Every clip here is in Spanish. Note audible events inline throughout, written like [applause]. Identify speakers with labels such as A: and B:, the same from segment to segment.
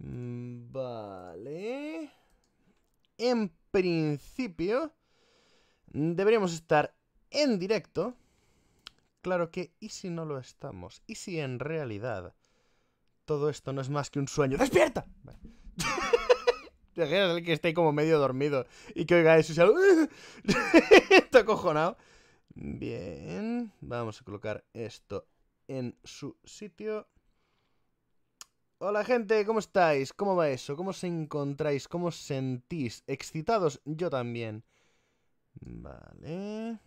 A: Mm, vale. En principio, deberíamos estar en directo. Claro que, ¿y si no lo estamos? ¿Y si en realidad todo esto no es más que un sueño? ¡Despierta! [laughs] que esté como medio dormido y que oiga eso y [laughs] Está acojonado. Bien, vamos a colocar esto en su sitio. Hola gente, ¿cómo estáis? ¿Cómo va eso? ¿Cómo os encontráis? ¿Cómo os sentís? ¿Excitados? Yo también. Vale.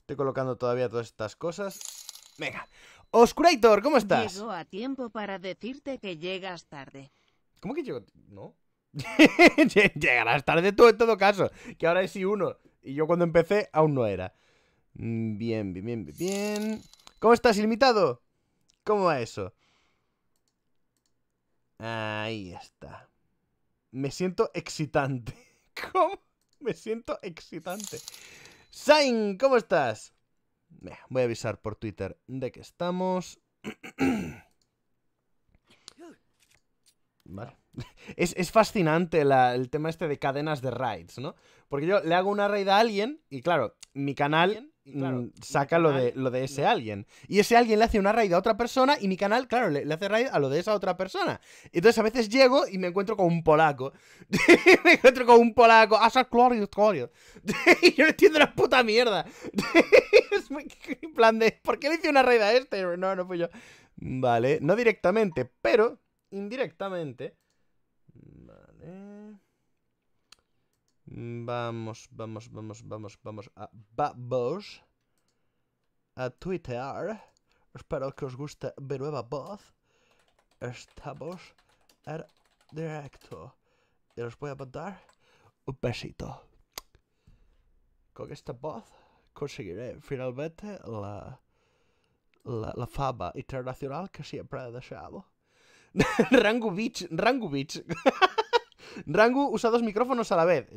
A: Estoy colocando todavía todas estas cosas. Venga. Oscurator, ¿cómo estás? Llego
B: a tiempo para decirte que llegas tarde. ¿Cómo que llego? No.
A: [laughs] Llegarás tarde tú en todo caso. Que ahora es i uno Y yo cuando empecé aún no era. Mm, bien, bien, bien, bien. ¿Cómo estás, ilimitado? ¿Cómo va eso? Ahí está. Me siento excitante. [laughs] ¿Cómo? Me siento excitante. Sain, ¿cómo estás? Voy a avisar por Twitter de que estamos. [clears throat] Es, fascinante el tema este de cadenas de raids, ¿no? Porque yo le hago una raid a alguien y claro, mi canal Mm, saca lo, de, lo de ese alguien. Y ese alguien le hace una raid a otra persona y mi canal, claro, le, hace raid a lo de esa otra persona. Entonces a veces llego y me encuentro con un polaco. [laughs] me encuentro con un polaco. Asas ah, clorio, clorio [laughs] y yo entiendo la puta mierda. [laughs] en plan de, ¿por qué le hice una raid a este? No, no fui yo. Vale, no directamente, pero indirectamente. Vale. Vamos, vamos, vamos, vamos, vamos a Babos. A Twitter. Espero que os guste mi nueva voz. Estamos en directo. Y os voy a mandar un besito. Con esta voz conseguiré finalmente la, la, internacional que siempre he deseado. Rangu Beach, Rangu Beach. Rangu usa dos micrófonos a la vez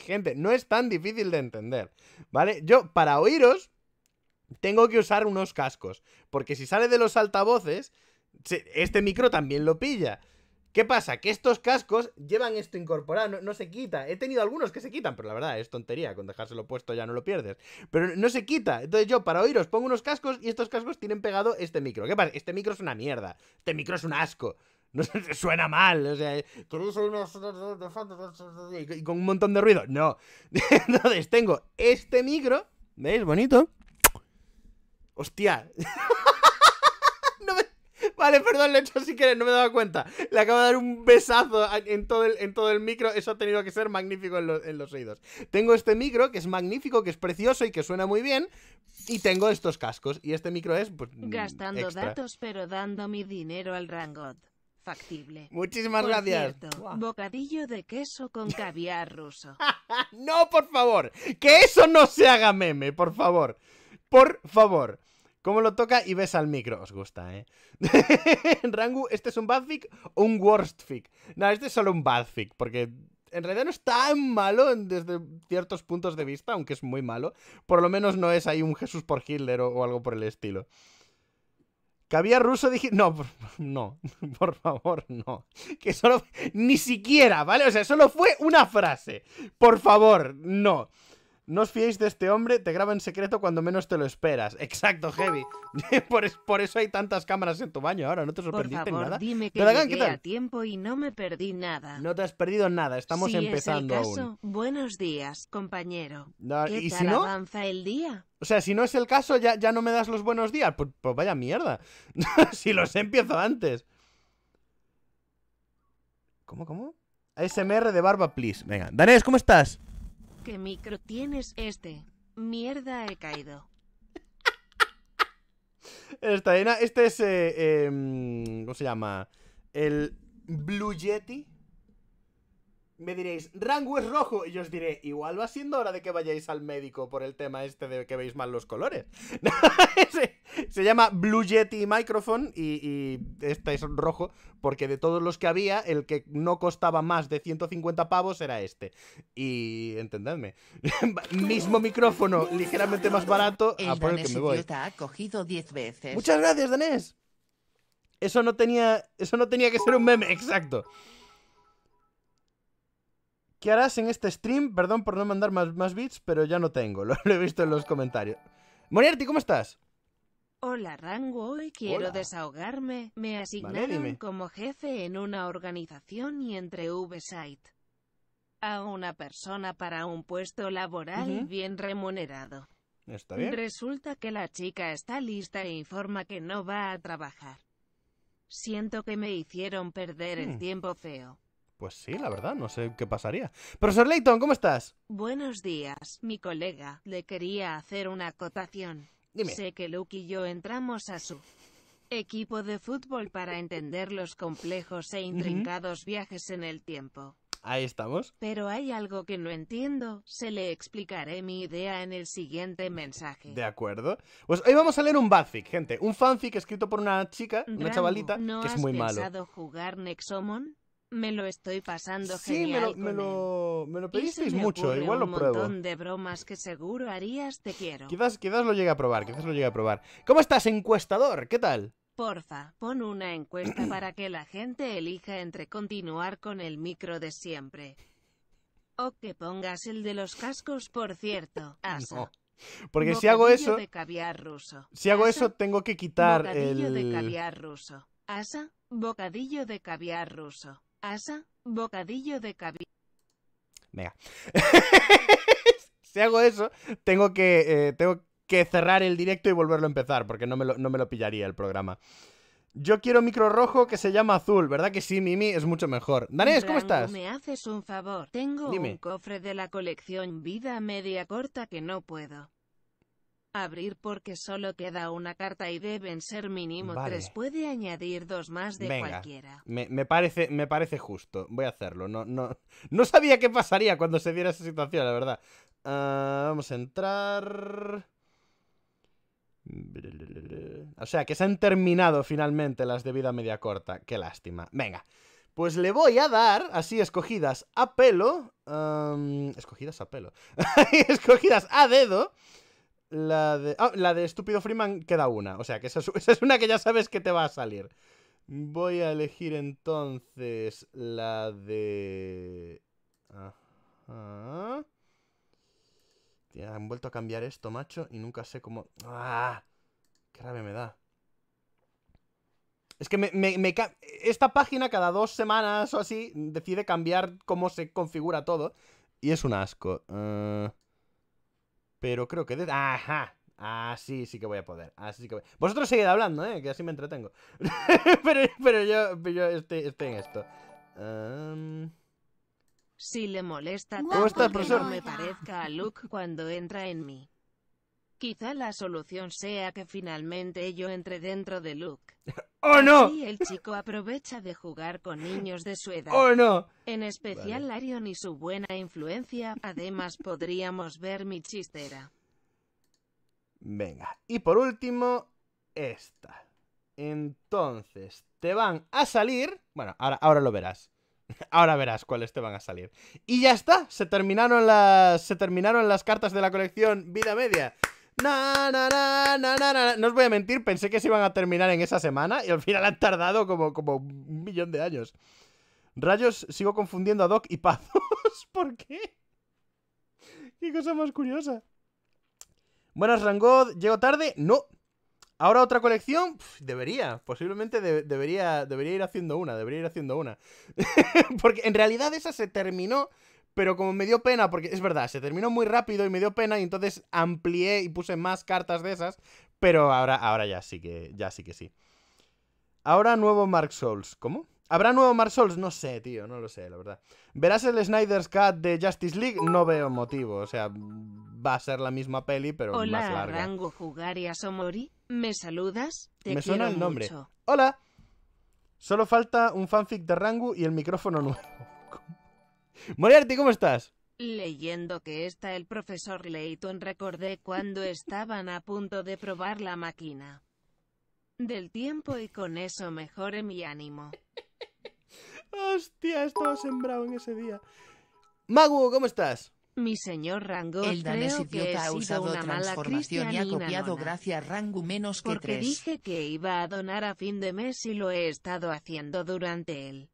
A: gente, no es tan difícil de entender, ¿vale? Yo, para oíros, tengo que usar unos cascos, porque si sale de los altavoces, este micro también lo pilla. ¿Qué pasa? Que estos cascos llevan esto incorporado, no, se quita. He tenido algunos que se quitan, pero la verdad es tontería, con dejárselo puesto ya no lo pierdes. Pero no se quita. Entonces yo para oíros pongo unos cascos y estos cascos tienen pegado este micro. ¿Qué pasa? Este micro es una mierda. Este micro es un asco. No [laughs] suena mal, o sea, y con un montón de ruido. No. [laughs] Entonces tengo este micro, ¿veis? Bonito. Hostia. [laughs] Vale, perdón, le he hecho si que no me daba cuenta. Le acabo de dar un besazo en todo el, en todo el micro, eso ha tenido que ser magnífico en, los oídos. Tengo este micro que es magnífico, que es precioso y que suena muy bien, y tengo estos cascos. Y este micro es... Pues, mm, Gastando datos
B: pero dando mi dinero al Rangot. Muchísimas gracias. bocadillo de queso con [laughs] caviar ruso.
A: [laughs] no, por favor. Que eso no se haga meme, por favor. Por favor. ¿Cómo lo toca y ves al micro? Os gusta, ¿eh? [laughs] Rangu, ¿este es un badfic o un worstfic? No, este es solo un badfic, porque en realidad no es tan malo desde ciertos puntos de vista, aunque es muy malo. Por lo menos no es ahí un Jesús por Hitler o algo por el estilo. Que había ruso dije, no, no, [laughs] por favor, no. Que solo, ni siquiera, ¿vale? O sea, solo fue una frase. Por favor, no. No os fiéis de este hombre, te graba en secreto cuando menos te lo esperas. Exacto, Heavy. [laughs] por, eso hay tantas cámaras en tu baño ahora, no te sorprendiste por nada. Dime que llegué
B: tiempo y no me perdí nada. No te has perdido nada, estamos empezando es el caso, Buenos días, compañero. ¿Qué avanza el día?
A: O sea, si no es el caso, ya, ya no me das los buenos días. Pues, pues vaya mierda. [laughs] si los empiezo antes. ¿Cómo, cómo? ASMR de barba, please. Venga. Danés, ¿cómo estás?
B: micro tienes este? Mierda, he caído.
A: [laughs] Esta, este es. Eh, em, ¿Cómo se llama? El Blue Yeti me diréis, rango es rojo, y yo os diré, igual va siendo hora de que vayáis al médico por el tema este de que veis mal los colores. [laughs] se, llama Blue Yeti Microphone y, y este es rojo, porque de todos los que había, el que no costaba más de 150 pavos era este. Y entendedme, [laughs] mismo micrófono, ligeramente más barato, a por el que me voy. cogido 10 veces. Muchas gracias, Danés. Eso no tenía, eso no tenía que ser un meme, exacto. ¿Qué harás en este stream? Perdón por no mandar más, bits, pero ya no tengo. [laughs] Lo, he visto en los comentarios. Moriarty, ¿cómo estás?
B: Hola Rango, hoy quiero desahogarme. Me asignaron como jefe en una organización y entre V-Site. A una persona para un puesto laboral bien remunerado.
A: Resulta
B: que la chica está lista e informa que no va a trabajar. Siento que me hicieron perder el hmm. tiempo feo.
A: Pues sí, la verdad, no sé qué pasaría. Profesor Layton, ¿cómo estás?
B: Buenos días, mi colega. Le quería hacer una acotación. Sé que Luke y yo entramos a su equipo de fútbol para entender los complejos e intrincados viajes en el tiempo.
A: Ahí estamos.
B: Pero hay algo que no entiendo. Se le explicaré mi idea en el siguiente mensaje.
A: De acuerdo. Pues hoy vamos a leer un fanfic, gente. Un fanfic escrito por una chica, una chavalita, ¿no que es muy malo. ¿No has pensado
B: jugar Nexomon? Me lo estoy pasando genial. Sí, me, me, lo, me lo pedisteis
A: mucho, igual lo pruebo. Un montón
B: de bromas que seguro harías, te quiero.
A: Quizás, lo llegue a probar, quizás lo llegue a probar. ¿Cómo estás, encuestador? ¿Qué tal?
B: Porfa, pon una encuesta para que la gente elija entre continuar con el micro de siempre. O que pongas el de los cascos, por cierto. Asa. Porque si hago eso. De caviar ruso. Si hago eso, tengo que
A: quitar el. Bocadillo de caviar
B: ruso. Asa, bocadillo de caviar ruso. Asa, bocadillo de cabi.
A: Venga. [laughs] si hago eso, tengo que, eh, tengo que cerrar el directo y volverlo a empezar, porque no me lo, no me lo pillaría el programa. Yo quiero micro rojo que se llama azul, ¿verdad que sí, Mimi? Es mucho mejor. Danés, ¿cómo estás? Me
B: haces un favor. Tengo un cofre de la colección Vida Media Corta que no puedo abrir porque solo queda una carta y deben ser mínimo tres. Puede añadir dos más de cualquiera.
A: Me, me, parece, me parece justo. Voy a hacerlo. No, no, no sabía qué pasaría cuando se diera esa situación, la verdad. Ah, vamos a entrar. O sea, que se han terminado finalmente las de vida media corta. Qué lástima. Venga. Pues le voy a dar, así escogidas a pelo. escogidas a pelo. [laughs] escogidas a dedo. La de. Ah, la de Estúpido Freeman queda una. O sea que [laughs] esa es, una que ya sabes que te va a salir. Voy a elegir entonces la de. Ajá. han vuelto a cambiar esto, macho, y nunca sé cómo. ¡Ah! ¡Qué rabia me da! Es que me, esta página cada dos semanas o así decide cambiar cómo se configura todo. Y es un asco. Eh. Pero creo que... ¡Ajá! Así sí que voy a poder. Así que Vosotros seguid hablando, ¿eh? Que así me entretengo. [laughs] pero, pero, yo,
B: estoy, en esto. Si le molesta tanto que me parezca a Luke cuando entra en mí. Quizá la solución sea que finalmente yo entre dentro de Luke.
C: [laughs] ¡Oh no! Y
B: el chico aprovecha de jugar con niños de su edad. ¡Oh no! En especial Larion y su buena influencia. Además podríamos ver mi chistera. Venga, y
A: por último, esta. Entonces, te van a salir... Bueno, ahora, ahora lo verás. [laughs] Ahora verás cuáles te van a salir. Y ya está, se terminaron las, se terminaron las cartas de la colección Vida Media no os voy a mentir, pensé que se iban a terminar en esa semana y al final han tardado como, como un millón de años. Rayos, sigo confundiendo a Doc y Pazos. [laughs]
C: ¿Por qué? Qué cosa más curiosa.
A: Buenas, Rangod. ¿Llego tarde? No. ¿Ahora otra colección? debería. Posiblemente debería, debería ir haciendo una. Debería ir haciendo una. [laughs] Porque en realidad esa se terminó pero como me dio pena, porque es verdad, se terminó muy rápido y me dio pena, y entonces amplié y puse más cartas de esas. Pero ahora, ahora ya sí que. Ya sí que sí. Ahora nuevo Mark Souls. ¿Cómo? ¿Habrá nuevo Mark Souls? No sé, tío, no lo sé, la verdad. ¿Verás el Snyder's Cut de Justice League? No veo motivo, o sea, va a ser la misma peli, pero más larga. Rango
B: Jugar y Asomori, ¿me saludas? Te Me suena el nombre. Mucho. ¡Hola!
A: Solo falta un fanfic de Rango y el micrófono nuevo. [laughs] Moriarty, ¿cómo estás?
B: Leyendo que está el profesor Layton recordé cuando estaban a punto de probar la máquina del tiempo y con eso mejoré mi ánimo.
A: Hostia, estaba sembrado en ese día. Magu, ¿cómo
B: estás? Mi señor Rango, el danés creo idiota ha usado transformación y ha copiado gracias Rango menos que Porque dije que iba a donar a fin de mes y lo he estado haciendo durante él.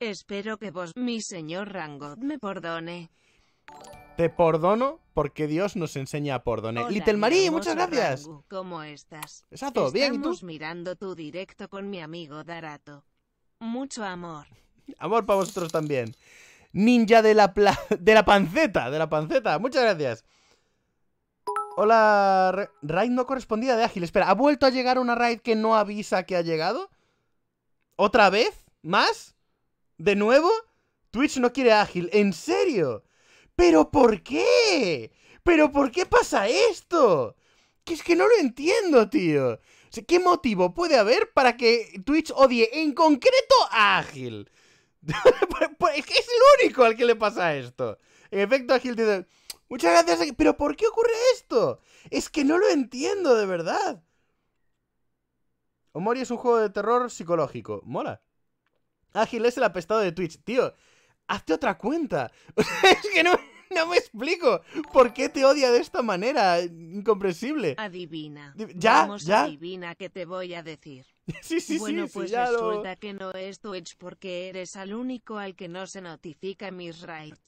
B: Espero que vos, mi señor Rangot, me perdone.
A: Te perdono porque Dios nos enseña a perdonar. Little Marie, muchas gracias.
B: ¿Cómo estás? Exacto, bien, Estamos mirando tu directo con mi amigo Darato. Mucho amor.
A: Amor para vosotros también. Ninja de la pla de la panceta, de la panceta. Muchas gracias. Hola, raid no correspondida de ágil. Espera, ¿ha vuelto a llegar una raid que no avisa que ha llegado? ¿Otra vez? ¿Más? ¿De nuevo? Twitch no quiere ágil, ¿en serio? ¿Pero por qué? ¿Pero por qué pasa esto? Que es que no lo entiendo, tío. ¿Qué motivo puede haber para que Twitch odie en concreto a Ágil? [laughs] es pues, que es el único al que le pasa esto. En efecto, Ágil dice, muchas gracias, pero ¿por qué ocurre esto? Es que no lo entiendo de verdad. Omori es un juego de terror psicológico. Mola. Ágil es el apestado de Twitch. Tío, hazte otra cuenta. [laughs] es que no, no, me explico. ¿Por qué te odia de esta manera? Incomprensible.
B: Adivina. Ya, Vamos, ya. Adivina qué te voy a decir. [laughs] sí, sí, bueno, sí, pues resulta que no es Twitch porque eres el único al que no se notifica mis raids.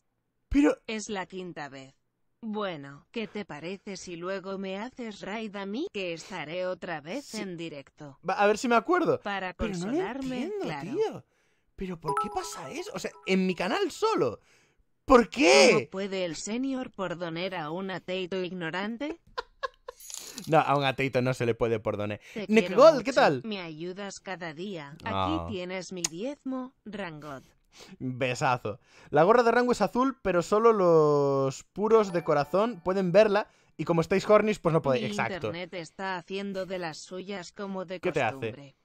B: Pero... Es la quinta vez. Bueno, ¿qué te parece si luego me haces raid a mí? Que estaré otra vez en directo.
A: a ver si me acuerdo.
B: Para consolarme, claro.
A: Tío. ¿Pero por qué pasa eso? O sea, en mi canal solo. ¿Por qué? ¿Cómo
B: puede el señor perdonar a un ateito ignorante? [laughs]
A: No, a un ateito no se le puede perdonar. Nick Gold, ¿qué tal?
B: Me ayudas cada día. Ah. Aquí tienes mi diezmo, Rangod.
A: Besazo. La gorra de rango es azul, pero solo los puros de corazón pueden verla. Y como estáis hornis, pues no podéis. Exacto. Internet
B: está haciendo de las suyas como de costumbre.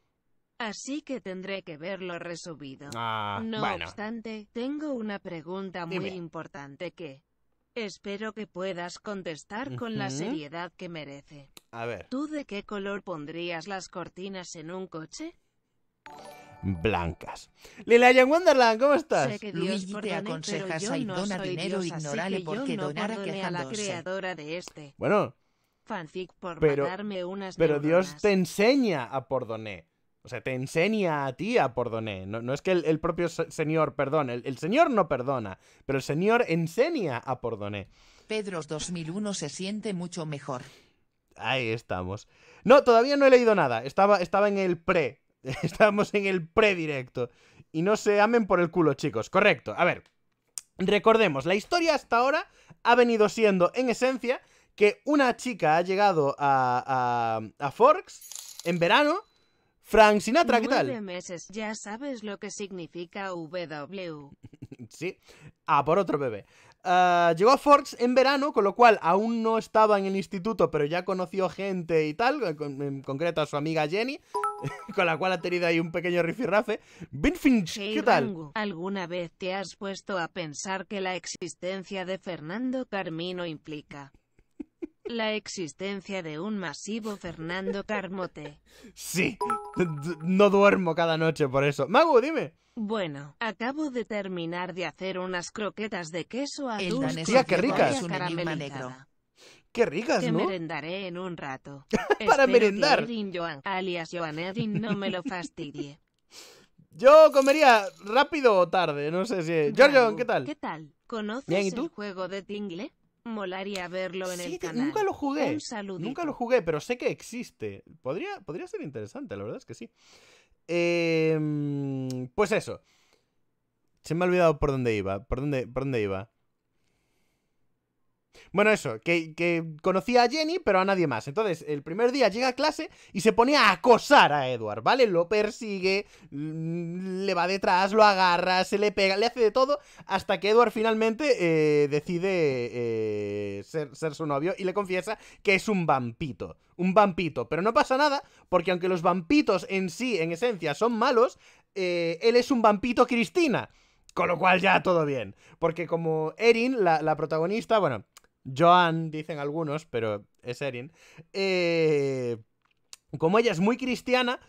B: Así que tendré que verlo resubido. Ah, no obstante, tengo una pregunta muy importante que espero que puedas contestar con la seriedad que merece. A ver. ¿Tú de qué color pondrías las cortinas en un coche?
A: blancas.
D: Lilaya Wonderland, ¿cómo estás? Luis te aconsejas a no dinero, ignorale porque donara quejándose. A la creadora
B: de este. Bueno. Fanfic por pero, matarme unas Pero
A: Dios te enseña a donar. O sea, te enseña a ti a perdonar. No, no, es que el, propio Señor perdone. El, Señor no perdona, pero el Señor enseña a Pordoné.
D: Pedros 2001 se siente mucho mejor.
A: Ahí estamos. No, todavía no he leído nada. Estaba, estaba en el pre. [laughs] Estábamos en el pre-directo. Y no se amen por el culo, chicos. Correcto. A ver. Recordemos, la historia hasta ahora ha venido siendo, en esencia, que una chica ha llegado a, a, a Forks en verano Frank Sinatra, ¿qué tal?
B: ya sabes lo que significa W.
A: [laughs] sí, ah, por otro bebé. Ah, llegó a Forks en verano, con lo cual aún no estaba en el instituto, pero ya conoció gente y tal, eh, en concreto a su amiga Jenny, [laughs] con la cual ha tenido ahí un pequeño rifirrafe. ¿qué
C: tal?
B: ¿Alguna vez te has puesto a pensar que la existencia de Fernando Carmino implica la existencia de un masivo Fernando Carmote. Sí,
A: no duermo cada noche por eso. Mago,
B: dime. Bueno, acabo de terminar de hacer unas croquetas de queso a El qué ricas. Qué ricas, ¿no? merendaré en un rato. [laughs] Para merendar. Joan, alias Joan no me lo fastidie. [laughs]
A: Yo comería rápido o tarde, no sé si... Giorgio, ¿qué tal? ¿Qué
B: tal? ¿Conoces el juego de Tingle? Molaría verlo en el canal. Nunca lo jugué.
A: Nunca lo jugué, pero sé que existe. Podría, podría ser interesante, la verdad es que sí. Em, pues eso. Se me ha olvidado por dónde iba. ¿Por dónde, por dónde iba? Bueno, eso, que, conocía a Jenny, pero a nadie más. Entonces, el primer día llega a clase y se pone a acosar a Edward, ¿vale? Lo persigue, mm, le va detrás, lo agarra, se le pega, le hace de todo, hasta que Edward finalmente eh, decide eh, ser, su novio y le confiesa que es un vampito. Un vampito. Pero no pasa nada, porque aunque los vampitos en sí, en esencia, son malos, eh, él es un vampito Cristina. Con lo cual ya todo bien. Porque como Erin, la, la protagonista, bueno, Joan, dicen algunos, pero es Erin. Eh, como ella es muy cristiana,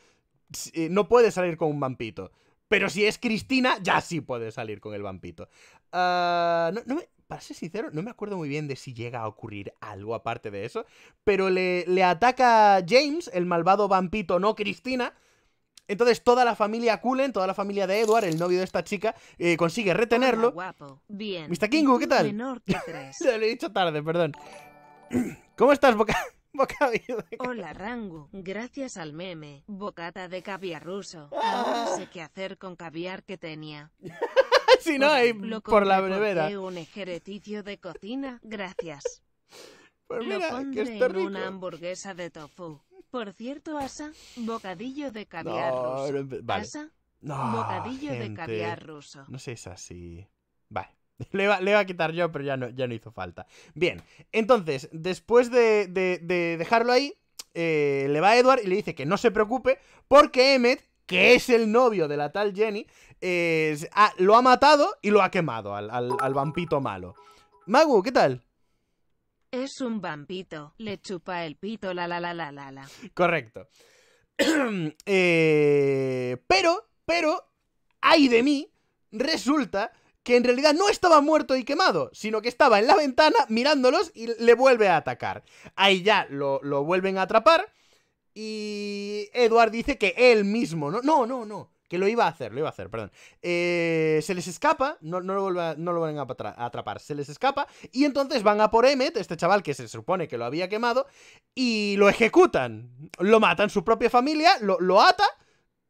A: eh, no puede salir con un vampito. Pero si es Cristina, ya sí puede salir con el vampito. Ah, no, no para ser sincero, no me acuerdo muy bien de si llega a ocurrir algo aparte de eso. Pero le, le ataca James, el malvado vampito no Cristina. Entonces toda la familia Cullen, toda la familia de Edward, el novio de esta chica, eh, consigue retenerlo.
B: guapo. Bien. Mr. Kingu, ¿qué tal? Menor [laughs] lo
A: he dicho tarde, perdón. [clears throat] ¿Cómo estás, Boca? [laughs] Bocadillo
B: Hola Rangu, gracias al meme, bocata de caviar ruso. [laughs] Ahora sé qué hacer con caviar que tenía. si no, hay por la brevera. un ejercicio de cocina, gracias. Pues lo que en una hamburguesa de tofu. Por cierto, Asa, bocadillo de caviar ruso. Asa,
A: bocadillo de caviar ruso. No sé si es así. Vale. [laughs] Le iba, a quitar yo, pero ya no, ya no hizo falta. Bien, entonces, después de, dejarlo ahí, eh, le va a Edward y le dice que no se preocupe porque Emmet, que es el novio de la tal Jenny, eh, lo ha matado y lo ha quemado al, al vampito malo. Magu, ¿qué tal?
B: Es un vampito. Le chupa el pito, la la la la la la.
A: Correcto. [clears throat] Eh,
B: pero, pero,
A: ay de mí, resulta que en realidad no estaba muerto y quemado, sino que estaba en la ventana mirándolos y le vuelve a atacar. Ahí ya lo, vuelven a atrapar y Eduard dice que él mismo, no, no, no, no que lo iba a hacer, lo iba a hacer, perdón. Eh, se les escapa, no, no, lo, vuelven no lo van a atrapar, se les escapa, y entonces van a por Emmet, este chaval que se supone que lo había quemado, y lo ejecutan. Lo matan su propia familia, lo, ata,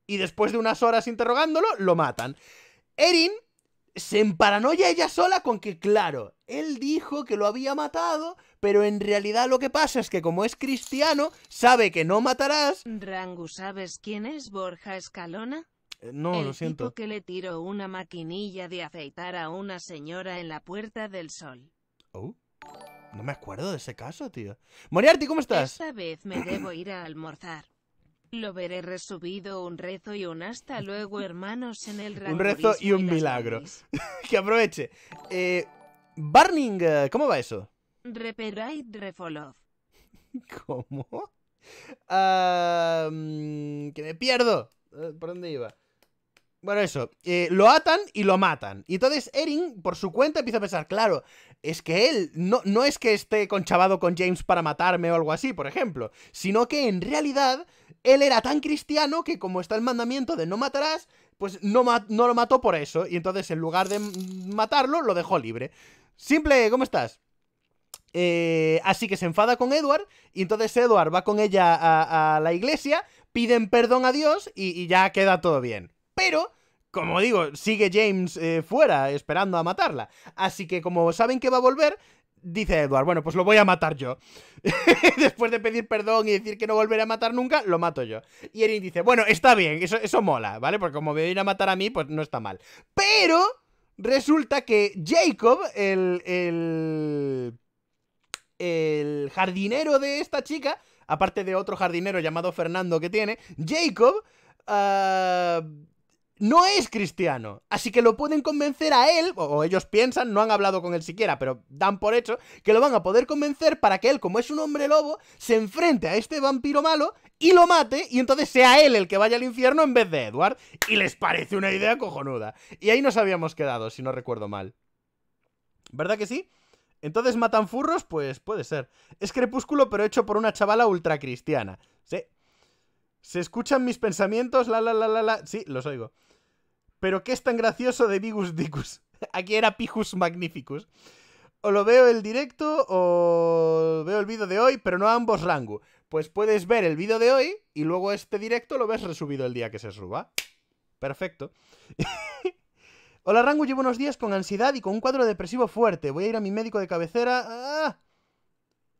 A: y después de unas horas interrogándolo, lo matan. Erin se emparanoia ella sola con que, claro, él dijo que lo había matado, pero en realidad lo que pasa es que como es cristiano, sabe que no matarás.
B: Rangu, ¿sabes quién es Borja Escalona? Eh, no, el lo siento. Tipo que le tiró una maquinilla de afeitar a una señora en la Puerta del Sol.
A: Oh. No me acuerdo de ese caso, tío. Moriarty, ¿cómo estás? Esta vez me debo
B: ir a almorzar. Lo veré resubido un rezo y un hasta luego, hermanos, en el [laughs] Un rezo y un
A: milagro. [laughs] que aproveche. Eh, Barning,
B: eh, ¿cómo va eso? Reperite Refolov.
A: [laughs] ¿Cómo? Ah, mm, que me pierdo. Eh, ¿Por dónde iba? Bueno, eso. Eh, lo atan y lo matan. Y entonces Erin, por su cuenta, empieza a pensar, claro, es que él no, no es que esté conchavado con James para matarme o algo así, por ejemplo, sino que en realidad él era tan cristiano que como está el mandamiento de no matarás, pues no, no lo mató por eso. Y entonces en lugar de matarlo, lo dejó libre. Simple, ¿cómo estás? Eh, así que se enfada con Edward y entonces Edward va con ella a, la iglesia, piden perdón a Dios y ya queda todo bien pero como digo, sigue James eh, fuera esperando a matarla. Así que como saben que va a volver, dice Edward, bueno, pues lo voy a matar yo. [laughs] Después de pedir perdón y decir que no volveré a matar nunca, lo mato yo. Y Erin dice, bueno, está bien, eso, eso mola, ¿vale? Porque como me viene a matar a mí, pues no está mal. Pero resulta que Jacob, el... el... jardinero de esta chica, aparte de otro jardinero llamado Fernando que tiene, Jacob, ah, no es cristiano. Así que lo pueden convencer a él, o ellos piensan, no han hablado con él siquiera, pero dan por hecho, que lo van a poder convencer para que él, como es un hombre lobo, se enfrente a este vampiro malo y lo mate, y entonces sea él el que vaya al infierno en vez de Edward. Y les parece una idea cojonuda. Y ahí nos habíamos quedado, si no recuerdo mal. ¿Verdad que sí? Entonces matan furros, pues puede ser. Es crepúsculo, pero hecho por una chavala cristiana, Sí. Se escuchan mis pensamientos, la la la la la. Sí, los oigo. Pero ¿qué es tan gracioso de Vigus Dicus? [laughs] Aquí era Pijus Magnificus. O lo veo el directo o veo el vídeo de hoy, pero no ambos rango. Pues puedes ver el vídeo de hoy y luego este directo lo ves resubido el día que se suba. Perfecto. [laughs] Hola Rango, llevo unos días con ansiedad y con un cuadro depresivo fuerte. Voy a ir a mi médico de cabecera. ¡Ah!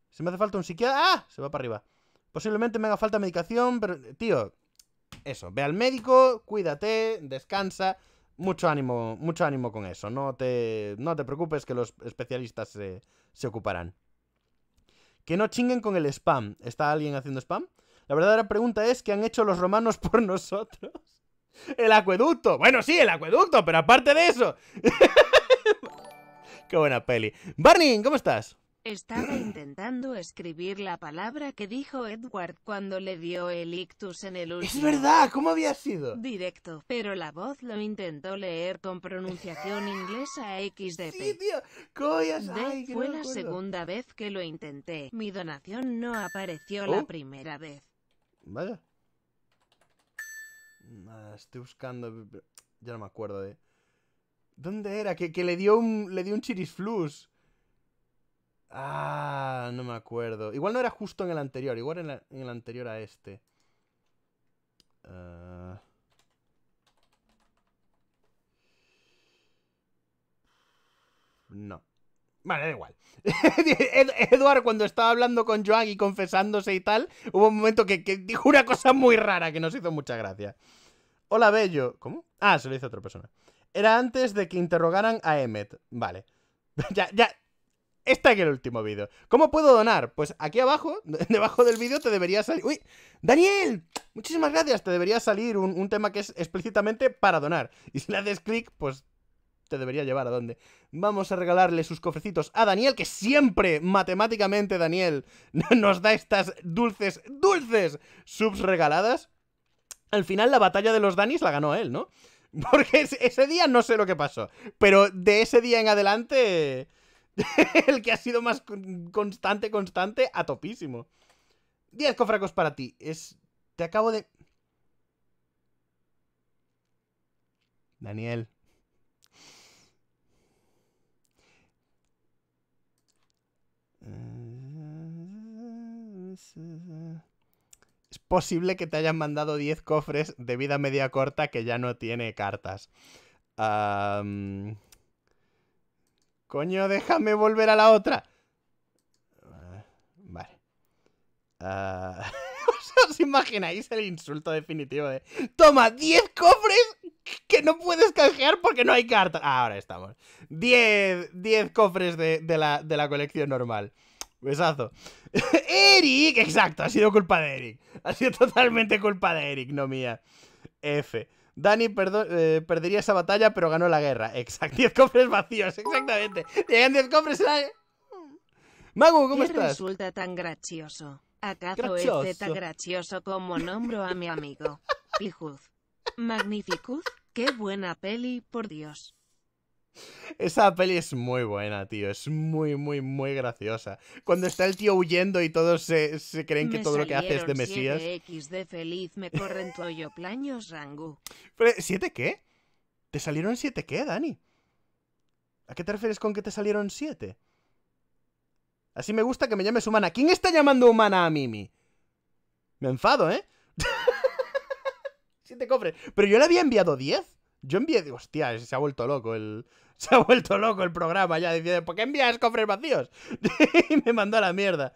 A: Se me hace falta un psiquiatra. ¡Ah! Se va para arriba. Posiblemente me haga falta medicación, pero... Tío, eso, ve al médico, cuídate, descansa. Mucho ánimo, mucho ánimo con eso. No te, no te preocupes que los especialistas se, se ocuparán. Que no chinguen con el spam. ¿Está alguien haciendo spam? La verdadera pregunta es ¿qué han hecho los romanos por nosotros? El acueducto. Bueno, sí, el acueducto, pero aparte de eso. [laughs] Qué buena peli. Barney, ¿cómo estás?
B: Estaba intentando escribir la palabra que dijo Edward cuando le dio el ictus en el último. ¡Es verdad! ¿Cómo había sido? Directo, pero la voz lo intentó leer con pronunciación inglesa XDP. ¡Sí, tío! ¡Coyas! Ay, fue la segunda vez que lo intenté. Mi donación no apareció la oh. primera vez.
A: Vaya. estoy buscando... Ya no me acuerdo de... Eh. ¿Dónde era? Que, que le dio un... Le dio un chirisflus. Ah, no me acuerdo. Igual no era justo en el anterior, igual en, el anterior a este. Ah. No. Vale, da igual. [laughs] Eduard, cuando estaba hablando con Joan y confesándose y tal, hubo un momento que, dijo una cosa muy rara que nos hizo mucha gracia. Hola, Bello. ¿Cómo? Ah, se lo dice otra persona. Era antes de que interrogaran a Emmet. Vale. [laughs] ya, ya, Está aquí el último vídeo. ¿Cómo puedo donar? Pues aquí abajo, [laughs] debajo del vídeo, te debería salir... ¡Uy! ¡Daniel! Muchísimas gracias. Te debería salir un, un tema que es explícitamente para donar. Y si le haces clic, pues te debería llevar a dónde. Vamos a regalarle sus cofrecitos a Daniel, que siempre, matemáticamente, Daniel, [laughs] nos da estas dulces, dulces subs regaladas. Al final la batalla de los Danis la ganó él, ¿no? [laughs] Porque ese día no sé lo que pasó. Pero de ese día en adelante [laughs] el que ha sido más constante, constante, a topísimo. 10 cofracos para ti. Es. Te acabo de. Daniel. Es posible que te hayan mandado 10 cofres de vida media corta que ya no tiene cartas. Coño, déjame volver a la otra. Ah, vale. Ah, [laughs] ¿Os imagináis el insulto definitivo de... Toma, 10 cofres que no puedes canjear porque no hay cartas. Ah, ahora estamos. 10, cofres de, la, de la colección normal. Besazo. [laughs] Eric, exacto, ha sido culpa de Eric. Ha sido totalmente culpa de Eric, no mía. F. Dani eh, perdería esa batalla, pero ganó la guerra. [laughs] Exacto. Diez cofres vacíos, exactamente. Llegan diez cofres
B: Mago, Mago, ¿cómo ¿Qué estás? resulta tan gracioso? ¿Acaso es este tan gracioso como nombro a mi amigo? Pijuz. [laughs] Magnificuz. Qué buena peli, por Dios.
A: Esa peli es muy buena, tío. Es muy, muy, muy graciosa. Cuando está el tío huyendo y todos se, creen que todo lo que hace es de Mesías.
B: feliz, me corren Rangu.
A: ¿Siete qué? ¿Te salieron siete qué, Dani? ¿A qué te refieres con que te salieron siete? Así me gusta que me llames humana. ¿Quién está llamando humana a Mimi? Me enfado, ¿eh? [laughs] siete cofres. Pero yo le había enviado diez. Yo envié, hostia, se ha vuelto loco el. [laughs] Se ha vuelto loco el programa ya ¿por qué envías cofres vacíos? [laughs] y me mandó a la mierda.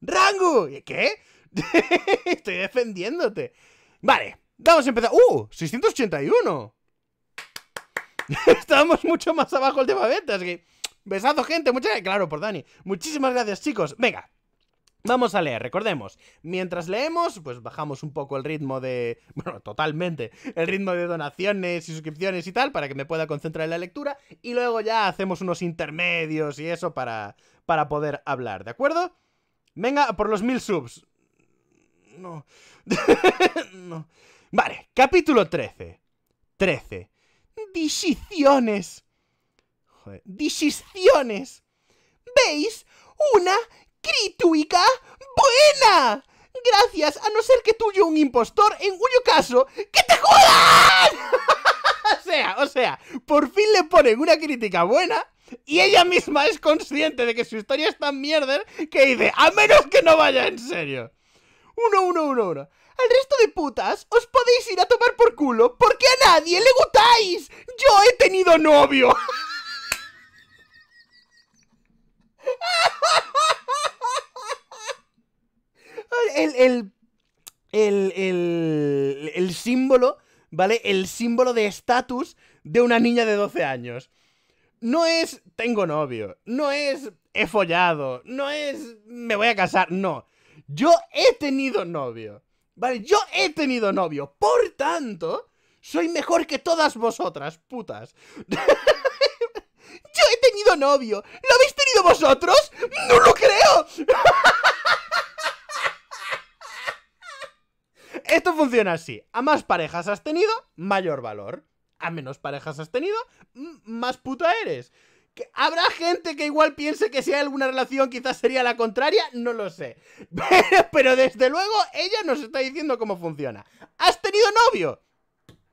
A: ¡Rangu! ¿Qué? [laughs] Estoy defendiéndote. Vale, vamos a empezar. ¡Uh! 681. Estábamos mucho más abajo el tema ventas. Que... Besazo, gente. Muchas Claro, por Dani. Muchísimas gracias, chicos. Venga, Vamos a leer, recordemos. Mientras leemos, pues bajamos un poco el ritmo de. [laughs] Bueno, totalmente. El ritmo de donaciones y suscripciones y tal, para que me pueda concentrar en la lectura. Y luego ya hacemos unos intermedios y eso para, para poder hablar, ¿de acuerdo? Venga, por los mil subs. No. [laughs] no. Vale, capítulo 13. 13. Disiciones. Joder, ¿Veis? Una ¡Crituica buena. Gracias, a no ser que tuyo un impostor, en cuyo caso, ¡que te jodan! [laughs] o sea, o sea, por fin le ponen una crítica buena y ella misma es consciente de que su historia es tan mierda que dice, a menos que no vaya en serio. Uno, uno, uno, uno. Al resto de putas os podéis ir a tomar por culo porque a nadie le gustáis. Yo he tenido novio. [laughs] El, el, símbolo, ¿vale? El símbolo de estatus de una niña de 12 años. No es tengo novio, no es he follado, no es me voy a casar, no. Yo he tenido novio, ¿vale? Yo he tenido novio, por tanto, soy mejor que todas vosotras, putas. [laughs] Yo he tenido novio. ¿Lo habéis tenido vosotros? ¡No lo creo! [laughs] Esto funciona así. A más parejas has tenido, mayor valor. A menos parejas has tenido, más puta eres. ¿Que habrá gente que igual piense que si hay alguna relación quizás sería la contraria, no lo sé. [laughs] pero desde luego ella nos está diciendo cómo funciona. ¿Has tenido novio?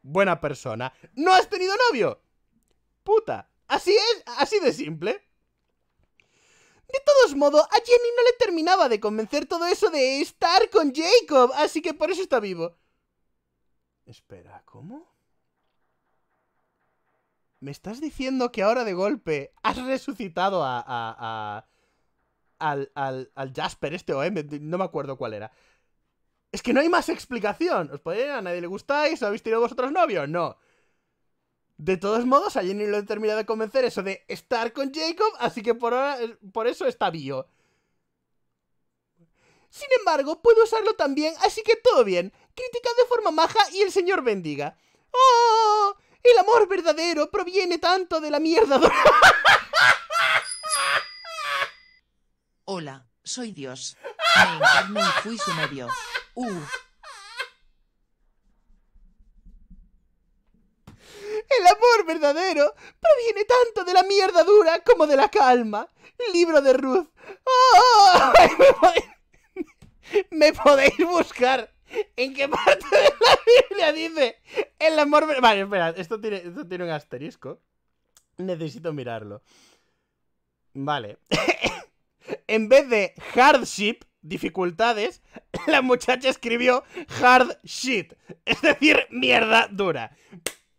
A: Buena persona. ¿No has tenido novio? Puta. Así es, así de simple. De todos modos, a Jenny no le terminaba de convencer todo eso de estar con Jacob, así que por eso está vivo. Espera, ¿cómo? ¿Me estás diciendo que ahora de golpe has resucitado a... al, al, Jasper este o no me acuerdo cuál era. Es que no hay más explicación. Os podéis, a nadie le gustáis, habéis tenido vosotros novios, no. De todos modos, a Jenny lo terminado de convencer eso de estar con Jacob, así que por, ahora, eh, por eso está bio. Sin embargo, puedo usarlo también, así que todo bien. Crítica de forma maja y el señor bendiga. ¡Oh! El amor verdadero proviene tanto de la mierda.
D: Hola, soy Dios. Me encarné y fui su medio. Uh.
A: El amor verdadero proviene tanto de la mierda dura como de la calma. Libro de Ruth. ¡Oh! [laughs] Me, podéis... buscar. ¿En qué parte de la Biblia dice el amor verdadero? Vale, espera, esto tiene, un asterisco. Necesito mirarlo. Vale. [laughs] en vez de hardship, dificultades, la muchacha escribió hard shit. Es decir, mierda dura.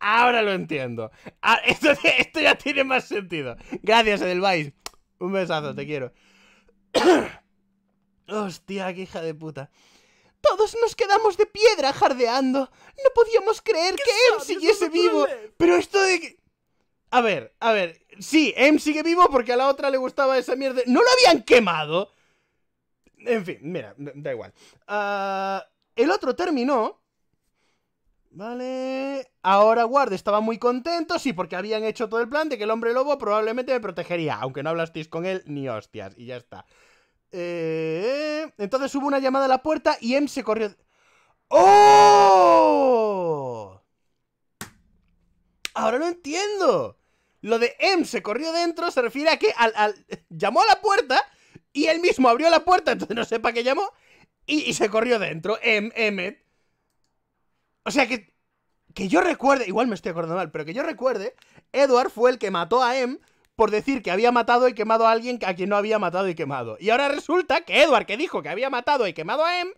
A: Ahora lo entiendo. Ah, [laughs] esto, ya tiene más sentido. Gracias, Edelweiss. Un besazo, te quiero. [coughs] Hostia, qué hija de puta. Todos nos quedamos de piedra jardeando. No podíamos creer que Em siguiese vivo. Pero esto de A ver, a ver. Sí, Em sigue vivo porque a la otra le gustaba esa mierda. ¡No lo habían quemado! En fin, mira, da igual. Ah, el otro terminó Vale. Ahora Ward estaba muy contento, sí, porque habían hecho todo el plan de que el hombre lobo probablemente me protegería, aunque no hablasteis con él ni hostias, y ya está. Eh, entonces hubo una llamada a la puerta y Em se corrió... ¡Oh! Ahora no entiendo. Lo de Em se corrió dentro se refiere a que al, llamó a la puerta y él mismo abrió la puerta, entonces no sepa para qué llamó, y, se corrió dentro, M, em, M... O sea que. Que yo recuerde, igual me estoy acordando mal, pero que yo recuerde, Edward fue el que mató a Em por decir que había matado y quemado a alguien a quien no había matado y quemado. Y ahora resulta que Edward, que dijo que había matado y quemado a Em,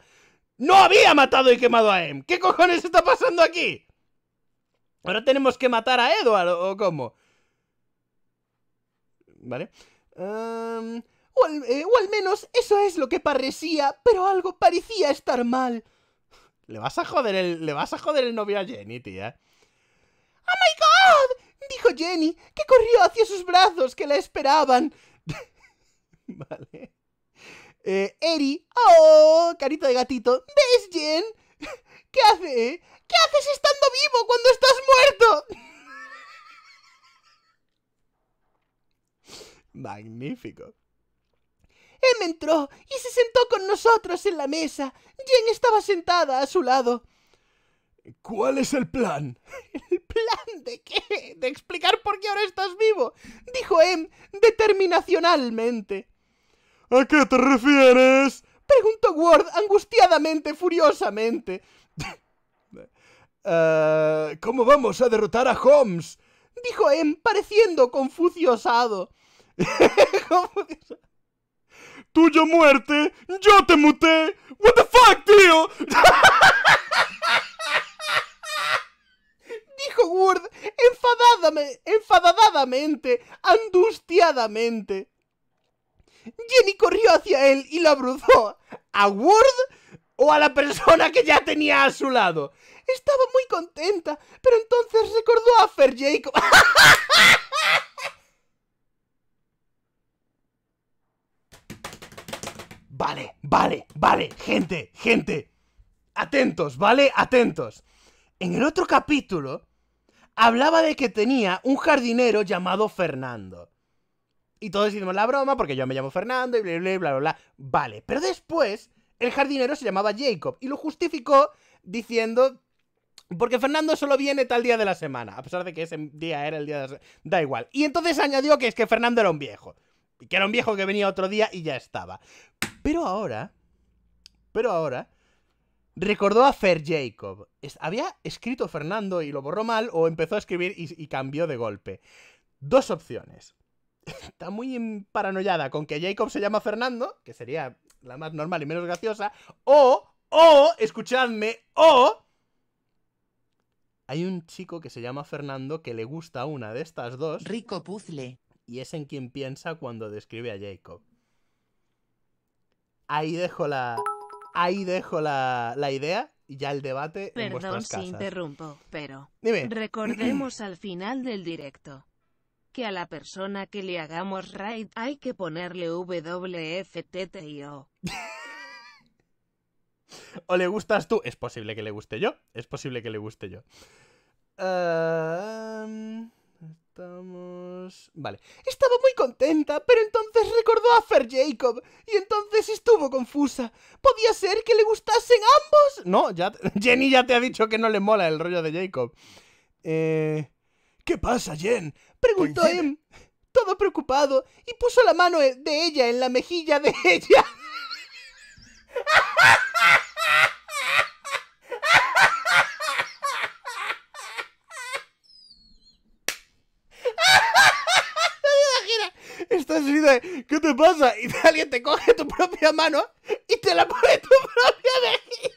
A: no había matado y quemado a Em. ¿Qué cojones está pasando aquí? Ahora tenemos que matar a Edward, ¿o cómo? ¿Vale? Eh, o, al, menos eso es lo que parecía, pero algo parecía estar mal. Le vas a joder el, le vas a el novio a Jenny, tía. ¡Oh, my God! Dijo Jenny, que corrió hacia sus brazos, que la esperaban. [laughs] vale. Eh, Eri, ¡oh! Carito de gatito. ¿Ves, Jen? ¿Qué hace? Eh? ¿Qué haces estando vivo cuando estás muerto? [laughs] Magnífico. Em entró y se sentó con nosotros en la mesa. Jen estaba sentada a su lado. ¿Cuál es el plan? [laughs] ¿El plan de qué? De explicar por qué ahora estás vivo, dijo Em determinacionalmente. ¿A qué te refieres? preguntó Ward angustiadamente, furiosamente. [laughs] Eh, ¿Cómo vamos a derrotar a Holmes? dijo Em pareciendo confuciosado. [laughs] tuya muerte, yo te muté. What the fuck, tío? [laughs] Dijo Ward enfadadadamente, enfadadamente, angustiadamente. Jenny corrió hacia él y lo abruzó. ¿A Ward o a la persona que ya tenía a su lado? Estaba muy contenta, pero entonces recordó a Fer Jacob. [laughs] Vale, vale, vale, gente, gente. Atentos, ¿vale? Atentos. En el otro capítulo hablaba de que tenía un jardinero llamado Fernando. Y todos hicimos la broma porque yo me llamo Fernando y bla, bla, bla, bla. Vale, pero después el jardinero se llamaba Jacob y lo justificó diciendo porque Fernando solo viene tal día de la semana, a pesar de que ese día era el día de la semana. Da igual. Y entonces añadió que es que Fernando era un viejo. Y que era un viejo que venía otro día y ya estaba. Pero ahora, pero ahora, recordó a Fer Jacob. había escrito Fernando y lo borró mal o empezó a escribir y, cambió de golpe. Dos opciones. [laughs] Está muy paranoiada con que Jacob se llama Fernando, que sería la más normal y menos graciosa, o, o, escuchadme, o... Hay un chico que se llama Fernando que le gusta una de estas dos. Rico puzzle y es en quien piensa cuando describe a Jacob. Ahí dejo la. Ahí dejo la, idea y ya el debate. Perdón en si interrumpo,
B: pero. [clears throat] Recordemos al final del directo que a la persona que le hagamos raid hay que ponerle WFTTIO. [laughs] o
A: le gustas tú. Es posible que le guste yo. Es posible que le guste yo.
B: Em,
A: Vale. Estaba muy contenta, pero entonces recordó a Fer Jacob y entonces estuvo confusa. ¿Podía ser que le gustasen ambos? No, [laughs] Jenny ya te ha dicho que no le mola el rollo de Jacob. Eh... ¿Qué pasa, Jen? Preguntó Em, todo preocupado, y puso la mano de ella en la mejilla de ella. [laughs] ¿qué te pasa? Y [laughs] alguien te coge tu propia mano y te la pone tu propia mejilla.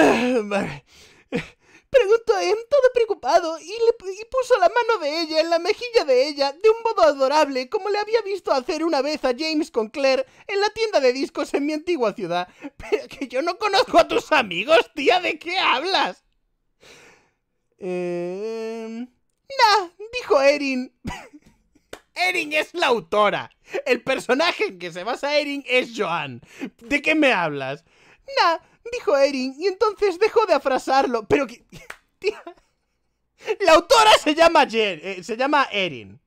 A: [laughs] Preguntó a Em todo preocupado y, le, y puso la mano de ella de un modo adorable como le había visto hacer una vez a James con Claire en la tienda de discos en mi antigua ciudad. Pero que yo no conozco a tus amigos, tía, ¿de qué hablas? Eh... Nah, dijo Erin. [laughs] Erin es la autora. El personaje que se basa Erin es Joan. ¿De qué me hablas? Nah, dijo Erin y entonces dejó de afrasarlo. Pero que... [laughs] Tía... La autora eh, se llama, Erin.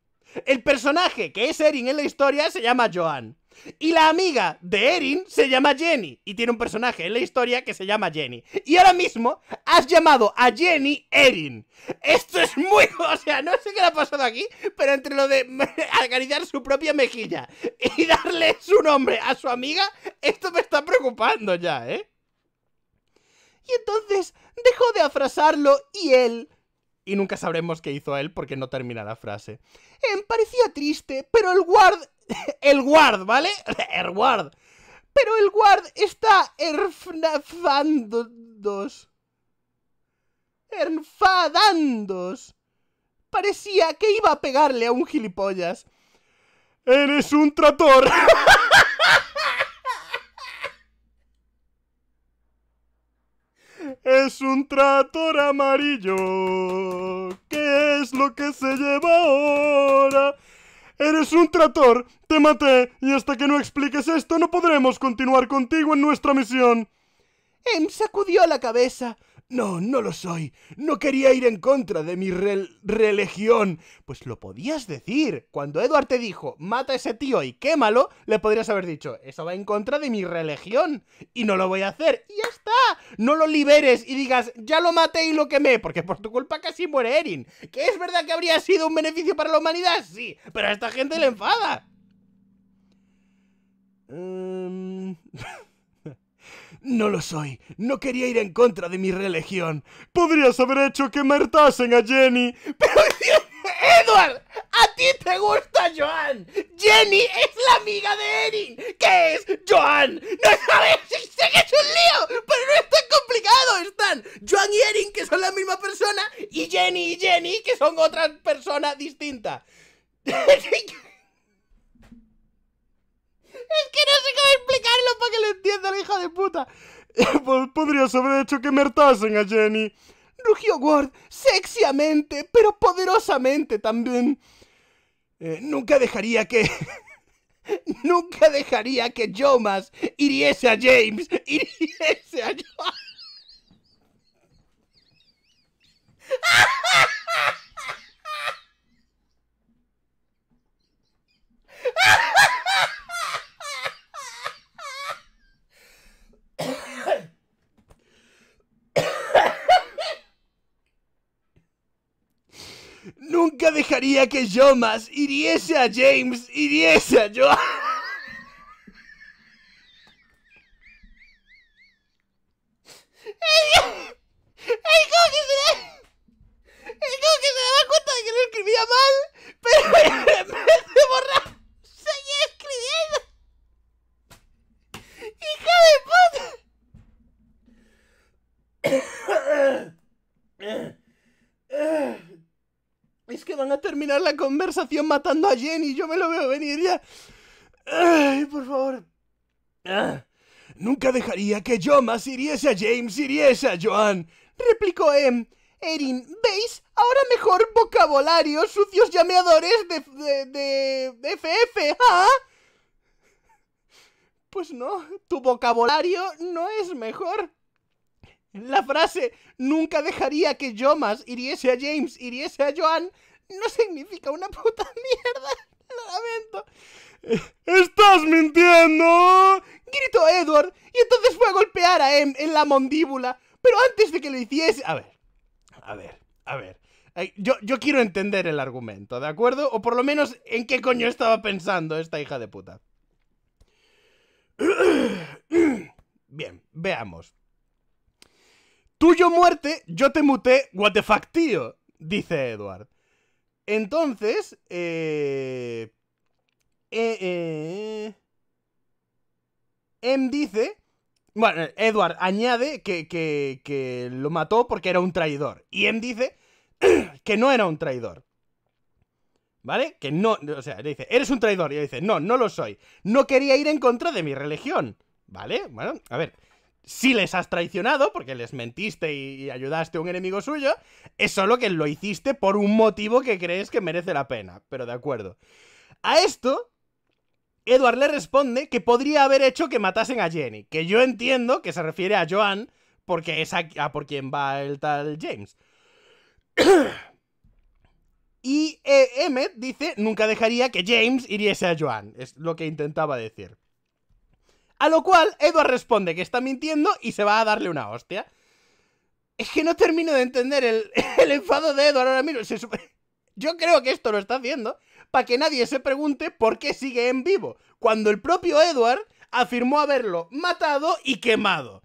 A: El personaje que es Erin en la historia se llama Joan. Y la amiga de Erin se llama Jenny. Y tiene un personaje en la historia que se llama Jenny. Y ahora mismo has llamado a Jenny Erin. Esto es muy. [laughs] O sea, no sé qué le ha pasado aquí, pero entre lo de organizar [laughs] su propia mejilla y [laughs] darle su nombre a su amiga, esto me está preocupando ya, ¿eh? Y entonces dejó de afrasarlo y él y nunca sabremos qué hizo él porque no termina la frase. Em, parecía triste, pero el guard... [laughs] el guard, ¿vale? [laughs] el guard. Pero el guard está Enfadandos. Enfadandos. Parecía que iba a pegarle a un gilipollas. Eres un trator. [laughs]
C: Es un trator amarillo. ¿Qué es lo que se lleva ahora? Eres un trator, te maté, y hasta que no expliques esto no podremos continuar
A: contigo en nuestra misión. Em sacudió la cabeza. No, no lo soy. No quería ir en contra de mi re religión. Pues lo podías decir. Cuando Edward te dijo, mata a ese tío y quémalo, le podrías haber dicho, eso va en contra de mi religión. Y no lo voy a hacer. Y ya está. No lo liberes y digas, ya lo maté y lo quemé, porque por tu culpa casi muere Erin. ¿Que es verdad que habría sido un beneficio para la humanidad? Sí, pero a esta gente le enfada. Em, [laughs] No lo soy. No quería ir en contra de mi religión. Podrías
C: haber hecho que me a Jenny. [laughs] Pero
A: Edward, a ti te gusta Joan. Jenny es la amiga de Erin. ¿Qué es Joan? No sabes, sé que es un lío, pero no es tan complicado. Están Joan y Erin, que son la misma persona, y Jenny y Jenny, que son otras personas distintas. [laughs] Es que no sé cómo explicarlo para que lo entienda la hija de puta.
C: [laughs] podrías haber hecho que mertasen a Jenny. Rugió
A: Ward, sexiamente, pero poderosamente también. Eh, nunca dejaría que... [laughs] nunca dejaría que Jomas hiriese a James. [laughs] Hiriese a Jomas. nunca dejaría que Jomas hiriese a James, hiriese a Joan.
E: El ¿Cómo que se da? daba cuenta de que lo escribía mal? Pero...
A: terminar la conversación matando a Jenny. Yo me lo veo venir ya. Ay, por favor. Ah, nunca dejaría que Jomas hiriese a James, hiriese a Joan. Replicó Em. Erin, ¿veis? Ahora mejor vocabulario, sucios llameadores de, de, de, FF, ¿ah? Pues no, tu vocabulario no es mejor. La frase nunca dejaría que Jomas hiriese a James, hiriese a Joan no significa una puta [laughs] mierda. Lo lamento. Eh, ¡Estás mintiendo! Gritó Edward y entonces fue a golpear a Em en la mandíbula. Pero antes de que lo hiciese... A ver, a ver, a ver. Yo, quiero entender el argumento, ¿de acuerdo? O por lo menos en qué coño estaba pensando esta hija de puta. [clears throat] Bien, veamos. Tuyo muerte, yo te muté, what tío, dice Edward. Entonces, eh, eh, eh, Em dice... Bueno, Edward añade que, que lo mató porque era un traidor. Y Em dice [clears throat] que no era un traidor. ¿Vale? Que no, o sea, le dice, eres un traidor. Y él dice, no, no lo soy. No quería ir en contra de mi religión. ¿Vale? Bueno, a ver, si les has traicionado, porque les mentiste y, ayudaste a un enemigo suyo, es solo que lo hiciste por un motivo que crees que merece la pena. Pero de acuerdo. A esto, Edward le responde que podría haber hecho que matasen a Jenny, que yo entiendo que se refiere a Joan, porque es a, por quien va el tal James. [clears throat] y Emmett eh, Emmet dice, nunca dejaría que James hiriese a Joan, es lo que intentaba decir. A lo cual Edward responde que está mintiendo y se va a darle una hostia. Es que no termino de entender el, [laughs] enfado de Edward ahora mismo. [laughs] Yo creo que esto lo está haciendo para que nadie se pregunte por qué sigue en vivo, cuando el propio Edward afirmó haberlo matado y quemado.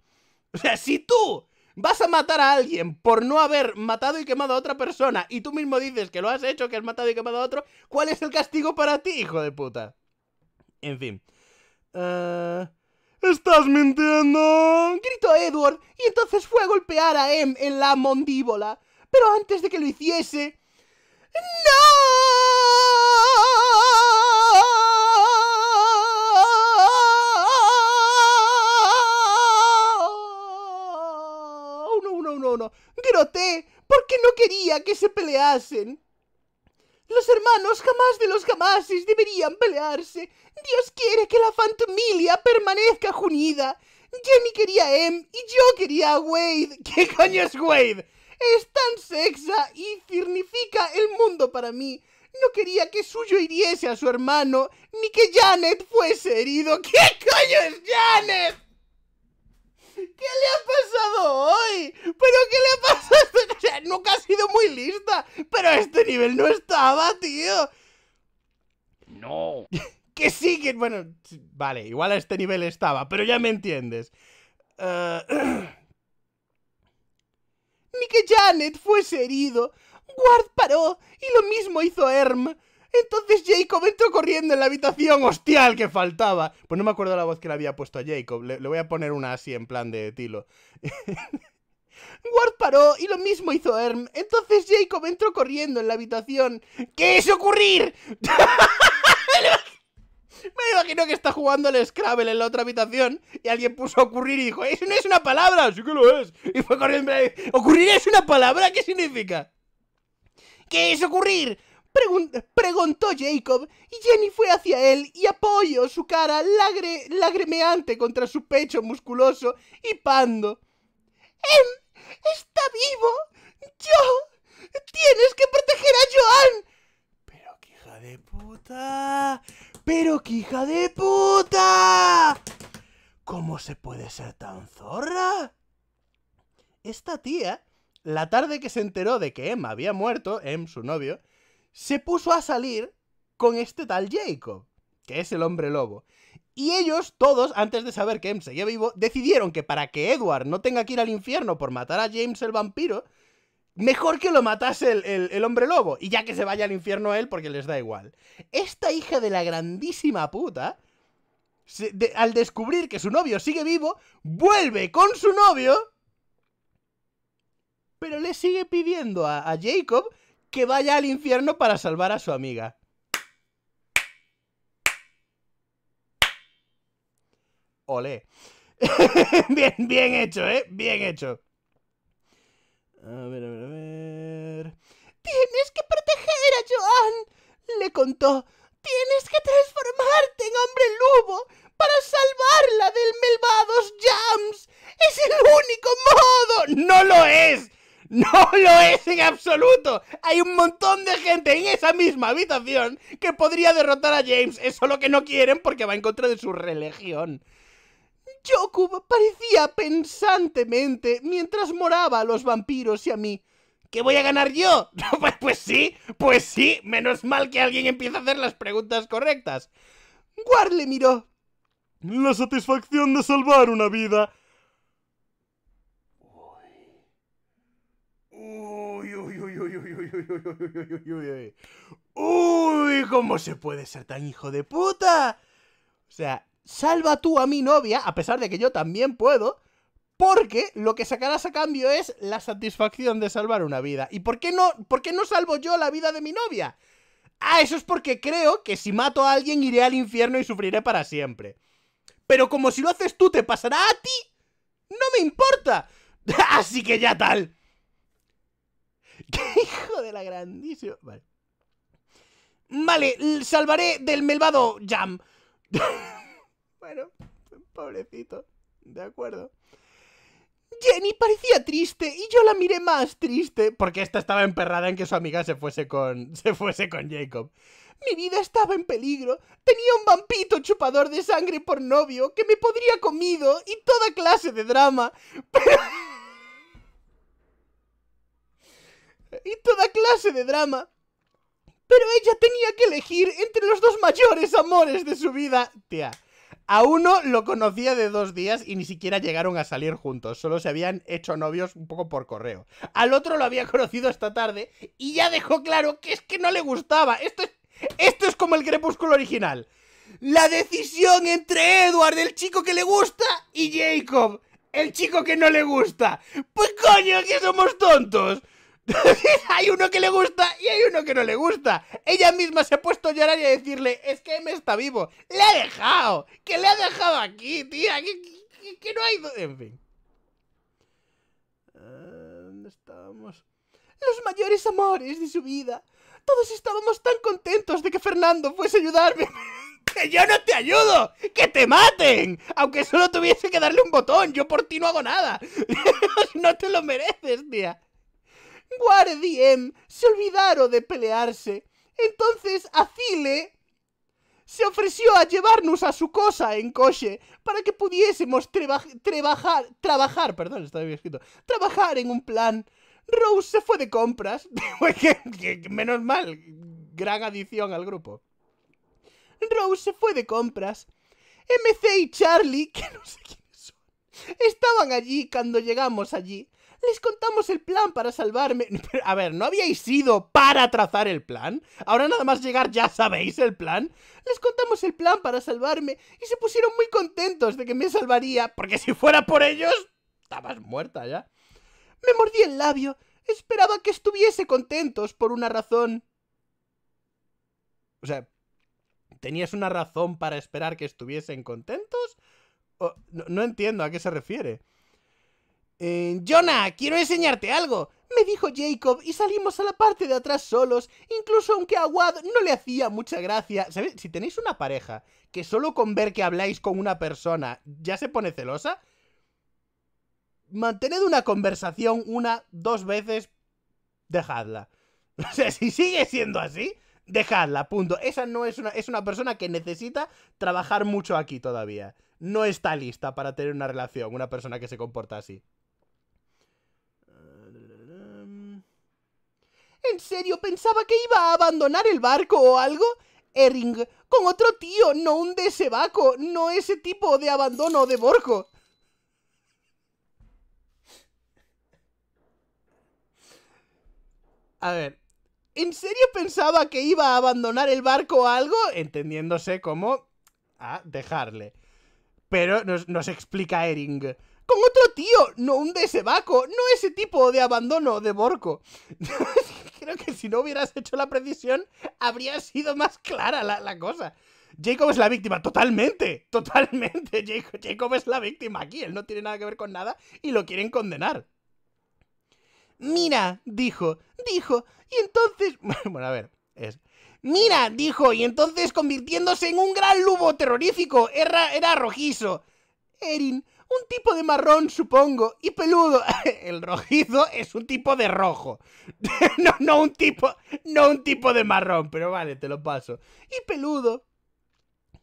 A: O sea, si tú vas a matar a alguien por no haber matado y quemado a otra persona y tú mismo dices que lo has hecho, que has matado y quemado a otro, ¿cuál es el castigo para ti, hijo de puta? En fin. Eh, ¡Estás mintiendo! Gritó Edward, y entonces fue a golpear a Em en la mondíbola. Pero antes de que lo hiciese... ¡No! no, no, no. Groté, porque no quería que se peleasen. Los hermanos jamás de los jamases deberían pelearse. Dios quiere que la fantomilia permanezca junida. Jenny quería a Em y yo quería a Wade. [laughs] ¿Qué coño es Wade? Es tan sexa y significa el mundo para mí. No quería que Suyo hiriese a su hermano, ni que Janet fuese herido. ¿Qué coño es Janet? ¿Qué le ha pasado hoy? ¿Pero qué le ha pasado? [laughs] nunca ha sido muy lista, pero a este nivel no estaba, tío. No. [laughs] que sí, que bueno, vale, igual a este nivel estaba, pero ya me entiendes. Eh, [clears throat] ni que Janet fuese herido, Ward paró y lo mismo hizo Herm. Entonces Jacob entró corriendo en la habitación, hostia, que faltaba. Pues no me acuerdo la voz que le había puesto a Jacob, le, voy a poner una así en plan de tilo. [laughs] Ward paró y lo mismo hizo Erm. Entonces Jacob entró corriendo en la habitación. ¿Qué es ocurrir? [laughs] Me imagino que está jugando el Scrabble en la otra habitación y alguien puso ocurrir y dijo, eso no es una palabra, sí que lo es. Y fue corriendo, ocurrir es una palabra, ¿qué significa? ¿Qué es ocurrir? preguntó Jacob, y Jenny fue hacia él y apoyó su cara lagremeante contra su pecho musculoso y pando. ¡Em! ¡Está vivo! ¡Yo! ¡Tienes que proteger a Joan! ¡Pero qué hija de puta! ¡Pero qué hija de puta! ¿Cómo se puede ser tan zorra? Esta tía, la tarde que se enteró de que Em había muerto, Em, su novio, se puso a salir con este tal Jacob, que es el hombre lobo. Y ellos, todos, antes de saber que Em seguía vivo, decidieron que para que Edward no tenga que ir al infierno por matar a James el vampiro, mejor que lo matase el, hombre lobo. Y ya que se vaya al infierno él, porque les da igual. Esta hija de la grandísima puta, al descubrir que su novio sigue vivo, vuelve con su novio pero le sigue pidiendo a, Jacob que vaya al infierno para salvar a su amiga. Olé. [laughs] bien, bien hecho, ¿eh? Bien hecho. A ver, a ver, a ver. Tienes que proteger a Joan, le contó. Tienes que transformarte en hombre lobo para salvarla del melvados Jams. Es el único modo. No lo es. [laughs] No lo es en absoluto. Hay un montón de gente en esa misma habitación que podría derrotar a James. Es lo que no quieren porque va en contra de su religión. Yoku parecía pensantemente mientras moraba a los vampiros y a mí. ¿Qué voy a ganar yo? [laughs] pues, pues sí, pues sí. Menos mal que alguien empieza a hacer las preguntas correctas.
C: Ward le miró. La satisfacción de salvar una vida
A: uy, ¿cómo se puede ser tan hijo de puta? O sea, salva tú a mi novia, a pesar de que yo también puedo, porque lo que sacarás a cambio es la satisfacción de salvar una vida. ¿Y por qué no, por qué no salvo yo la vida de mi novia? Ah, eso es porque creo que si mato a alguien iré al infierno y sufriré para siempre. Pero como si lo haces tú te pasará a ti, no me importa. [laughs] Así que ya tal. [laughs] hijo de la grandísima! Vale. Vale, salvaré del melvado Jam. [laughs] bueno, pobrecito. De acuerdo. Jenny parecía triste y yo la miré más triste porque esta estaba emperrada en que su amiga se fuese con [laughs] se fuese con Jacob. Mi vida estaba en peligro. Tenía un vampito chupador de sangre por novio que me podría comido y toda clase de drama. Pero y toda clase de drama. Pero ella tenía que elegir entre los dos mayores amores de su vida. Tía, a uno lo conocía de dos días y ni siquiera llegaron a salir juntos. Solo se habían hecho novios un poco por correo. Al otro lo había [laughs] conocido esta tarde y ya dejó claro que es que no le gustaba. Esto es, esto es como el crepúsculo original. La decisión entre Edward, el chico que le gusta, y Jacob, el chico que no le gusta. Pues coño, que somos tontos. [laughs] hay uno que le gusta y hay uno que no le gusta. Ella misma se ha puesto a llorar y a decirle, es que M está vivo. Le ha dejado. Que le ha dejado aquí, tía. Que, que, ha no hay... En fin. Eh, ¿Dónde estábamos? Los mayores amores de su vida. Todos estábamos tan contentos de que Fernando fuese a ayudarme. [laughs] ¡Que yo no te ayudo! ¡Que te maten! Aunque solo tuviese que darle un botón, yo por ti no hago nada. [laughs] no te lo mereces, tía. Guardiem se olvidaron de pelearse. Entonces Azile se ofreció a llevarnos a su cosa en coche para que pudiésemos trabajar, trabajar, perdón, estaba trabajar en un plan. Rose se fue de compras. [laughs] Menos mal, gran adición al grupo. Rose se fue de compras. MC y Charlie, [laughs] que no sé quiénes son, estaban allí cuando llegamos allí. Les contamos el plan para salvarme. [laughs] a ver, ¿no habíais ido para trazar el plan? Ahora nada más llegar ya sabéis el plan. Les contamos el plan para salvarme y se pusieron muy contentos de que me salvaría, porque si fuera por ellos, estabas muerta ya. Me mordí el labio. Esperaba que estuviese contentos por una razón. O sea, ¿tenías una razón para esperar que estuviesen contentos? no entiendo a qué se refiere. Eh, Jonah, quiero enseñarte algo. Me dijo Jacob y salimos a la parte de atrás solos, incluso aunque a Wad no le hacía mucha gracia. Si tenéis una pareja que solo con ver que habláis con una persona ya se pone celosa, mantened una conversación una, dos veces, dejadla. [laughs] O sea, si sigue siendo así, dejadla, punto. Esa no es una, es una persona que necesita trabajar mucho aquí todavía. No está lista para tener una relación, una persona que se comporta así. ¿En serio pensaba que iba a abandonar el barco o algo? Ering, con otro tío, no un vaco, no ese tipo de abandono de borco. A ver, ¿en serio pensaba que iba a abandonar el barco o algo? Entendiéndose como a dejarle. Pero nos, explica Ering. Con otro tío, no un vaco, no ese tipo de abandono de borco. [laughs] que si no hubieras hecho la precisión, habría sido más clara la, cosa. Jacob es la víctima, totalmente, totalmente. [laughs] Jacob, es la víctima aquí, él no tiene nada que ver con nada y lo quieren condenar. Mira, dijo, dijo, y entonces... [laughs] Bueno, a ver, es... Mira, dijo, y entonces convirtiéndose en un gran lubo terrorífico, era, era rojizo. Erin un tipo de marrón, supongo, y peludo. [laughs] El rojizo es un tipo de rojo. [laughs] no, no un tipo, no un tipo de marrón, pero vale, te lo paso. Y peludo.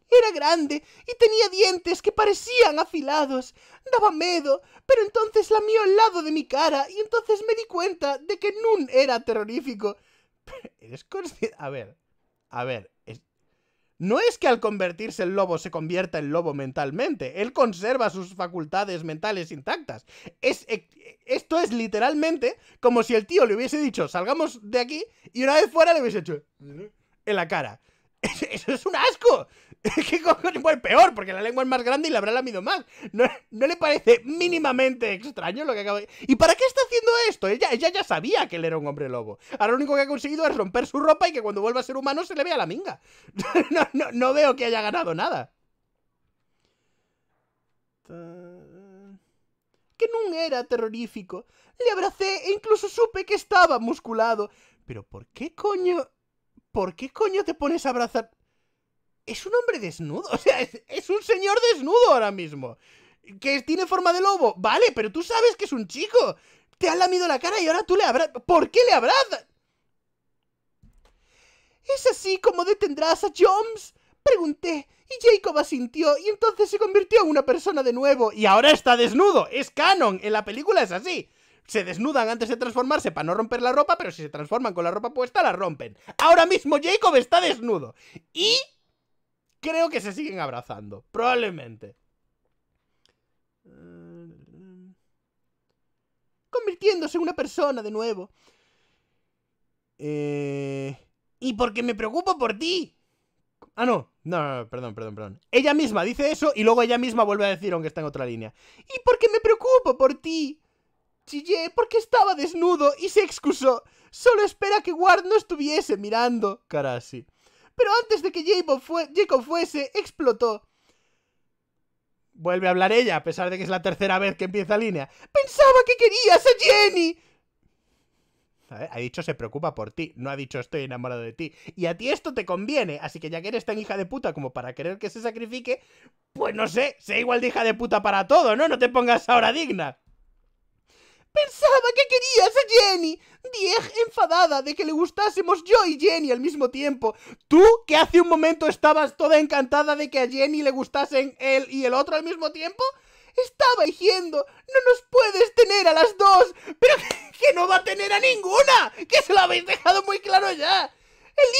A: Era grande y tenía dientes que parecían afilados. Daba miedo, pero entonces lamió al lado de mi cara y entonces me di cuenta de que Nun era terrorífico. Pero [laughs] ¿Eres consciente? A ver, a ver, no es que al convertirse en lobo se convierta en lobo mentalmente, él conserva sus facultades mentales intactas. Eh, esto es literalmente como si el tío le hubiese dicho, salgamos de aquí, y una vez fuera le hubiese hecho
C: en
A: la cara. [laughs] Eso es un asco. ¡Qué [laughs] que ¡Pues peor, porque la lengua es más grande y la habrá lamido más. ¿No, le parece mínimamente extraño lo que acaba de... ¿Y para qué está haciendo esto? Ella, ella ya sabía que él era un hombre lobo. Ahora lo único que ha conseguido es romper su ropa y que cuando vuelva a ser humano se le vea la minga. [laughs] no, no veo que haya ganado nada. Que no era terrorífico. Le abracé e incluso supe que estaba musculado. Pero ¿por qué coño... ¿Por qué coño te pones a abrazar? es un hombre desnudo, [laughs] o sea, es, un señor desnudo ahora mismo. Que tiene forma de lobo, vale, pero tú sabes que es un chico. Te han lamido la cara y ahora tú le habrás. ¿Por qué le habrás? ¿Es así como detendrás a Jones? Pregunté, y Jacob asintió, y entonces se convirtió en una persona de nuevo, y ahora está desnudo. Es canon, en la película es así. Se desnudan antes de transformarse para no romper la ropa, pero si se transforman con la ropa puesta, la rompen. Ahora mismo Jacob está desnudo. Y creo que se siguen abrazando. Probablemente. Convirtiéndose en una persona de nuevo. Eh... Y porque me preocupo por ti. Ah, no. No, no, no, perdón, perdón, perdón. Ella misma dice eso y luego ella misma vuelve a decir, aunque está en otra línea. Y porque me preocupo por ti. Chillé porque estaba desnudo y se excusó. Solo espera que Ward no estuviese mirando. Cara así pero antes de que Jacob, fue, Jacob fuese, explotó. Vuelve a hablar ella, a pesar de que es la tercera vez que empieza la línea. ¡Pensaba que querías a Jenny! A ver, ha dicho se preocupa por ti, no ha dicho estoy enamorado de ti. Y a ti esto te conviene, así que ya que eres tan hija de puta como para querer que se sacrifique, pues no sé, sé igual de hija de puta para todo, ¿no? No te pongas ahora digna. Pensaba que querías a Jenny. Diez enfadada de que le gustásemos yo y Jenny al mismo tiempo. Tú, que hace un momento estabas toda encantada de que a Jenny le gustasen él y el otro al mismo tiempo. Estaba diciendo, no nos puedes tener a las dos, pero que, [laughs] que no va a tener a ninguna, que se lo habéis dejado muy claro ya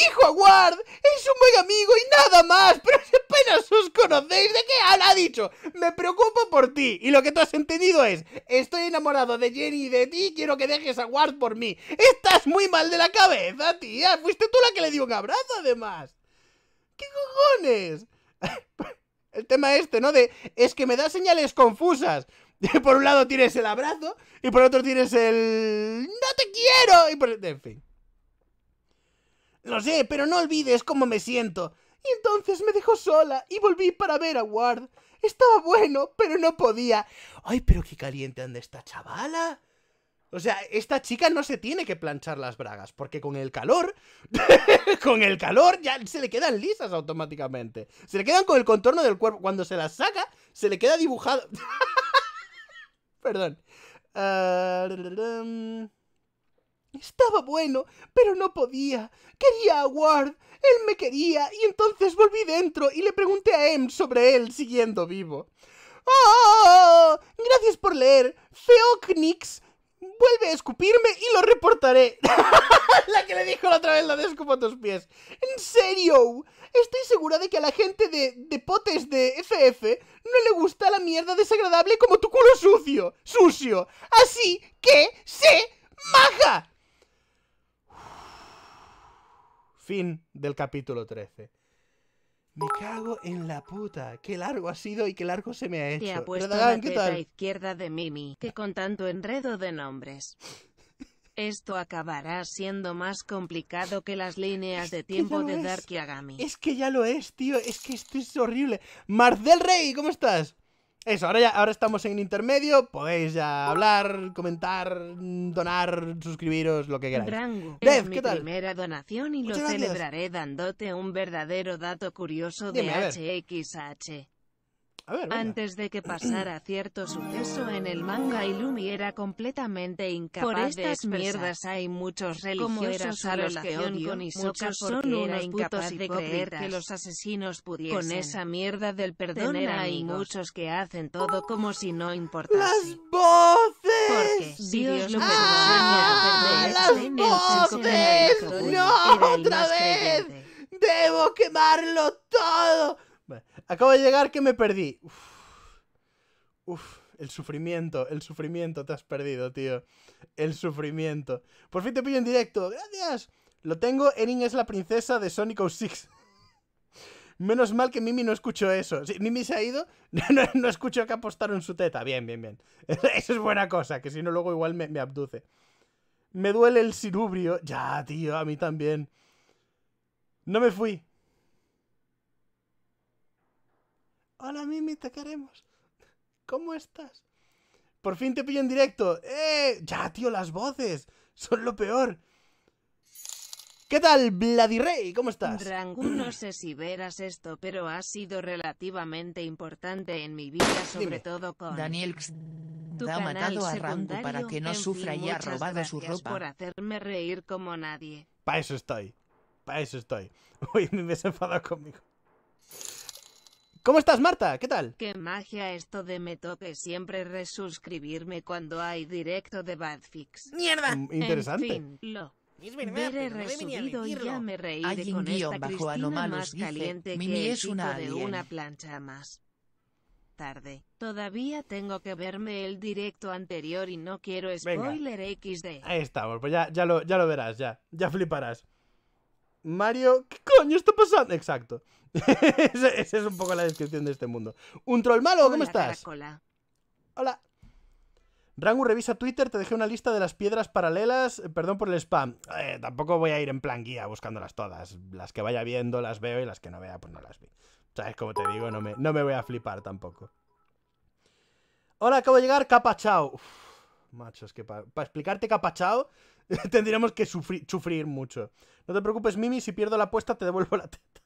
A: hijo a Ward, es un buen amigo y nada más, pero si apenas os conocéis, ¿de qué ha dicho? Me preocupo por ti, y lo que tú has entendido es, estoy enamorado de Jenny y de ti, quiero que dejes a Ward por mí. Estás muy mal de la cabeza, tía, fuiste tú la que le dio un abrazo además. ¿Qué cojones? [laughs] El tema este, ¿no? De, es que me da señales confusas. [laughs] Por un lado tienes el abrazo y por otro tienes el... No te quiero. Y por... En fin. Lo sé, pero no olvides cómo me siento. Y entonces me dejó sola y volví para ver a Ward. Estaba bueno, pero no podía. Ay, pero qué caliente anda esta chavala. O sea, esta chica no se tiene que planchar las bragas, porque con el calor, [laughs] con el calor ya se le quedan lisas automáticamente. Se le quedan con el contorno del cuerpo. Cuando se las saca, se le queda dibujado. [laughs] Perdón. Ah, estaba bueno, pero no podía. Quería a Ward. Él me quería y entonces volví dentro y le pregunté a Em sobre él siguiendo vivo. ¡Oh! Gracias por leer. Feocnix vuelve a escupirme y lo reportaré. [laughs] la que le dijo la otra vez, la de escupo tus pies. En serio, estoy segura de que a la gente de, de potes de FF no le gusta la mierda desagradable como tu culo sucio, sucio. Así que se maja. Fin del capítulo 13. Me cago en la puta. Qué largo ha sido y qué largo se me ha hecho. Te ha puesto la
B: izquierda de Mimi, que con tanto enredo de nombres. Esto acabará siendo más complicado que las líneas de tiempo de Darkiagami. Es
A: que ya lo es, tío. Es que esto es horrible. Marcel Rey, ¿cómo estás? Eso, ahora ya ahora estamos en intermedio, podéis ya hablar, comentar, mm, donar, suscribiros, lo que queráis.
B: Rango, Dev, es ¿qué mi tal? primera donación y lo celebraré dándote un verdadero dato curioso de HXH. Antes de que pasara cierto suceso en el manga, Illumi era completamente incapaz de Por estas mierdas hay muchos religiosos a los que odio, con Isoka son era incapaz de creer que los asesinos pudiesen. Con esa mierda del perdón hay muchos que hacen todo como si no
D: importase. ¡Las voces! Porque Dios, lo perdona, ah, ¡Las voces! ¡No! ¡Otra vez! ¡Debo quemarlo
A: todo! Acabo de llegar que me perdí. Uf. El sufrimiento, el sufrimiento te has perdido, tío. El sufrimiento. Por fin te pillo en directo. Gracias. Lo tengo, Erin es la princesa de Sonic 06. [laughs] Menos mal que Mimi no escuchó eso. Mimi se ha ido, [laughs] no, no, escuchó que apostaron su teta. Bien, bien, bien. [laughs] Eso es buena cosa, que si no luego igual me, abduce. Me duele el cirubrio. Ya, tío, a mí también. No me fui. Hola Mimi, te queremos. ¿Cómo estás? Por fin te pillo en directo. ¡Eh! Ya, tío, las voces. Son lo peor. ¿Qué tal, Vladirrey? ¿Cómo estás?
B: Rangú, no sé si verás esto, pero ha sido relativamente importante en mi vida, sobre todo con... Daniel
A: ha matado a Rangú para que no sufra y ha robado su ropa. por
B: hacerme reír como nadie.
A: Para eso estoy. Para eso estoy. [laughs] Uy, me has enfadado conmigo. ¿Cómo estás, Marta? ¿Qué tal?
B: Qué magia esto de me toque siempre resuscribirme cuando hay directo de Badfix.
D: ¡Mierda! Mm, interesante. En
B: fin, lo... Veré resubido y ya me reiré Hay con esta bajo Cristina más caliente que es una de una plancha más tarde. Todavía tengo que verme el directo anterior y no quiero spoiler XD.
A: Ahí estamos, pues ya, ya, lo, ya lo verás, ya. Ya fliparás. Mario, ¿qué coño está pasando? Exacto. [laughs] Esa es un poco la descripción de este mundo. Un troll
B: malo, ¿cómo estás? Hola.
A: Rangu revisa Twitter, te dejé una lista de las piedras paralelas, eh, perdón por el spam. Eh, tampoco voy a ir en plan guía buscándolas todas. Las que vaya viendo las veo y las que no vea pues no las vi. ¿Sabes como te digo? No me, no me voy a flipar tampoco. Hola, acabo de llegar, capachao. Machos que para explicarte capachao [laughs] tendríamos que sufrir, sufrir mucho. No te preocupes, Mimi, si pierdo la apuesta te devuelvo la teta.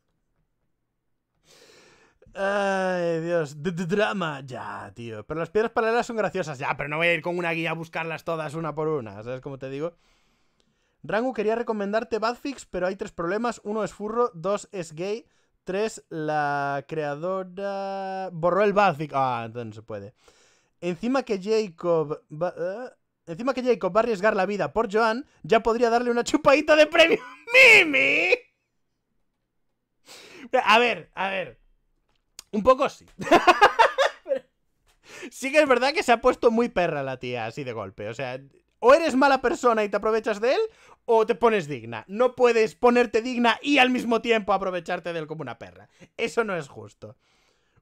A: Ay, Dios. de Drama. Ya, tío. Pero las piedras paralelas son graciosas. Ya, pero no voy a ir con una guía a buscarlas todas una por una. ¿Sabes cómo te digo? Rangu quería recomendarte Badfix, pero hay tres problemas. Uno es furro, dos es gay, tres la creadora... Borró el Badfix. Ah, entonces no se puede. Encima que Jacob... ¿eh? Encima que Jacob va a arriesgar la vida por Joan, ya podría darle una chupadita de premio. [laughs] ¡Mimi! A ver, a ver. Un poco sí. [laughs] sí que es verdad que se ha puesto muy perra la tía así de golpe. O sea, o eres mala persona y te aprovechas de él, o te pones digna. No puedes ponerte digna y al mismo tiempo aprovecharte de él como una perra. Eso no es justo.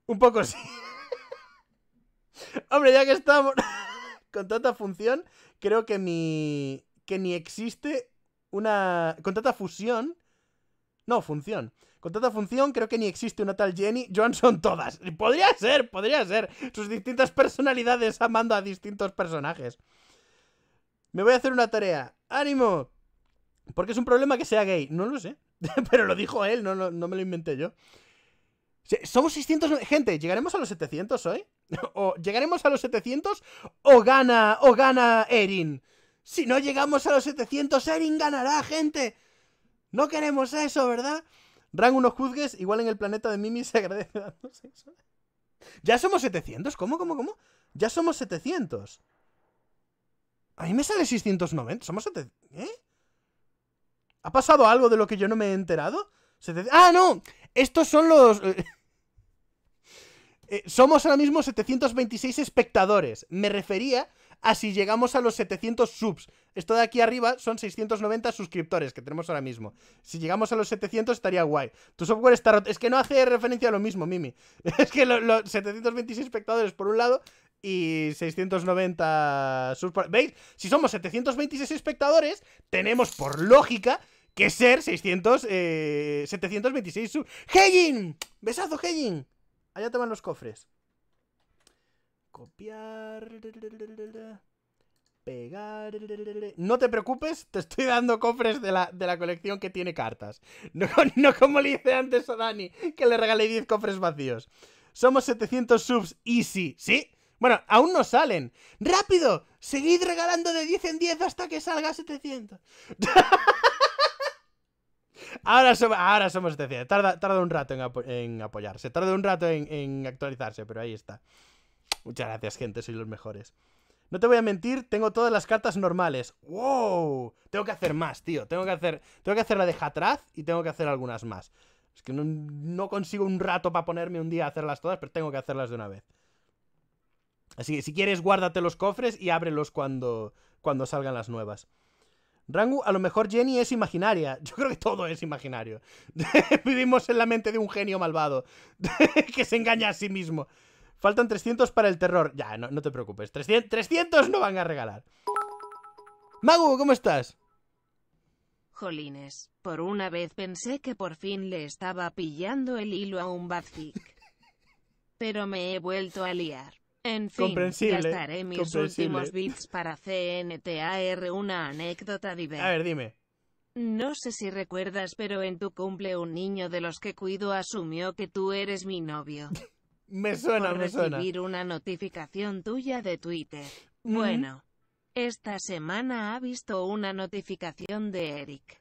A: Un poco sí. [laughs] Hombre, ya que estamos [laughs] con tanta función, creo que mi... que ni existe una... con tanta fusión... No, función. Con tanta función, creo que ni existe una tal Jenny. Johnson todas. Podría ser, podría ser. Sus distintas personalidades amando a distintos personajes. Me voy a hacer una tarea. ¡Ánimo! Porque es un problema que sea gay. No lo sé. [laughs] Pero lo dijo él, no, no, me lo inventé yo. Somos 600... Gente, ¿llegaremos a los 700 hoy? [laughs] ¿O llegaremos a los 700 o gana, o gana Erin? Si no llegamos a los 700, Erin ganará, gente. No queremos eso, ¿verdad? Rango unos juzgues, igual en el planeta de Mimi se [laughs] agradece. ya somos 700, ¿cómo, cómo, cómo? Ya somos 700. A mí me sale 690, somos 700. ¿Eh? ¿Ha pasado algo de lo que yo no me he enterado? Ah, no, estos son los... Eh, [laughs] eh, somos ahora mismo 726 espectadores. Me refería a si llegamos a los 700 subs. Esto de aquí arriba son 690 suscriptores que tenemos ahora mismo. Si llegamos a los 700 estaría guay. Tu software está roto. Es que no hace referencia a lo mismo, Mimi. [laughs] Es que los 726 espectadores por un lado y 690 ¿Veis? Si somos 726 espectadores, tenemos por lógica que ser 600, 726 subs. ¡Besazo, Heyin. Allá te van los cofres. Copiar pegar. No te preocupes, te estoy dando cofres de la, colección que tiene cartas. [laughs] No, como le hice antes a Dani, que le regalé 10 cofres vacíos. Somos 700 subs, easy, ¿sí? Bueno, aún no salen. ¡Rápido! Seguid regalando de 10 en 10 hasta que salga 700. [laughs] Ahora, somos, ahora somos 700. Tarda, un rato en, apoyarse. Tarda un rato en, en actualizarse, pero ahí está. Muchas gracias, gente. Sois los mejores. No te voy a mentir, tengo todas las cartas normales. ¡Wow! Tengo que hacer más, tío. Tengo que hacer, tengo que hacer la de Hatraz y tengo que hacer algunas más. Es que no, no consigo un rato para ponerme un día a hacerlas todas, pero tengo que hacerlas de una vez. Así que si quieres, guárdate los cofres y ábrelos cuando, cuando salgan las nuevas. Rangu, a lo mejor Jenny es imaginaria. [laughs] Yo creo que todo es imaginario. [laughs] Vivimos en la mente de un genio malvado [laughs] que se engaña a sí mismo. Faltan 300 para el terror. Ya, no, te preocupes. 300, no van a regalar. Magu, ¿cómo estás?
B: Jolines, por una vez pensé que por fin le estaba pillando el hilo a un Badfic. Pero me he vuelto a liar. En fin, gastaré mis últimos bits para CNTAR una anécdota divertida. A ver, dime. No sé si recuerdas, pero en tu cumple un niño de los que cuido asumió que tú eres mi novio. [laughs] Me suena, me suena. recibir una notificación tuya de Twitter. Bueno, esta semana ha visto una notificación de Eric.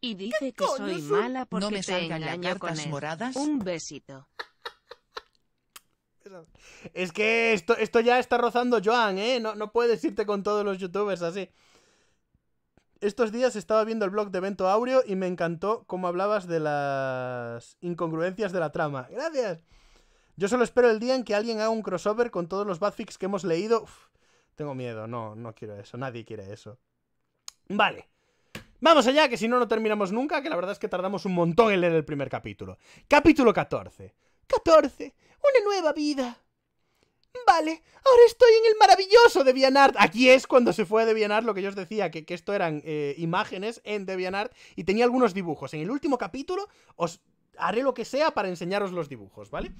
D: Y dice que soy mala porque no me con él. Moradas. Un
A: besito. Es que esto, esto ya está rozando Joan, ¿eh? No, no puedes irte con todos los youtubers así. Estos días estaba viendo el blog de Vento Aureo y me encantó cómo hablabas de las incongruencias de la trama. Gracias. Yo solo espero el día en que alguien haga un crossover con todos los badfics que hemos leído. tengo miedo, no, no quiero eso, nadie quiere eso. Vale. Vamos allá, que si no, no terminamos nunca, que la verdad es que tardamos un montón en leer el primer capítulo. Capítulo 14. 14. Una nueva vida. Vale, ahora estoy en el maravilloso DeviantArt. Aquí es cuando se fue a DeviantArt lo que yo os decía, que, esto eran eh, imágenes en DeviantArt y tenía algunos dibujos. En el último capítulo os haré lo que sea para enseñaros los dibujos, ¿vale?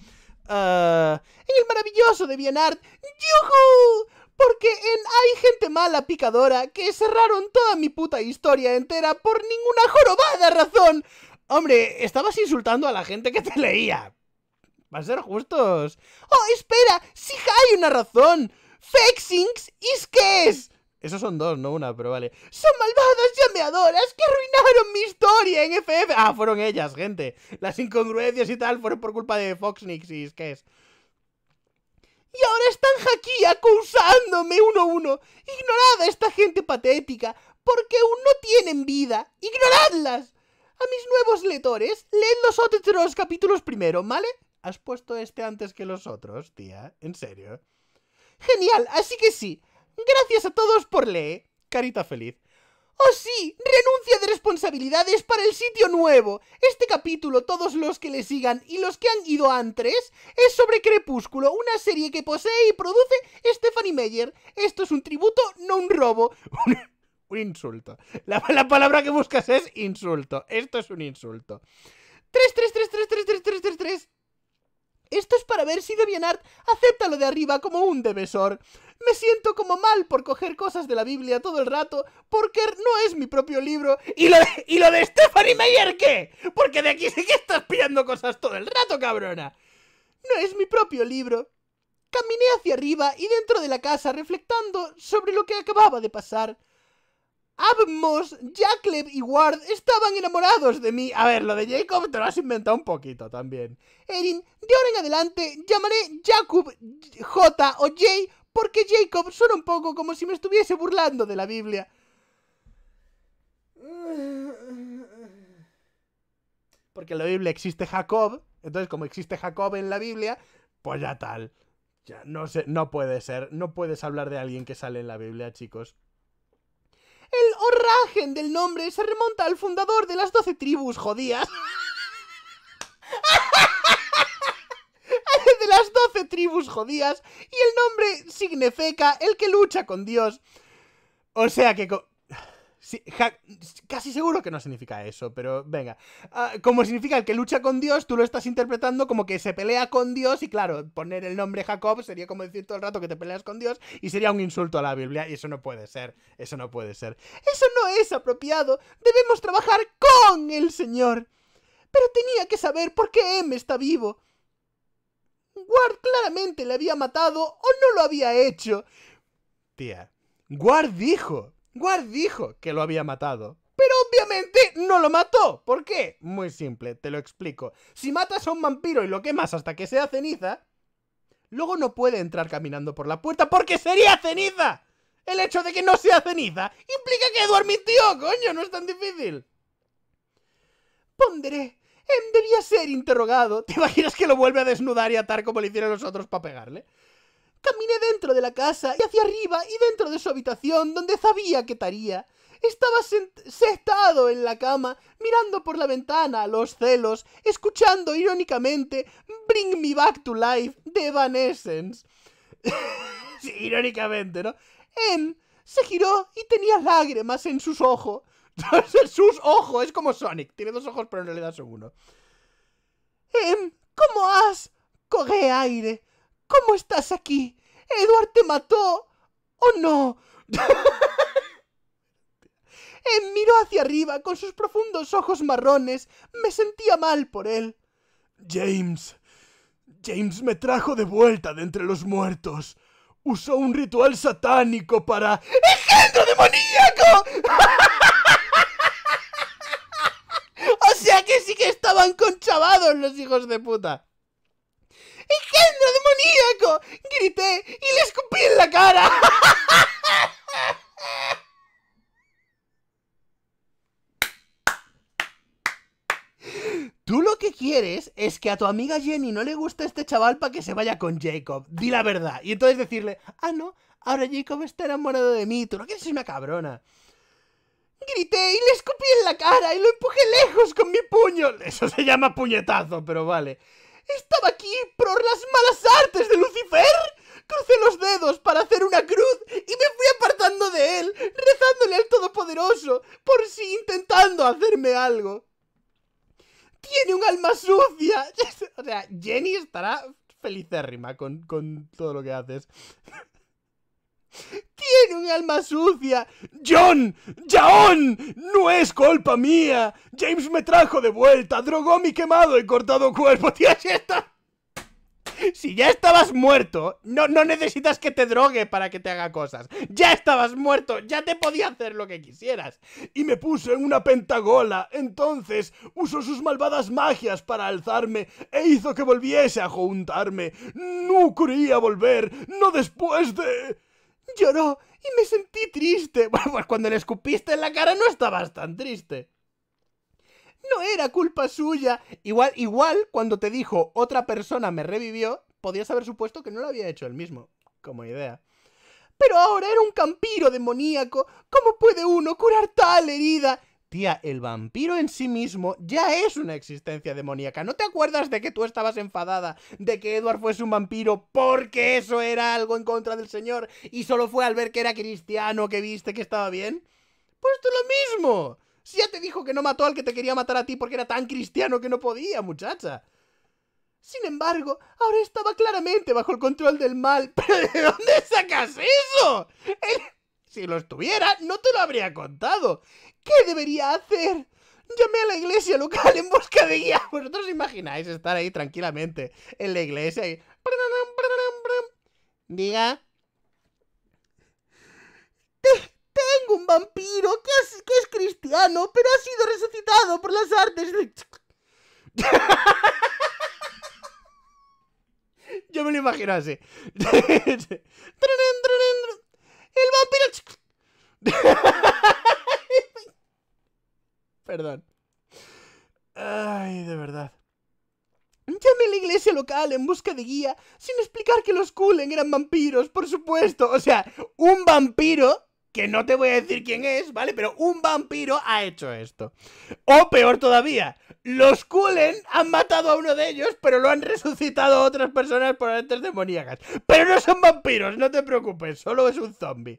A: Ah, en el maravilloso de Bienart, ¡yuhu! Porque en hay gente mala picadora que cerraron toda mi puta historia entera por ninguna jorobada razón. Hombre, estabas insultando a la gente que te leía. Va a ser justos. ¡Oh, espera! ¡Sí hay una razón! ¡Fexings is qué es! Esos son dos, no una, pero vale. ¡Son malvadas llameadoras que arruinaron mi historia en FF! Ah, fueron ellas, gente. Las incongruencias y tal fueron por culpa de Foxnix y es que es. Y ahora están aquí acusándome uno a uno. Ignorad a esta gente patética, porque aún no tienen vida. ¡Ignoradlas! A mis nuevos lectores, leed los otros capítulos primero, ¿vale? Has puesto este antes que los otros, tía. En serio. Genial, así que sí. Gracias a todos por leer. Carita feliz. ¡Oh sí! ¡Renuncia de responsabilidades para el sitio nuevo! Este capítulo, todos los que le sigan y los que han ido antes, es sobre Crepúsculo, una serie que posee y produce Stephanie Meyer. Esto es un tributo, no un robo. [laughs] un insulto. La, palabra que buscas es insulto. Esto es un insulto. 3, 3, 3, 3, 3, Esto es para ver si DeviantArt acepta lo de arriba como un debesor. Me siento como mal por coger cosas de la Biblia todo el rato, porque no es mi propio libro. ¿Y lo de, y lo de Stephanie Meyer qué? Porque de aquí sí que estás pillando cosas todo el rato, cabrona. No es mi propio libro. Caminé hacia arriba y dentro de la casa reflectando sobre lo que acababa de pasar. Abmos, Jacob y Ward estaban enamorados de mí. A ver, lo de Jacob te lo has inventado un poquito también. Erin, de ahora en adelante llamaré Jacob J o J porque Jacob suena un poco como si me estuviese burlando de la Biblia. Porque en la Biblia existe Jacob, entonces como existe Jacob en la Biblia, pues ya tal. Ya no sé, no puede ser, no puedes hablar de alguien que sale en la Biblia, chicos. El orragen del nombre se remonta al fundador de las doce tribus jodías. [laughs] tribus jodías, y el nombre significa el que lucha con Dios. O sea que... casi seguro que no significa eso, pero venga. Ah, como significa el que lucha con Dios, tú lo estás interpretando como que se pelea con Dios y claro, poner el nombre Jacob sería como decir todo el rato que te peleas con Dios y sería un insulto a la Biblia y eso no puede ser, eso no puede ser. Eso no es apropiado, debemos trabajar con el Señor. Pero tenía que saber por qué M está vivo. Guard claramente le había matado o no lo había hecho. Tía, Guard dijo, Guard dijo que lo había matado. Pero obviamente no lo mató. ¿Por qué? Muy simple, te lo explico. Si matas a un vampiro y lo quemas hasta que sea ceniza, luego no puede entrar caminando por la puerta porque sería ceniza. El hecho de que no sea ceniza implica que Eduard mintió, coño, no es tan difícil. Ponderé Em, debía ser interrogado. ¿Te imaginas que lo vuelve a desnudar y atar como le hicieron los otros para pegarle? Caminé dentro de la casa y hacia arriba y dentro de su habitación, donde sabía que estaría. Estaba sentado en la cama, mirando por la ventana a los celos, escuchando irónicamente Bring Me Back to Life de Evanescence. [laughs] sí, irónicamente, ¿no? Em se giró y tenía lágrimas en sus ojos. Sus ojos, es como Sonic. Tiene dos ojos, pero en realidad son uno. Em, ¿Cómo has? Coge aire. ¿Cómo estás aquí? ¿Edward te mató? ¿O no? [laughs] Em, miró hacia arriba con sus profundos ojos marrones. Me sentía mal por él. James. James me trajo de vuelta de entre los muertos. Usó un ritual satánico para... ¡Engendro demoníaco! [laughs] que sí que estaban chavados los hijos de puta. ¡Engendro demoníaco! Grité y le escupí en la cara. Tú lo que quieres es que a tu amiga Jenny no le guste este chaval para que se vaya con Jacob. Di la verdad. Y entonces decirle, ah, no, ahora Jacob está enamorado de mí. Tú lo que ser una cabrona. Grité y le escupí en la cara y lo empujé lejos con mi puño. Eso se llama puñetazo, pero vale. Estaba aquí por las malas artes de Lucifer. Crucé los dedos para hacer una cruz y me fui apartando de él, rezándole al Todopoderoso, por si intentando hacerme algo. Tiene un alma sucia. [laughs] o sea, Jenny estará felicérrima con, con todo lo que haces. Tiene un alma sucia. John, John. no es culpa mía. James me trajo de vuelta, drogó mi quemado y cortado cuerpo. [laughs] Tío, si Si ya estabas muerto, no, no necesitas que te drogue para que te haga cosas. Ya estabas muerto, ya te podía hacer lo que quisieras. Y me puso en una pentagola. Entonces usó sus malvadas magias para alzarme e hizo que volviese a juntarme. No quería volver, no después de lloró y me sentí triste. [laughs] Bueno, pues cuando le escupiste en la cara no estabas tan triste. No era culpa suya. Igual, igual cuando te dijo otra persona me revivió, podías haber supuesto que no lo había hecho él mismo, como idea. Pero ahora era un campiro demoníaco. ¿Cómo puede uno curar tal herida? Tía, el vampiro en sí mismo ya es una existencia demoníaca. ¿No te acuerdas de que tú estabas enfadada de que Edward fuese un vampiro porque eso era algo en contra del Señor y solo fue al ver que era cristiano que viste que estaba bien? Pues tú lo mismo. Si ya te dijo que no mató al que te quería matar a ti porque era tan cristiano que no podía, muchacha. Sin embargo, ahora estaba claramente bajo el control del mal. [laughs] ¿Pero de dónde sacas eso? si lo estuviera, no te lo habría contado. ¿Qué debería hacer? Llamé a la iglesia local en busca de guía. ¿Vosotros imagináis estar ahí tranquilamente en la iglesia y... Diga... Tengo un vampiro que es, cristiano, pero ha sido resucitado por las artes de... [laughs] Yo me lo imagino [laughs] El vampiro... Perdón. Ay, de verdad. Llamé a la iglesia local en busca de guía, sin explicar que los Kulen eran vampiros, por supuesto. O sea, un vampiro, que no te voy a decir quién es, ¿vale? Pero un vampiro ha hecho esto. O peor todavía, los Kulen han matado a uno de ellos, pero lo han resucitado a otras personas por antes demoníacas. Pero no son vampiros, no te preocupes, solo es un zombie.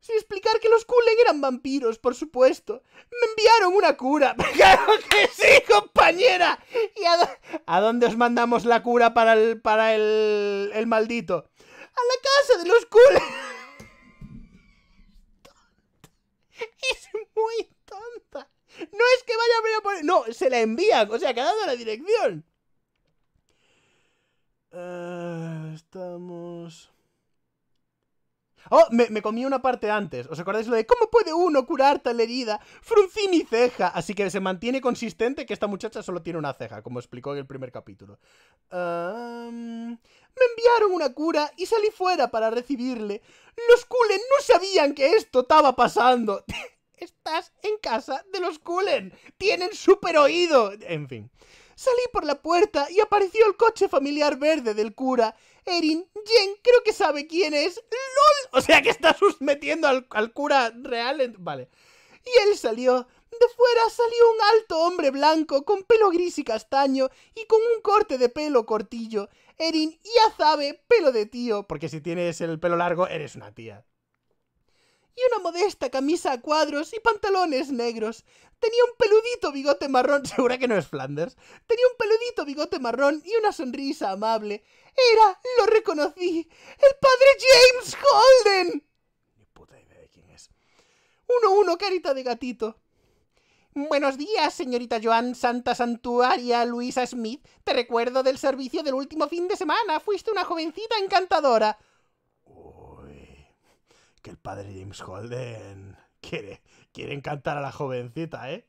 A: Sin explicar que los Kulen eran vampiros, por supuesto. Me enviaron una cura. [laughs] ¡Claro que sí, compañera! ¿Y a, dónde os mandamos la cura para el, para el, el maldito? A
E: la casa
A: de los Tonta. [laughs] Es muy tonta. No es que vaya a venir a poner... No, se la envían. O sea, que ha dado la dirección. Ah, estamos... Oh, me, comí una parte antes. ¿Os acordáis lo de cómo puede uno curar tal herida? Fruncí mi ceja. Así que se mantiene consistente que esta muchacha solo tiene una ceja, como explicó en el primer capítulo. me enviaron una cura y salí fuera para recibirle. Los Cullen no sabían que esto estaba pasando. [laughs] Estás en casa de los Cullen. Tienen super oído. En fin. Salí por la puerta y apareció el coche familiar verde del cura. Erin, Jen, creo que sabe quién es. ¡Lol! O sea que está metiendo al, cura real. Vale. Y él salió. De fuera salió un alto hombre blanco, con pelo gris y castaño, y con un corte de pelo cortillo. Erin, ya sabe, pelo de tío, porque si tienes el pelo largo, eres una tía y una modesta camisa a cuadros y pantalones negros. Tenía un peludito bigote marrón, [laughs] segura que no es Flanders. Tenía un peludito bigote marrón y una sonrisa amable. Era, lo reconocí, el padre James Holden. Ni puta idea de quién es. Uno, uno, carita de gatito. Buenos días, señorita Joan Santa Santuaria Luisa Smith. Te recuerdo del servicio del último fin de semana. Fuiste una jovencita encantadora que el padre James Holden quiere, quiere encantar a la jovencita, ¿eh?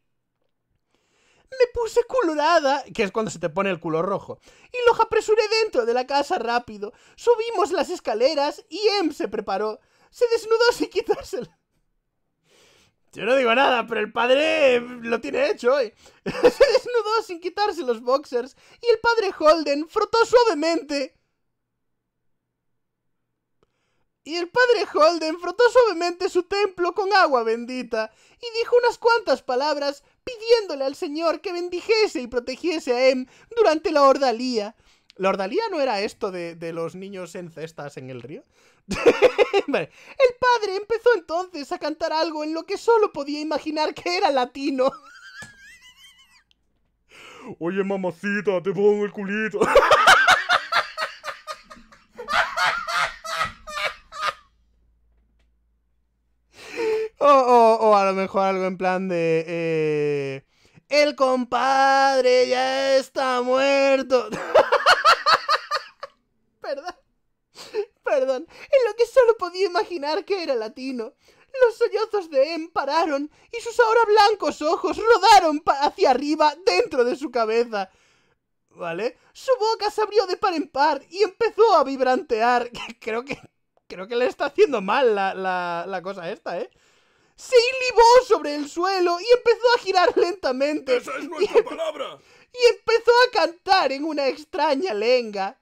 A: Me puse colorada, que es cuando se te pone el culo rojo, y los apresuré dentro de la casa rápido. Subimos las escaleras y Em se preparó. Se desnudó sin quitárselo. Yo no digo nada, pero el padre lo tiene hecho hoy. [laughs] se desnudó sin quitarse los boxers y el padre Holden frotó suavemente y el padre Holden frotó suavemente su templo con agua bendita y dijo unas cuantas palabras pidiéndole al Señor que bendijese y protegiese a Em durante la ordalía. La ordalía no era esto de, los niños en cestas en el río. [laughs] vale. El padre empezó entonces a cantar algo en lo que solo podía imaginar que era latino.
C: [laughs] Oye, mamacita, te pongo el culito. [laughs]
A: O, o, o, a lo mejor algo en plan de... Eh, el compadre ya está muerto. [laughs] Perdón. Perdón. En lo que solo podía imaginar que era latino. Los sollozos de Em pararon y sus ahora blancos ojos rodaron hacia arriba dentro de su cabeza. ¿Vale? Su boca se abrió de par en par y empezó a vibrantear. [laughs] Creo que. Creo que le está haciendo mal la, la, la cosa esta, ¿eh? se ilibó sobre el suelo y empezó a girar lentamente. ¡Esa es nuestra [laughs] palabra! Y empezó a cantar en una extraña lengua.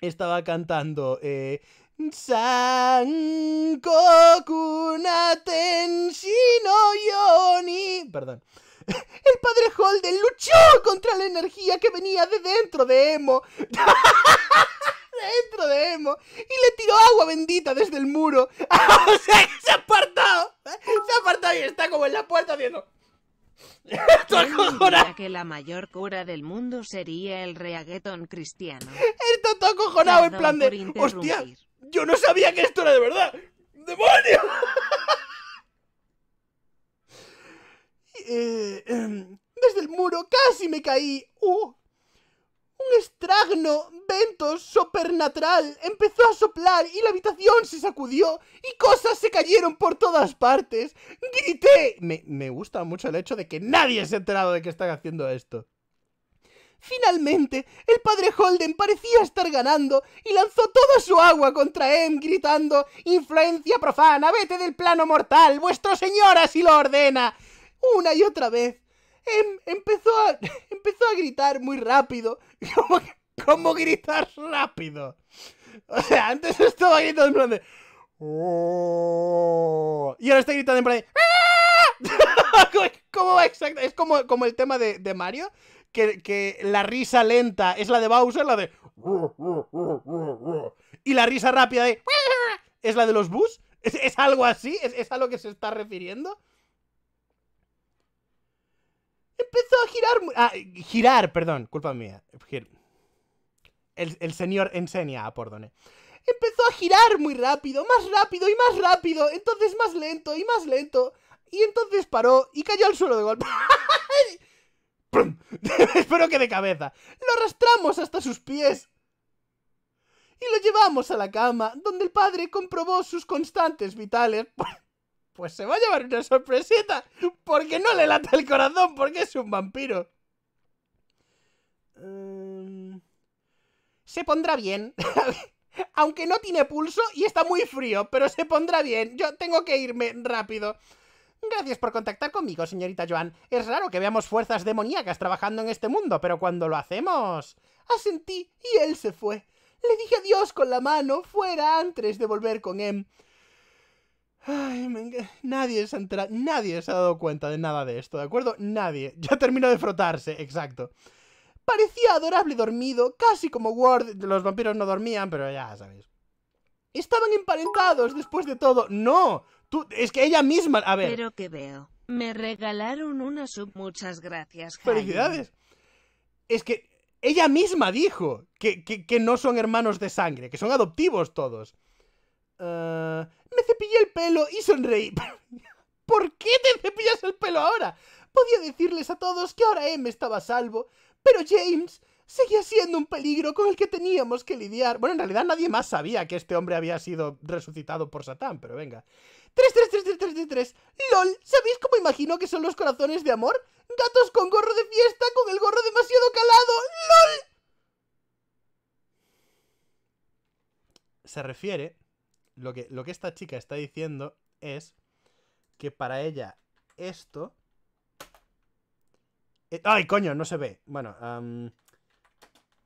A: Estaba cantando. Eh, Kokunaten... Yoni. Perdón. [laughs] El padre Holden luchó contra la energía que venía de dentro de Emo. [laughs] dentro de Emo y le tiró agua bendita desde el muro. [laughs] se ha apartado. Se ha apartado y está como en la puerta haciendo...
B: [laughs] que la mayor cura del mundo sería el reaguetón cristiano.
A: Está en plan de... Hostia,
B: yo no sabía que esto era de verdad.
A: ¡Demonio! [laughs] Eh, em, desde el muro casi me caí. ¡Uh! Un estragno vento supernatural empezó a soplar y la habitación se sacudió y cosas se cayeron por todas partes. ¡Grité! Me, me gusta mucho el hecho de que nadie se ha enterado de que están haciendo esto. Finalmente, el padre Holden parecía estar ganando y lanzó toda su agua contra Em, gritando Influencia profana, vete del plano mortal, vuestro señor si lo ordena. Una y otra vez, Em, empezó, a, [laughs] empezó a gritar muy rápido. [laughs] ¿Cómo, gritar rápido? O sea, antes estaba gritando en plan de... Oh". y ahora está gritando en plan de... Ah". [laughs] exacto? Es como, el tema de, Mario, que, la risa lenta es la de Bowser, la de... Y la risa rápida de... Ah", es la de los Bus. ¿Es, algo así? ¿Es, ¿Es a lo que se está refiriendo? empezó a girar. a ah, girar, perdón, culpa mía. El, el señor enseña, ah, perdone. Empezó a girar muy rápido, más rápido y más rápido, entonces más lento y más lento. Y entonces paró y cayó al suelo de golpe. [laughs] [laughs] Espero que de cabeza. Lo arrastramos hasta sus pies. Y lo llevamos a la cama, donde el padre comprobó sus constantes vitales. [laughs] pues se va a llevar una sorpresita, porque no le lata el corazón, porque es un vampiro. Em, se pondrá bien. [laughs] Aunque no tiene pulso y está muy frío, pero se pondrá bien. Yo tengo que irme rápido. Gracias por contactar conmigo, señorita Joan. Es raro que veamos fuerzas demoníacas trabajando en este mundo, pero cuando lo hacemos... Asentí y él se fue. Le dije adiós con la mano fuera antes de volver con él. Em. Ay, Nadie se ha nadie se ha dado cuenta de nada de esto, ¿de acuerdo? Nadie. [laughs] Ya terminó de frotarse, exacto. Parecía adorable dormido, casi como Ward. Los vampiros no dormían, pero ya sabéis. Estaban emparentados después de todo. No, tú, es que ella misma, a ver. Pero
B: que veo. Me regalaron una sub, muchas gracias. Felicidades. Es que
A: ella misma dijo que, que, no son hermanos de sangre, que son adoptivos todos. Ah, me cepillé el pelo y sonreí. [laughs] ¿Por qué te cepillas el pelo ahora? Podía decirles a todos que ahora M estaba a salvo, pero James seguía siendo un peligro con el que teníamos que lidiar. Bueno, en realidad nadie más sabía que este hombre había sido resucitado por Satán, pero venga. 3. LOL, ¿sabéis cómo imagino que son los corazones de amor? Gatos con gorro de fiesta con el gorro demasiado calado. LOL. Se refiere lo que, esta chica está diciendo es que para ella esto... Eh, ¡Ay, coño! No se ve. Bueno,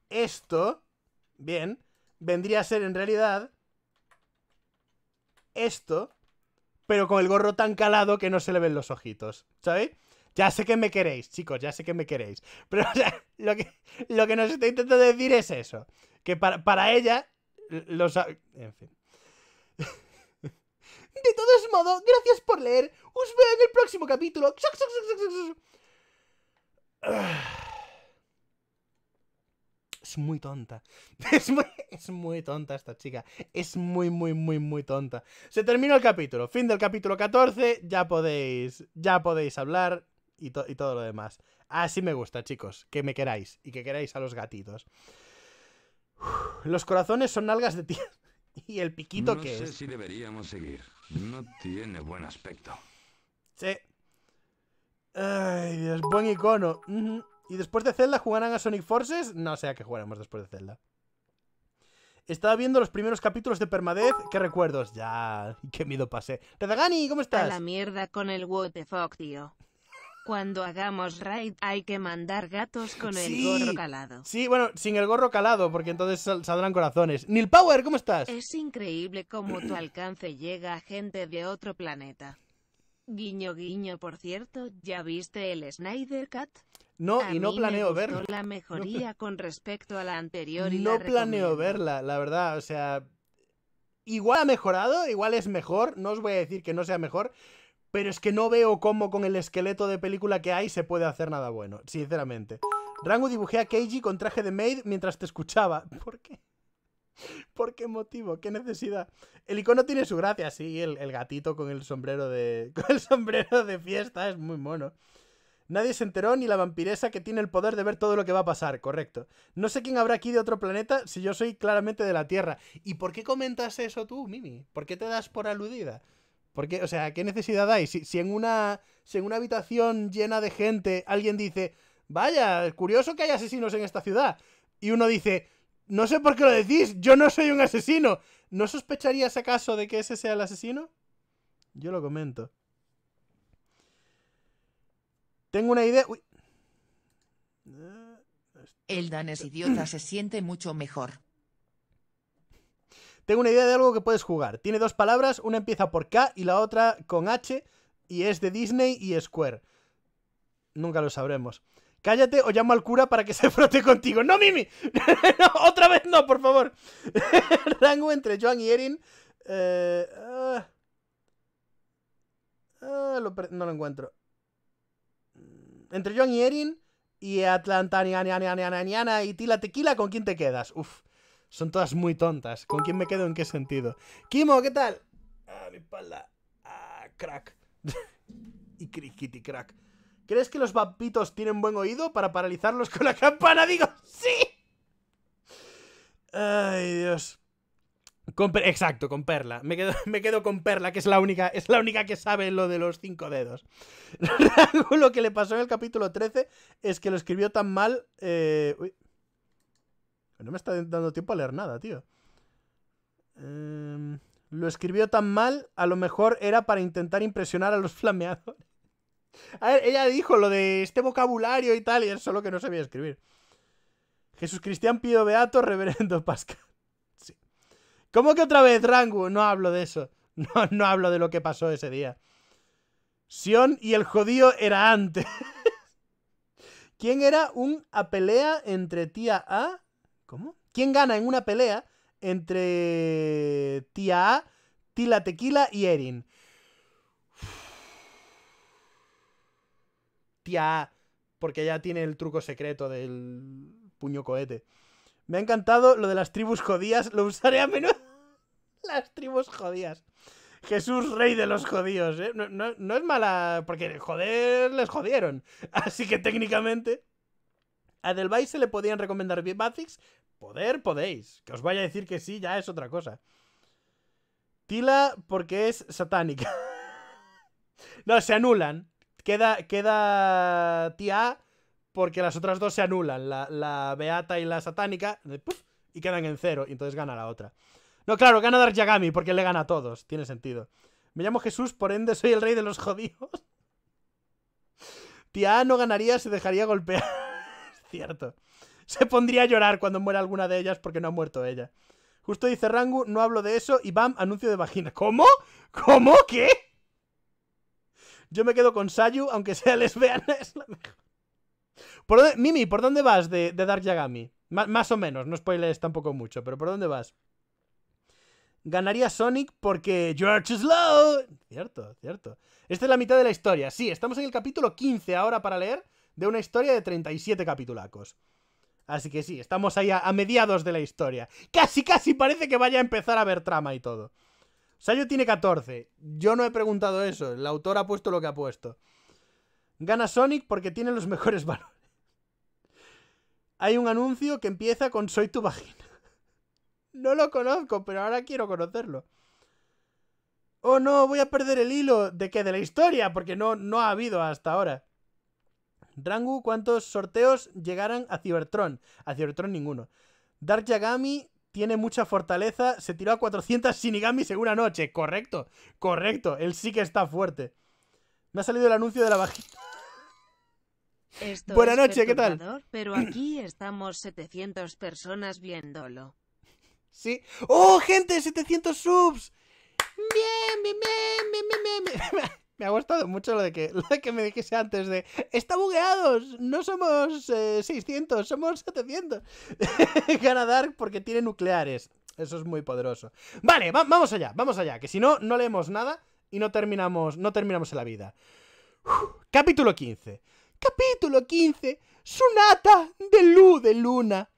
A: esto, bien, vendría a ser en realidad esto, pero con el gorro tan calado que no se le ven los ojitos, ¿sabéis? Ya sé que me queréis, chicos, ya sé que me queréis. [laughs] Pero lo, que, lo que nos está intentando decir es eso. Que para, para ella, los... En fin. De todos modos, gracias por leer. Os veo en el próximo capítulo. Ah. Es muy tonta. [laughs] Es muy, tonta esta chica. Es muy, muy, muy, muy tonta. Se terminó el capítulo. Fin del capítulo 14. Ya podéis, ya podéis hablar y, y todo lo demás. Así me gusta, chicos. Que me queráis y que queráis a los gatitos. los corazones son algas de tierra. ¿Y el piquito que es? No sé
B: si deberíamos seguir. No tiene buen aspecto.
A: Sí. Ay, es buen icono. ¿Y después de Zelda jugarán a Sonic Forces? No sé a qué jugaremos después de Zelda. Estaba viendo los primeros capítulos de Permadez. ¡Qué recuerdos! Ya, qué miedo pasé.
B: Redagani, ¿cómo estás? A la mierda con el WTF, tío. Cuando hagamos raid hay que mandar gatos con el gorro calado. Sí,
A: bueno, sin el gorro calado, porque entonces saldrán corazones. Neil Power, ¿cómo estás? Es
B: increíble cómo tu alcance llega a gente de otro planeta. Guiño, guiño, por cierto, ¿ya viste el Snyder Cat?
A: No, y no planeo me La mejoría [laughs]
B: con respecto a la anterior No planeo
A: verla, la verdad, o sea. Igual ha mejorado, igual es mejor, no os voy a decir que no sea mejor, pero es que no veo cómo con el esqueleto de película que hay se puede hacer nada bueno, sinceramente. Rango dibujé a Keiji con traje de maid mientras te escuchaba. [laughs] ¿Por qué? ¿Por qué motivo? ¿Qué necesidad? El icono tiene su gracia, sí, el, gatito con el sombrero de. [laughs] con el sombrero de fiesta, es muy mono. Nadie se enteró ni la vampiresa que tiene el poder de ver todo lo que va a pasar, correcto. No sé quién habrá aquí de otro planeta si yo soy claramente de la Tierra. ¿Y por qué comentas eso tú, Mimi? ¿Por qué te das por aludida? o sea, ¿qué necesidad hay? Si, en una, en una habitación llena de gente alguien dice, vaya, es curioso que hay asesinos en esta ciudad. Y uno dice, no sé por qué lo decís, yo no soy un asesino. ¿No sospecharías acaso de que ese sea el asesino? Yo lo comento.
D: Tengo una idea... Uy. El danés idiota se siente mucho mejor.
A: Tengo una idea de algo que puedes jugar. Tiene dos palabras, una empieza por K y la otra con H, y es de Disney y Square. Nunca lo sabremos. Cállate o llamo al cura para que se frote contigo. ¡No, Mimi! ¡Otra vez no, por favor! Rango entre John y Erin. no lo encuentro. Entre John y Erin y niana, y Tila Tequila, ¿con quién te quedas? Uf. Son todas muy tontas. ¿Con quién me quedo? ¿En qué sentido? Kimo, ¿qué tal? Ah, mi espalda. Ah, crack. [laughs] y criquiti crack. ¿Crees que los vapitos tienen buen oído para paralizarlos con la campana? Digo, sí. Ay, Dios. Exacto, con Perla. Me quedo, [laughs] me quedo, con Perla, que es la única, es la única que sabe lo de los cinco dedos. [laughs] lo que le pasó en el capítulo 13 es que lo escribió tan mal. Eh, no me está dando tiempo a leer nada, tío. Em, lo escribió tan mal, a lo mejor era para intentar impresionar a los [laughs] flameadores. A ver, ella dijo lo de este vocabulario y tal, y es solo que no sabía escribir. Jesús Cristian Pío Beato, Reverendo [laughs] Pascal. Sí. ¿Cómo que otra vez, Rangu? No hablo de eso. [laughs] No, no hablo de lo que pasó ese día. Sion y el jodío era antes. ¿Quién era un apelea entre tía A ¿Cómo? ¿Quién gana en una pelea entre Tía A, Tila Tequila y Erin? [sighs] Tía A, porque ya tiene el truco secreto del puño cohete. Me ha encantado lo de las tribus jodías, lo usaré a menudo. [laughs] las tribus jodías. Jesús, rey de los jodíos. ¿eh? No, es mala, porque joder, les jodieron. [laughs] Así que técnicamente, a Delvay se le podían recomendar biopics Poder podéis. Que os vaya a decir que sí, ya es otra cosa. Tila porque es satánica. [laughs] no, se anulan. Queda, queda tía porque las otras dos se anulan. La, beata y la satánica. Eh, y quedan en cero. Y entonces gana la otra. No, claro, gana Darugami Yagami porque le gana a todos. Tiene sentido. Me llamo Jesús, por ende soy el rey de los jodidos. [laughs] Tía no ganaría, se dejaría golpear. [laughs] cierto. [laughs] se pondría a llorar cuando muera alguna de ellas porque no ha muerto ella. Justo dice Rangu, no hablo de eso y bam, anuncio de vagina. ¿Cómo? ¿Cómo? ¿Qué? Yo me quedo con Sayu, aunque sea lesbiana, [laughs] es la mejor. Mimi, ¿por dónde vas de, de Dark Yagami? más o menos, no spoilees tampoco mucho, pero ¿por dónde vas? Ganaría Sonic porque George Slow Cierto, cierto. Esta es la mitad de la historia. Sí, estamos en el capítulo 15 ahora para leer de una historia de 37 capitulacos. Así que sí, estamos ahí a, mediados de la historia. Casi, casi parece que vaya a empezar a haber trama y todo. Sayo tiene 14. Yo no he preguntado eso. El autor ha puesto lo que ha puesto. Gana Sonic porque tiene los mejores [laughs] valores. Hay un anuncio que empieza con Soy tu vagina. [laughs] No lo conozco, pero ahora quiero conocerlo. Oh no, voy a perder el hilo de qué de la historia, porque no, no ha habido hasta ahora. Rangu, ¿cuántos sorteos llegarán a Cybertron? A Cybertron ninguno. Dark Yagami tiene mucha fortaleza, se tiró a 400 Shinigami según anoche. noche. Correcto, correcto, él sí que está fuerte. Me ha salido el anuncio de la bajita.
B: Buena noche, ¿qué tal? Pero [clears throat] aquí estamos 700 personas viéndolo.
A: Sí. ¡Oh, gente! ¡700 subs! ¡Bien, bien,
D: bien, bien,
B: bien!
A: bien! me ha gustado mucho lo de que, [laughs] lo que me dijese antes de está bugueados, no somos 600, eh, somos 700. [laughs] Dark porque tiene nucleares. Eso es muy poderoso. Vale, vamos allá, vamos allá, que si no, no leemos nada y no terminamos, no terminamos en la vida. capítulo 15. Capítulo 15. Sunata de Lu de luna.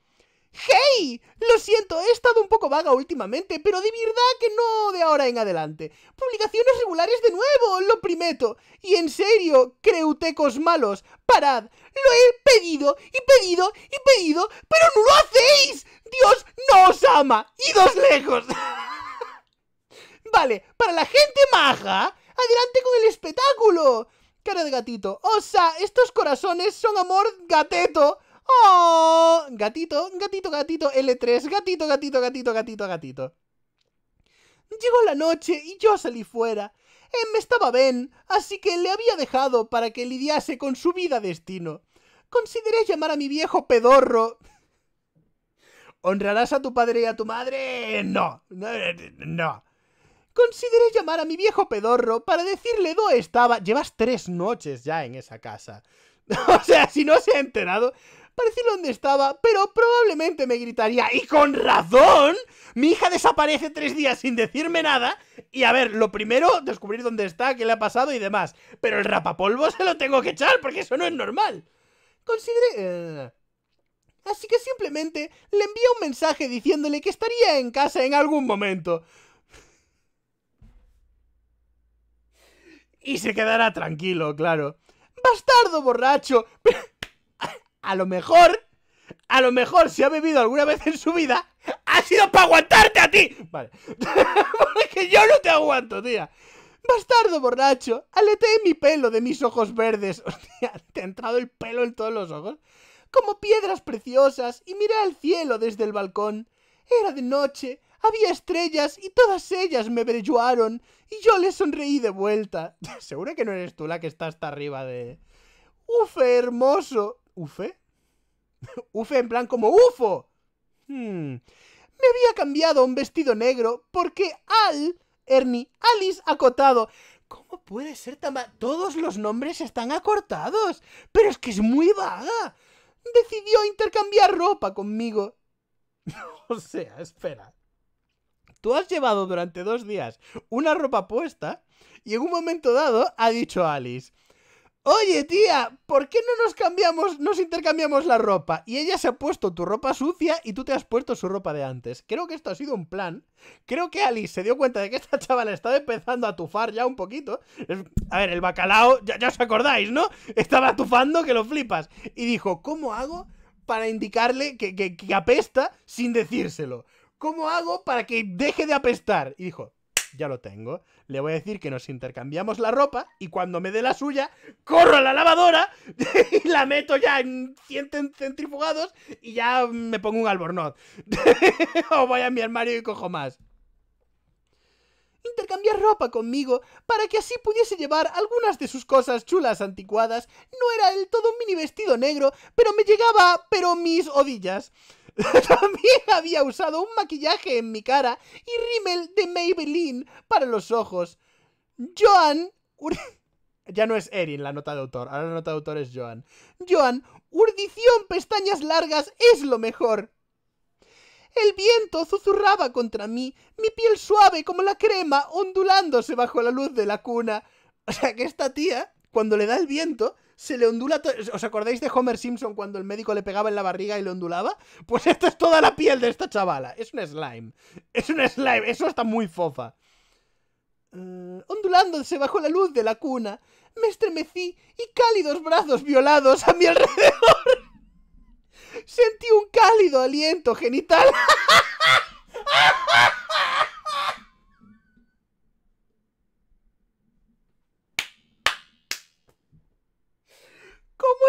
A: ¡Hey! Lo siento, he estado un poco vaga últimamente, pero de verdad que no de ahora en adelante. Publicaciones regulares de nuevo, lo prometo. Y en serio, creutecos malos, parad. Lo he pedido y pedido y pedido, pero no lo hacéis. Dios no os ama. Idos lejos. [laughs] vale, para la gente maja, adelante con el espectáculo. Cara de gatito. O sea, estos corazones son amor gateto. ¡Oh! Gatito, gatito, gatito, L3, gatito, gatito, gatito, gatito, gatito. Llegó la noche y yo salí fuera. Me em, estaba bien, así que le había dejado para que lidiase con su vida destino. Consideré llamar a mi viejo pedorro. ¿Honrarás a tu padre y a tu madre? No, no, no. Consideré llamar a mi viejo pedorro para decirle dónde estaba. Llevas tres noches ya en esa casa. [laughs] o sea, si no se ha enterado, para decir dónde estaba, pero probablemente me gritaría, y con razón, mi hija desaparece tres días sin decirme nada, y a ver, lo primero, descubrir dónde está, qué le ha pasado y demás, pero el rapapolvo se lo tengo que echar, porque eso no es normal. Consideré... Eh, así que simplemente le envié un mensaje diciéndole que estaría en casa en algún momento. y se quedará tranquilo, claro. Bastardo borracho. [laughs] a lo mejor, a lo mejor si ha bebido alguna vez en su vida, ha sido para aguantarte a ti. Vale. [laughs] Porque yo no te aguanto, tía. Bastardo borracho, aleteé mi pelo de mis ojos verdes. [laughs] Hostia, te ha entrado el pelo en todos los ojos. Como piedras preciosas, y miré al cielo desde el balcón. Era de noche, había estrellas y todas ellas me brillaron. y yo les sonreí de vuelta. [laughs] Seguro que no eres tú la que está hasta arriba de... Ufe, hermoso, ¿Ufe? [laughs] ¿Ufe en plan como UFO? Hmm. Me había cambiado un vestido negro porque Al, Ernie, Alice acotado. ¿Cómo puede ser tan Todos los nombres están acortados, pero es que es muy vaga. Decidió intercambiar ropa conmigo. [laughs] o sea, espera. Tú has llevado durante dos días una ropa puesta y en un momento dado ha dicho Alice. Oye, tía, ¿por qué no nos cambiamos, nos intercambiamos la ropa? Y ella se ha puesto tu ropa sucia y tú te has puesto su ropa de antes. Creo que esto ha sido un plan. Creo que Alice se dio cuenta de que esta chavala estaba empezando a tufar ya un poquito. A ver, el bacalao, ya, os acordáis, ¿no? Estaba tufando que lo flipas. Y dijo, ¿cómo hago para indicarle que, que apesta sin decírselo? ¿Cómo hago para que deje de apestar? Y dijo, ya lo tengo. Le voy a decir que nos intercambiamos la ropa y cuando me dé la suya, corro a la lavadora [laughs] y la meto ya en 100 centrifugados y ya me pongo un albornoz. [laughs] o voy a mi armario y cojo más. Intercambiar ropa conmigo para que así pudiese llevar algunas de sus cosas chulas anticuadas. No era el todo un mini vestido negro, pero me llegaba, pero mis odillas. [laughs] También había usado un maquillaje en mi cara y rímel de Maybelline para los ojos. Joan... [laughs] Ya no es Erin la nota de autor, ahora la nota de autor es Joan. Joan, urdición, pestañas largas es lo mejor. El viento zuzurraba contra mí, mi piel suave como la crema ondulándose bajo la luz de la cuna. O sea que esta tía, cuando le da el viento, se le ondula. ¿Os acordáis de Homer Simpson cuando el médico le pegaba en la barriga y le ondulaba? Pues esta es toda la piel de esta chavala. Es un slime. Es un slime. Eso está muy fofa. Eh, ondulándose bajo la luz de la cuna, me estremecí y cálidos brazos violados a mi alrededor. Sentí un cálido aliento genital. [laughs]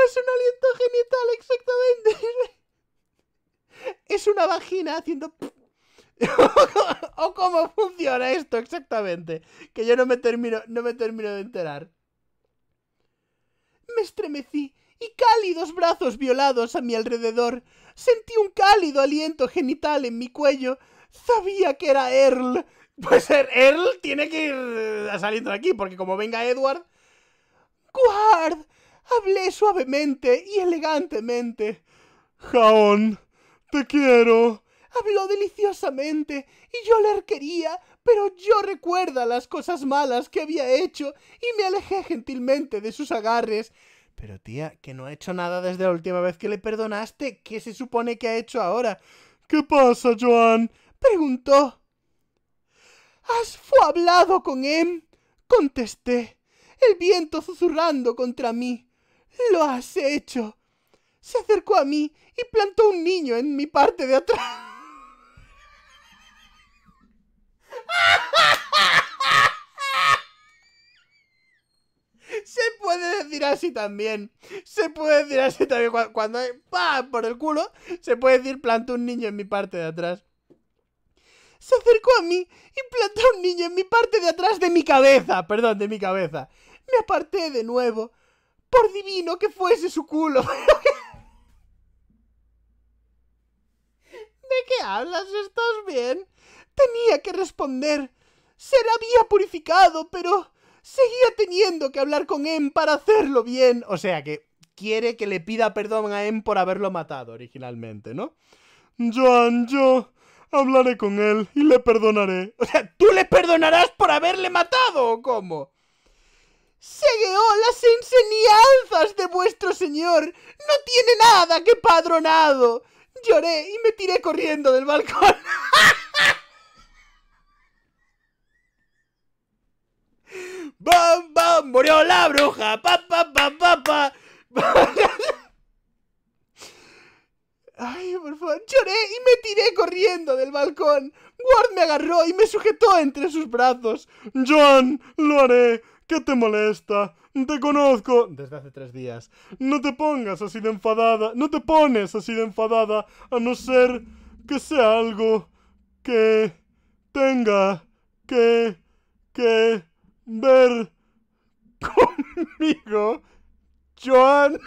A: es un aliento genital, exactamente. Es una vagina haciendo... [laughs] o cómo funciona esto exactamente, que yo no me termino, no me termino de enterar. Me estremecí y cálidos brazos violados a mi alrededor. Sentí un cálido aliento genital en mi cuello. Sabía que era Earl. Pues er, Earl tiene que ir saliendo de aquí, porque como venga Edward. ¡Guard! Hablé suavemente y elegantemente. Jaón, te quiero. Habló deliciosamente y yo le quería, pero yo recuerda las cosas malas que había hecho y me alejé gentilmente de sus agarres. Pero tía, que no ha hecho nada desde la última vez que le perdonaste, ¿qué se supone que ha hecho ahora? ¿Qué pasa, Joan? preguntó. ¿Has hablado con él? contesté, el viento susurrando contra mí. ¡Lo has hecho! Se acercó a mí y plantó un niño en mi parte de atrás. Se puede decir así también. Se puede decir así también. Cuando hay pa por el culo, se puede decir plantó un niño en mi parte de atrás. Se acercó a mí y plantó un niño en mi parte de atrás de mi cabeza. Perdón, de mi cabeza. Me aparté de nuevo por divino que fuese su culo. [laughs] ¿De qué hablas? ¿Estás bien? Tenía que responder. Se la había purificado, pero seguía teniendo que hablar con Em para hacerlo bien. O sea que quiere que le pida perdón a Em por haberlo matado originalmente, ¿no?
C: Joan, yo hablaré con él y le perdonaré. O sea, ¿tú le perdonarás
A: por haberle matado o cómo? Segueó las enseñanzas de vuestro señor. No tiene nada que padronado. Lloré y me tiré corriendo del balcón. [laughs] ¡Bam, bam! ¡Murió la bruja! ¡Pa, pa, pa, [laughs] Ay, por favor. Lloré y me tiré corriendo del balcón. Ward me agarró y me sujetó entre sus
C: brazos. John, lo haré. ¿Qué te molesta? Te conozco
A: desde hace tres días.
C: No te pongas así de enfadada, no te pones así de enfadada, a no ser que sea algo que tenga que, que ver conmigo, Joan. [laughs]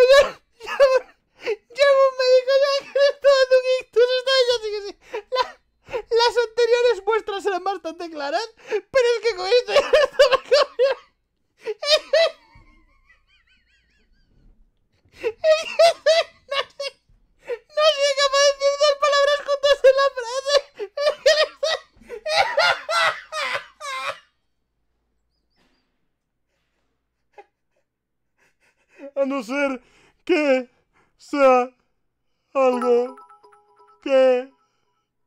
E: Ya, ya,
A: me dijo yo que Todo tu ya Así que sí. las anteriores muestras eran bastante claras, pero es que con esto ya
E: estaba [laughs]
C: a no ser que sea algo que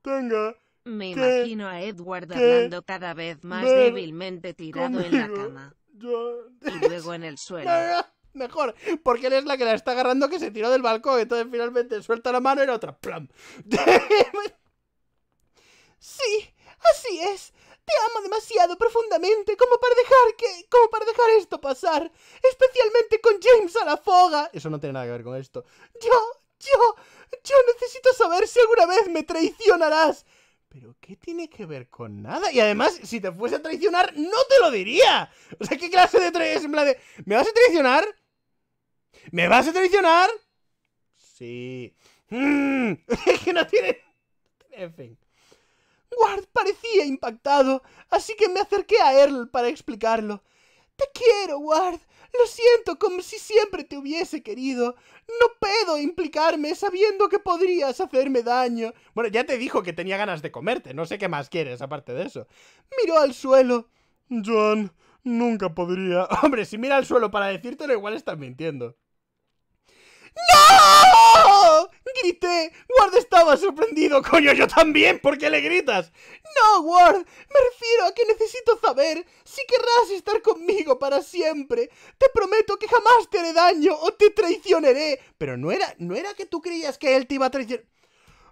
B: tenga. Me imagino a Edward hablando cada vez más débilmente tirado en la cama.
A: Y
B: luego en el suelo. [laughs]
A: Mejor, porque él es la que la está agarrando que se tiró del balcón. Entonces finalmente suelta la mano y la otra. ¡Plam! [laughs] sí, así es. Te amo demasiado profundamente como para dejar que. como para dejar esto pasar. Especialmente con James a la foga. Eso no tiene nada que ver con esto. Yo, yo, yo necesito saber si alguna vez me traicionarás. Pero ¿qué tiene que ver con nada? Y además, si te fuese a traicionar, no te lo diría. O sea, ¿qué clase de traición? En ¿Me vas a traicionar? ¿Me vas a traicionar? Sí. Mm, [laughs] es que no tiene. tiene fin. Ward parecía impactado, así que me acerqué a Earl para explicarlo. Te quiero, Ward. Lo siento como si siempre te hubiese querido. No puedo implicarme sabiendo que podrías hacerme daño. Bueno, ya te dijo que tenía ganas de comerte. No sé qué más quieres aparte de eso. Miró al suelo. John, nunca podría. [laughs] Hombre, si mira al suelo para decírtelo, igual estás mintiendo. ¡No! ¡Grité! ¡Ward estaba sorprendido! ¡Coño, yo también! ¿Por qué le gritas? No, Ward, me refiero a que necesito saber si querrás estar conmigo para siempre. Te prometo que jamás te haré daño o te traicionaré. Pero no era, no era que tú creías que él te iba a traicionar.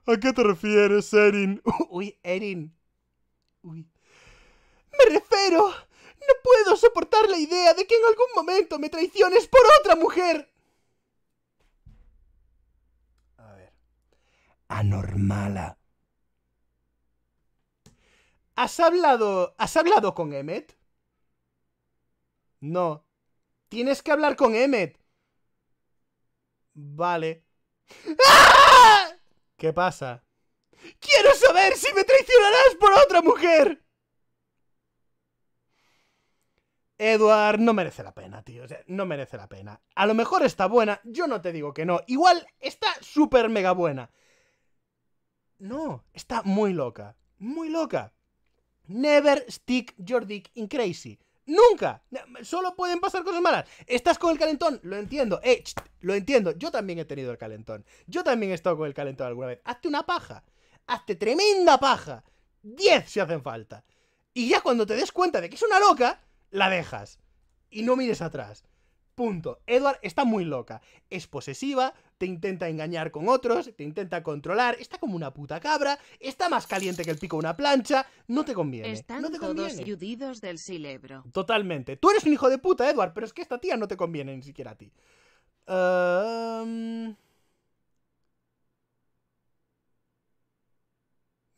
A: ¿A qué te refieres, Erin? [laughs] Uy, Erin. Uy. Me refiero. No puedo soportar la idea de que en algún momento me traiciones por otra mujer. anormala. ¿Has hablado, has hablado con Emmet? No. Tienes que hablar con Emmet. Vale.
E: [laughs]
A: ¿Qué pasa? Quiero saber si me traicionarás por otra mujer. Edward no merece la pena, tío. no merece la pena. A lo mejor está buena, yo no te digo que no. Igual está súper mega buena. No, está muy loca. Muy loca. Never stick your dick in crazy. Nunca. Solo pueden pasar cosas malas. Estás con el calentón. Lo entiendo. Eh, lo entiendo. Yo también he tenido el calentón. Yo también he estado con el calentón alguna vez. Hazte una paja. Hazte tremenda paja. Diez si hacen falta. Y ya cuando te des cuenta de que es una loca, la dejas. Y no mires atrás. Punto. Edward está muy loca. Es posesiva, te intenta engañar con otros, te intenta controlar, está como una puta cabra, está más caliente que el pico de una plancha, no te conviene. Están todos
B: del
A: Totalmente. Tú eres un hijo de puta, Edward, pero es que esta tía no te conviene ni siquiera a ti.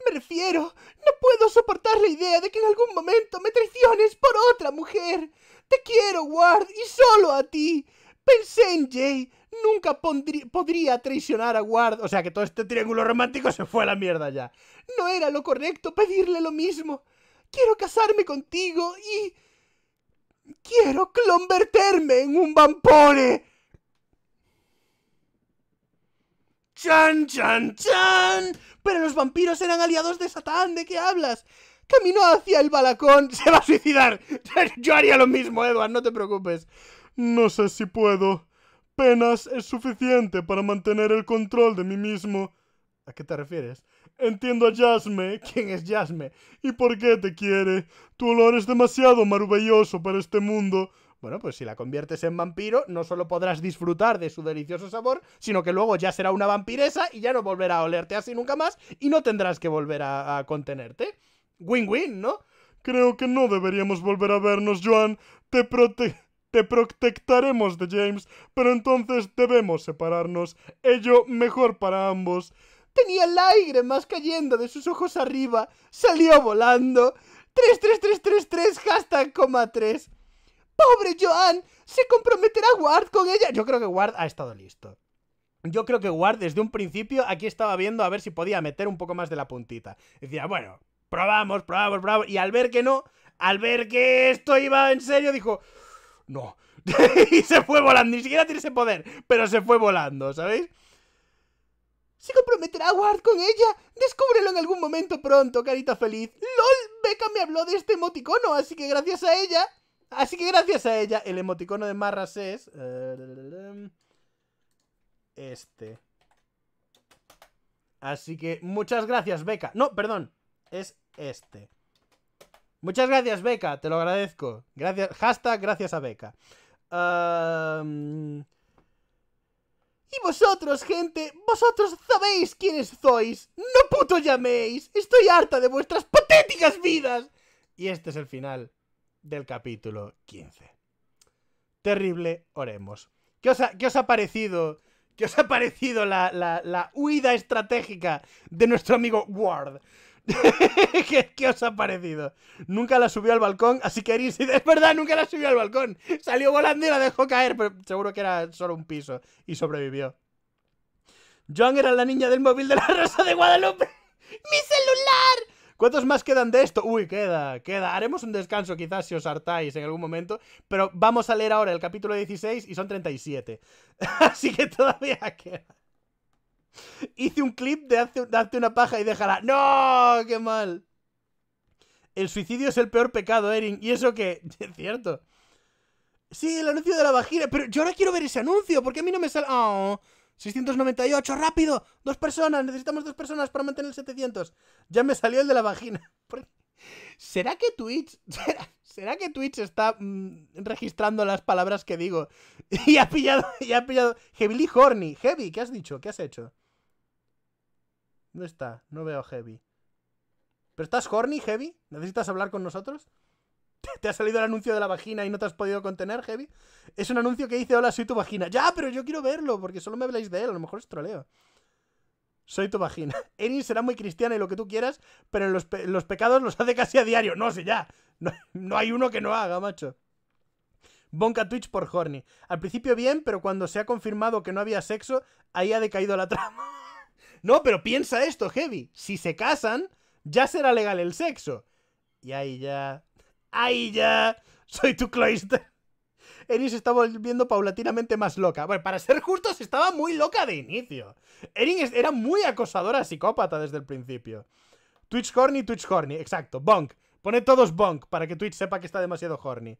A: Me refiero, no puedo soportar la idea de que en algún momento me traiciones por otra mujer. Te quiero, Ward, y solo a ti. Pensé en Jay. Nunca podría traicionar a Ward. O sea que todo este triángulo romántico se fue a la mierda ya. No era lo correcto pedirle lo mismo. Quiero casarme contigo y... Quiero convertirme en un vampone! ¡Chan, chan, chan! Pero los vampiros eran aliados de Satán, ¿de qué hablas? caminó hacia el balacón, [laughs] se va a suicidar. Yo haría lo mismo, Edward, no te preocupes. No sé si puedo. Penas es
C: suficiente para mantener el control de mí mismo. ¿A qué te refieres? Entiendo a Yasme [laughs] ¿Quién es Yasme ¿Y por qué te quiere? Tu olor es demasiado maravilloso
A: para este mundo. Bueno, pues si la conviertes en vampiro, no solo podrás disfrutar de su delicioso sabor, sino que luego ya será una vampiresa y ya no volverá a olerte así nunca más y no tendrás que volver a contenerte. Win-win, ¿no? Creo que no deberíamos volver a vernos,
C: Joan. Te prote... Te protectaremos de James, pero entonces debemos
A: separarnos. Ello mejor para ambos. Tenía el aire más cayendo de sus ojos arriba. Salió volando. 33333 hashtag coma 3. ¡Pobre Joan! ¿Se comprometerá Ward con ella? Yo creo que Ward ha estado listo. Yo creo que Ward desde un principio aquí estaba viendo a ver si podía meter un poco más de la puntita. Decía, bueno, probamos, probamos, probamos. Y al ver que no, al ver que esto iba en serio, dijo, no. [laughs] y se fue volando, ni siquiera tiene ese poder, pero se fue volando, ¿sabéis? ¿Se comprometerá Ward con ella? Descúbrelo en algún momento pronto, carita feliz. ¡Lol! ¡Beca me habló de este emoticono, así que gracias a ella... Así que gracias a ella, el emoticono de Marras es... Este. Así que muchas gracias, Beca. No, perdón es este. Muchas gracias, Beca, te lo agradezco. Gracias, hashtag gracias a Beca. Y vosotros, gente, vosotros sabéis quiénes sois. No puto llaméis. Estoy harta de vuestras patéticas vidas. Y este es el final del capítulo 15. Terrible, oremos. ¿Qué os ha, os ha parecido? ¿Qué os ha parecido la, la huida estratégica de nuestro amigo Ward? [laughs] ¿Qué, os ha parecido? Nunca la subió al balcón, así que eres es verdad, nunca la subió al balcón. Salió volando y la dejó caer, pero seguro que era solo un piso y sobrevivió. John era la niña del móvil de la [laughs] Rosa de Guadalupe. ¡Mi celular! ¿Cuántos más quedan de esto? Uy, queda, queda. Haremos un descanso quizás si os hartáis en algún momento, pero vamos a leer ahora el capítulo 16 y son 37. [laughs] Así que todavía queda. [laughs] Hice un clip de Hace una paja y déjala. ¡No! ¡Qué mal! El suicidio es el peor pecado, Erin. Y eso que. [laughs] Es cierto. Sí, el anuncio de la vagina. Pero yo ahora quiero ver ese anuncio. porque a mí no me sale.? 698, ah, rápido. Dos personas, necesitamos dos personas para mantener el 700. Ya me salió el de la vagina. [laughs] ¿Será que Twitch... ¿Será, que Twitch está mm, registrando las palabras que digo? Y ha pillado... Y ha pillado... Heavily horny. Heavy, ¿qué has dicho? ¿Qué has hecho? ¿Dónde está? No veo a Heavy. ¿Pero estás horny, Heavy? ¿Necesitas hablar con nosotros? [laughs] ¿Te ha salido el anuncio de la vagina y no te has podido contener, Heavy? Es un anuncio que dice, hola, soy tu vagina. Ya, pero yo quiero verlo, porque solo me habláis de él, a lo mejor es troleo. Soy tu vagina. [laughs] Erin será muy cristiana y lo que tú quieras, pero en los, pecados los hace casi a diario. No, sé ya. No, [laughs] no, hay uno que no haga, macho. Bonka Twitch por Horny. Al principio bien, pero cuando se ha confirmado que no había sexo, ahí ha decaído la trama. No, pero piensa esto, Heavy. Si se casan, ya será legal el sexo. Y ahí ya. Ahí ya. Soy tu cloister. Erin se está volviendo paulatinamente más loca. Bueno, para ser justos, estaba muy loca de inicio. Erin era muy acosadora psicópata desde el principio. Twitch horny, Twitch horny, exacto. Bonk. Pone todos bonk para que Twitch sepa que está demasiado horny.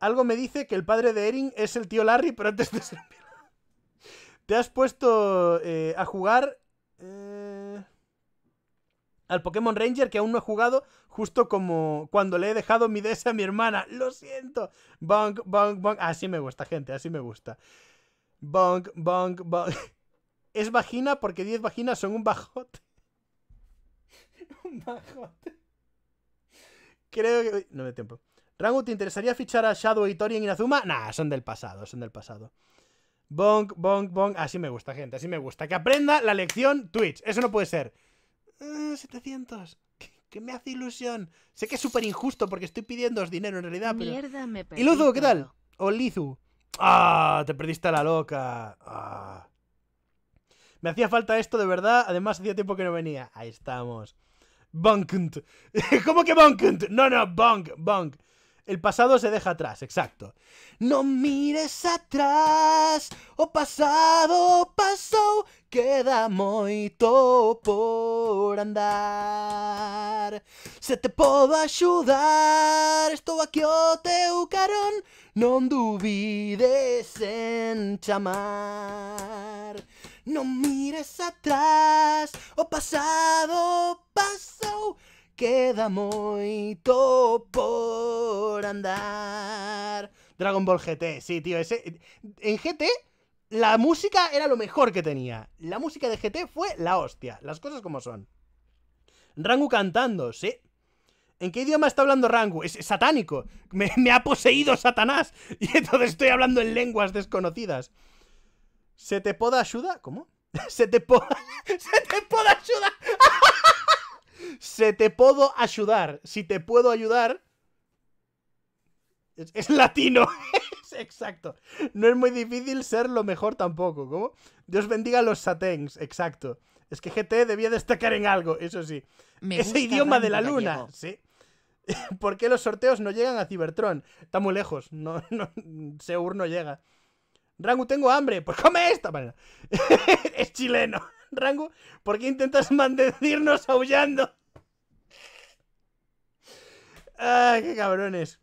A: Algo me dice que el padre de Erin es el tío Larry, pero antes de ser te has puesto eh, a jugar eh, al Pokémon Ranger que aún no he jugado, justo como cuando le he dejado mi DS a mi hermana. Lo siento. Bonk, bonk, bonk. Así me gusta, gente, así me gusta. Bonk, bonk, bonk. [laughs] Es vagina porque 10 vaginas son un bajote. [laughs] un bajote. Creo que... No me tiempo. Rango, ¿te interesaría fichar a Shadow y Tori en Inazuma? Nah, son del pasado, son del pasado. Bonk, bonk, bong. Así me gusta, gente. Así me gusta. Que aprenda la lección Twitch. Eso no puede ser. 700. Ah, que, me hace ilusión. Sé que es súper injusto porque estoy pidiendoos dinero en realidad, pero... ¿Y Luzu, qué tal? O Lizu. ¡Ah! Te perdiste a la loca. Ah. Me hacía falta esto de verdad. Además, hacía tiempo que no venía. Ahí estamos. Bunked. [laughs] ¿Cómo que bunked? No, no, bonk, bonk el pasado se deja atrás, exacto. No mires atrás, o oh, pasado pasó, queda moito por andar. Se te puedo ayudar, Esto aquí o te carón, non en chamar. No mires atrás, o oh, pasado pasó queda topo por andar. Dragon Ball GT, sí, tío. Ese, en GT, la música era lo mejor que tenía. La música de GT fue la hostia. Las cosas como son. Rangu cantando, sí. ¿En qué idioma está hablando Rangu? Es, satánico. Me, ha poseído Satanás. [laughs] Y entonces estoy hablando en lenguas desconocidas. ¿Se te poda ayuda? ¿Cómo? [laughs] ¿Se te poda? [laughs] ¿Se te poda ayuda? Se te puedo ayudar. Si te puedo ayudar. Es, latino. [laughs] exacto. No es muy difícil ser lo mejor tampoco. ¿Cómo? Dios bendiga a los saténs. Exacto. Es que GT e debía destacar en algo, eso sí. Ese idioma de la luna. [laughs] ¿Por qué los sorteos no llegan a Cybertron? Está muy lejos. No, [laughs] no, Seur no llega. Rangu, tengo hambre. Pues come esta. es chileno. Rango, ¿por qué intentas [laughs] mandecirnos aullando? ¡Ay, qué cabrones!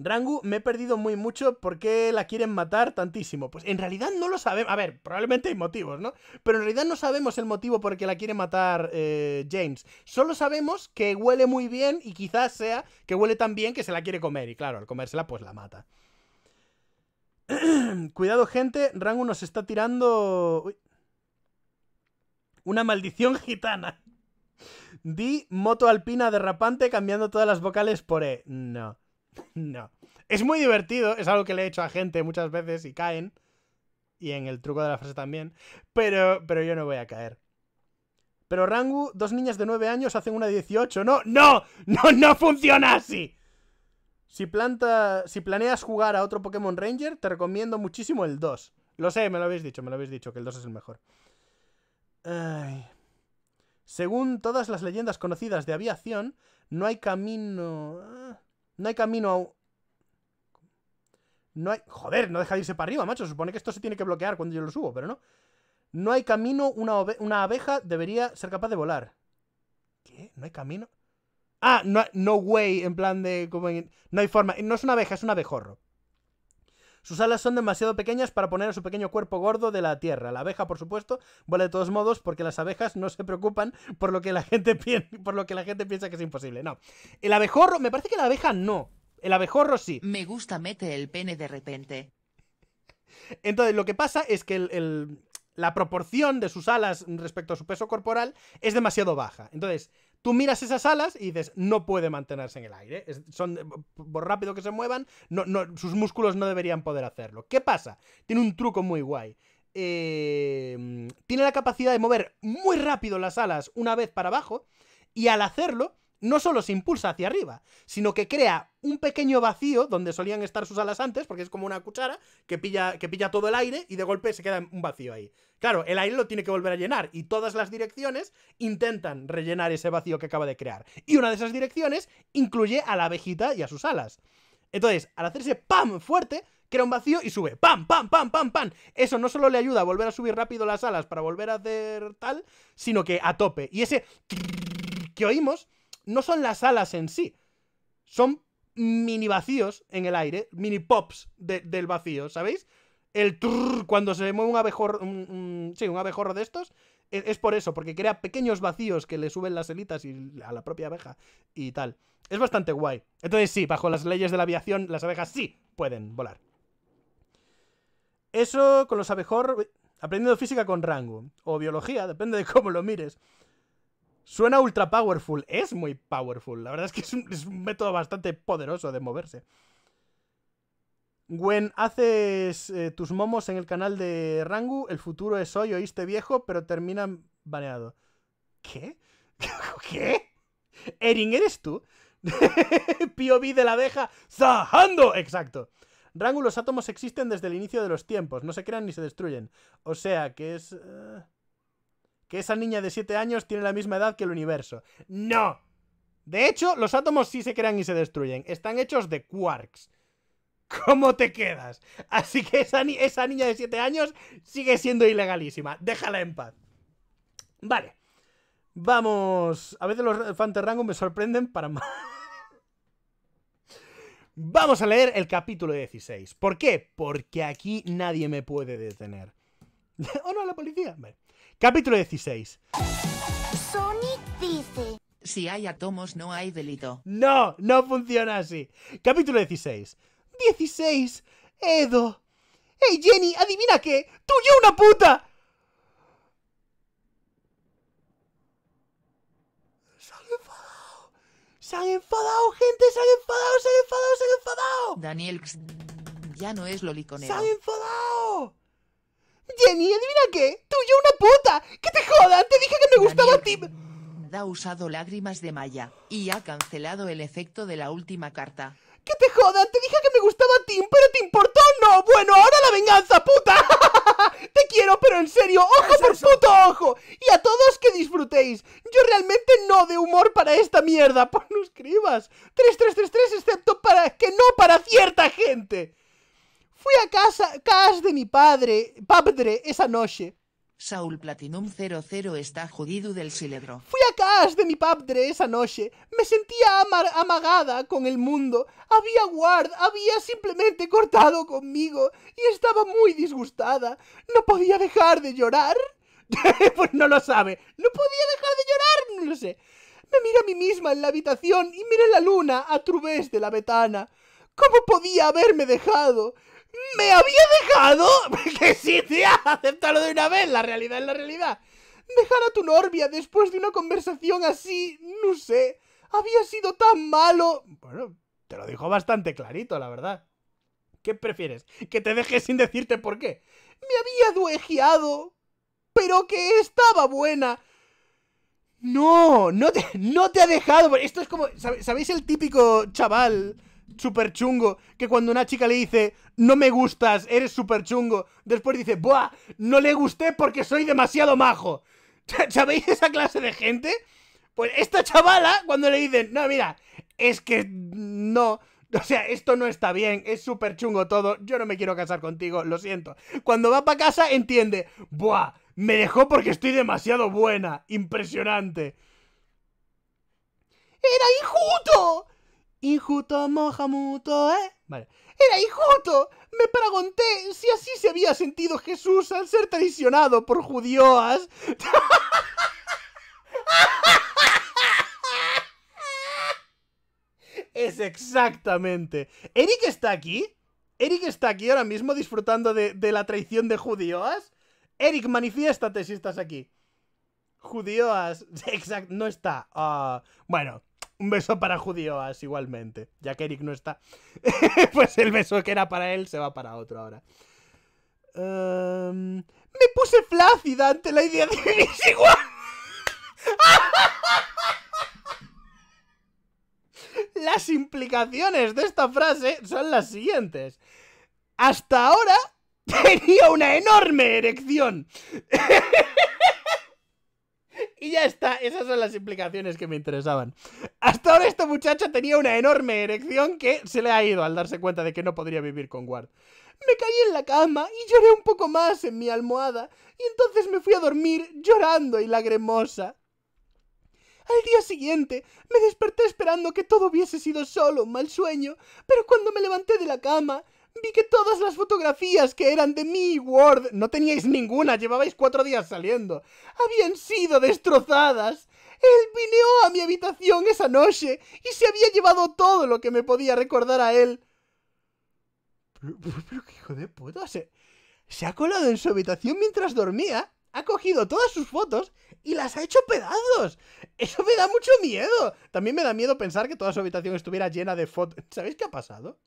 A: Rangu, me he perdido muy mucho. ¿Por qué la quieren matar tantísimo? Pues en realidad no lo sabemos. A ver, probablemente hay motivos, ¿no? Pero en realidad no sabemos el motivo por el la quiere matar eh, James. Solo sabemos que huele muy bien y quizás sea que huele tan bien que se la quiere comer. Y claro, al comérsela, pues la mata. [clears throat] Cuidado, gente. Rangu nos está tirando. Una maldición gitana. Di moto alpina derrapante cambiando todas las vocales por E. No. No. Es muy divertido, es algo que le he hecho a gente muchas veces y caen. Y en el truco de la frase también. Pero, pero yo no voy a caer. Pero Rangu, dos niñas de 9 años hacen una de 18. No, no, no, no funciona así. Si, planta, si planeas jugar a otro Pokémon Ranger, te recomiendo muchísimo el 2. Lo sé, me lo habéis dicho, me lo habéis dicho, que el 2 es el mejor. Según todas las leyendas conocidas de aviación, no hay camino... Ah, no hay camino a... No hay... Joder, no deja de irse para arriba, macho. Se supone que esto se tiene que bloquear cuando yo lo subo, pero no. No hay camino, una, una abeja debería ser capaz de volar. ¿Qué? ¿No hay camino? Ah, no, no way, en plan de... No hay forma. No es una abeja, es un abejorro. Sus alas son demasiado pequeñas para poner a su pequeño cuerpo gordo de la tierra. La abeja, por supuesto, vuela de todos modos porque las abejas no se preocupan por lo que la gente, [laughs] por lo que la gente piensa que es imposible. No. El abejorro, me parece que la abeja no. El abejorro sí. Me gusta mete el pene de repente. Entonces, lo que pasa es que la proporción de sus alas respecto a su peso corporal es demasiado baja. Entonces, Tú miras esas alas y dices, no puede mantenerse en el aire. son, eh, por rápido que se muevan, sus músculos no deberían poder hacerlo. ¿Qué pasa? Tiene un truco muy guay. Em, tiene la capacidad de mover muy rápido las alas una vez para abajo y al hacerlo no solo se impulsa hacia arriba, sino que crea un pequeño vacío donde solían estar sus alas antes, porque es como una cuchara que pilla, que pilla todo el aire y de golpe se queda un vacío ahí. Claro, el aire lo tiene que volver a llenar y todas las direcciones intentan rellenar ese vacío que acaba de crear. Y una de esas direcciones incluye a la abejita y a sus alas. Entonces, al hacerse ¡pam! fuerte, crea un vacío y sube. ¡Pam, pam, pam, pam, pam! Eso no solo le ayuda a volver a subir rápido las alas para volver a hacer tal, sino que a tope. Y ese que oímos no son las alas en sí, son mini vacíos en el aire, mini pops del vacío, ¿sabéis? El trrr, cuando se mueve un abejorro, sí, un abejorro de estos, e, es, por eso, porque crea pequeños vacíos que le suben las helitas y, a la propia abeja y tal. Es bastante guay. Entonces sí, bajo las leyes de la aviación, las abejas sí pueden volar. Eso con los abejorros... Aprendiendo física con rango, o biología, depende de cómo lo mires. Suena ultra powerful, es muy powerful. La verdad es que es un, método bastante poderoso de moverse. Gwen, haces eh, tus momos en el canal de Rangu. El futuro es hoy, oíste viejo, pero terminan baneado. ¿Qué? [laughs] ¿Qué? ¿Erin eres tú? [laughs] POV de la abeja ¡Zahando! Exacto. Rangu, los átomos existen desde el inicio de los tiempos. No se crean ni se destruyen. O sea que es... Eh, que esa niña de 7 años tiene la misma edad que el universo. ¡No! De hecho, los átomos sí se crean y se destruyen. Están hechos de quarks. ¿Cómo te quedas? Así que esa, niña de 7 años sigue siendo ilegalísima. Déjala en paz. Vale. Vamos. A veces los fans Rango me sorprenden para más. Vamos a leer el capítulo 16. ¿Por qué? Porque aquí nadie me puede detener. [laughs] ¿O no, la policía? Vale. Capítulo 16. Sonic dice... Si hay átomos no hay delito. No, no funciona así. Capítulo 16. 16. Edo. ¡Hey Jenny! ¿Adivina qué? ¡Tuyo una puta!
D: Se han enfadado, gente, se han enfadado, se han enfadado, se han enfadado. Daniel, ya no es loliconero. Se han enfadado. Y adivina qué. Tú y una puta. ¡Que te jodan! Te dije que me gustaba Tim ti. Ha usado lágrimas de Maya y ha cancelado el efecto de la última carta. ¡Que te
A: joda! Te dije que me gustaba Tim, pero te importó no. Bueno, ahora la
D: venganza, puta.
A: [laughs] te quiero, pero en serio, ojo por puto ojo. Y a todos que disfrutéis. Yo realmente no de humor para esta mierda. Pues [laughs] no escribas. 3333, excepto para que
D: no para cierta gente. Fui a casa, de mi padre, padre esa noche. Saul Platinum 00 está jodido del cilebro. Fui a
A: casa de mi padre esa noche. Me sentía amagada con el mundo. Había guard, había simplemente cortado conmigo y estaba muy disgustada. No podía dejar de llorar. [laughs] pues no lo sabe. No podía dejar de llorar, no lo sé. Me mira a mí misma en la habitación y miré la luna a través de la ventana. ¿Cómo podía haberme dejado? me había dejado. [laughs] Que sí, tía, ¡Aceptalo de una vez, la realidad es la realidad. Dejar a tu Norbia después de una conversación así, no sé, había sido tan malo. Bueno, te lo dijo bastante clarito, la verdad. ¿Qué prefieres? ¿Que te deje sin decirte por qué? Me había duejeado, pero que estaba buena. No, no te, no te ha dejado. Esto es como, ¿sabéis el típico chaval súper chungo, que cuando una chica le dice, no me gustas, eres súper chungo, después dice, ¡buah! No le gusté porque soy demasiado majo. [laughs] ¿Sabéis esa clase de gente? Pues esta chavala, cuando le dicen, no, mira, es que no, o sea, esto no está bien, es súper chungo todo, yo no me quiero casar contigo, lo siento. Cuando va para casa entiende, ¡buah! Me dejó porque estoy demasiado buena, impresionante. ¡Era injusto! Injuto Mohamuto, ¿eh? Vale. ¡Era injuto! Me pregunté si así se había sentido Jesús al ser traicionado por Judíos. [laughs] es exactamente. ¿Eric está aquí? ¿Eric está aquí ahora mismo disfrutando de, la traición de Judíos. Eric, manifiéstate si estás aquí. Judíoas. [laughs] Exacto, no está. Ah, bueno, un beso para Judíoas igualmente. Ya que Eric no está, [laughs] pues el beso que era para él se va para otro ahora. Em, me puse flácida ante la idea de igual. [laughs] Las implicaciones de esta frase son las siguientes. Hasta ahora tenía una enorme erección. [laughs] [laughs] Y ya está, esas son las implicaciones que me interesaban. Hasta ahora este muchacho tenía una enorme erección que se le ha ido al darse cuenta de que no podría vivir con Ward. Me caí en la cama y lloré un poco más en mi almohada, y entonces me fui a dormir llorando y lagremosa. Al día siguiente me desperté esperando que todo hubiese sido solo un mal sueño, pero cuando me levanté de la cama Vi que todas las fotografías que eran de mí, Ward, no teníais ninguna, llevabais cuatro días saliendo, habían sido destrozadas. Él vineó a mi habitación esa noche y se había llevado todo lo que me podía recordar a él. Pero, qué hijo de puta. Se, se ha colado en su habitación mientras dormía, ha cogido todas sus fotos y las ha hecho pedazos. Eso me da mucho miedo. También me da miedo pensar que toda su habitación estuviera llena de fotos. ¿Sabéis qué ha pasado?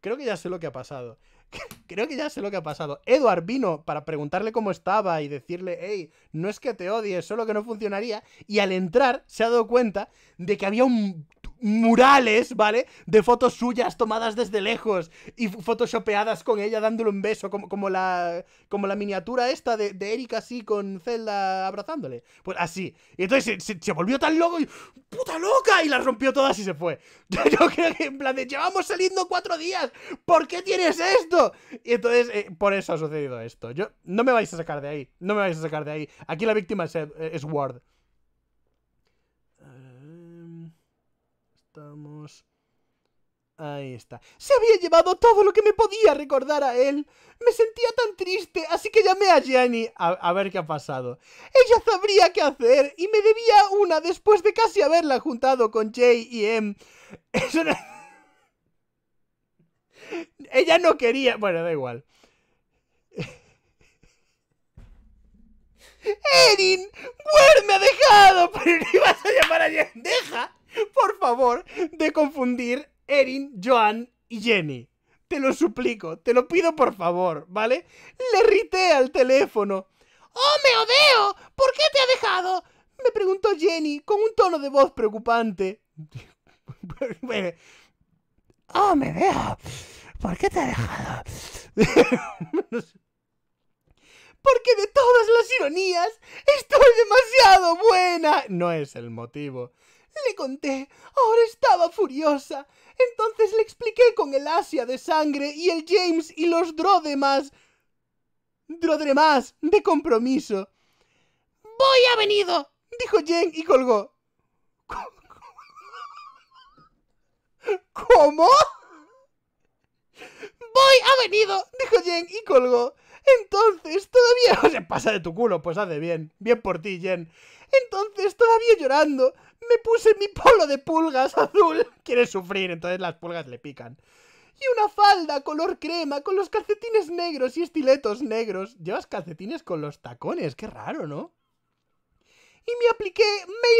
A: Creo que ya sé lo que ha pasado. [laughs] Creo que ya sé lo que ha pasado. Edward vino para preguntarle cómo estaba y decirle, hey, no es que te odies, solo que no funcionaría. Y al entrar se ha dado cuenta de que había un murales, ¿vale? De fotos suyas tomadas desde lejos y photoshopeadas con ella dándole un beso, como, como, la, como la miniatura esta de, de Eric así con Zelda abrazándole. Pues así. Y entonces se, volvió tan loco y ¡puta loca! Y las rompió todas y se fue. [laughs] Yo, creo que en plan de llevamos saliendo cuatro días, ¿por qué tienes esto? Y entonces eh, por eso ha sucedido esto. Yo, no me vais a sacar de ahí, no me vais a sacar de ahí. Aquí la víctima es, es Ward. Ahí está. Se había llevado todo lo que me podía recordar a él. Me sentía tan triste, así que llamé a Jenny a, ver qué ha pasado. Ella sabría qué hacer y me debía una después de casi haberla juntado con Jay y Em Eso [laughs] Ella no quería... Bueno, da igual. [laughs] ¡Erin! ¡Wer me ha dejado! [laughs] ¡Pero le ibas a llamar a Jenny. ¡Deja! [laughs] por favor, de confundir Erin, Joan y Jenny. Te lo suplico, te lo pido por favor, ¿vale? Le rité al teléfono. ¡Oh, me odeo! ¿Por qué te ha dejado? Me preguntó Jenny con un tono de voz preocupante. [laughs] ¡Oh, me odeo! ¿Por qué te ha
D: dejado? [laughs]
A: Porque de todas las ironías, estoy demasiado buena. No es el motivo. Le conté. Ahora estaba furiosa. Entonces le expliqué con el Asia de sangre y el James y los Drodemas. Drodemas de compromiso. ¡Voy a venido! dijo Jen y colgó. ¿Cómo? ¡Voy a venido! dijo Jen y colgó. Entonces, todavía... [laughs] O pasa de tu culo, pues hace bien. Bien por ti, Jen. Entonces, todavía llorando, me puse mi polo de pulgas [laughs] azul. Quiere sufrir, entonces las pulgas le pican. Y una falda color crema con los calcetines negros y estiletos negros. Llevas calcetines con los tacones, qué raro, ¿no? Y me apliqué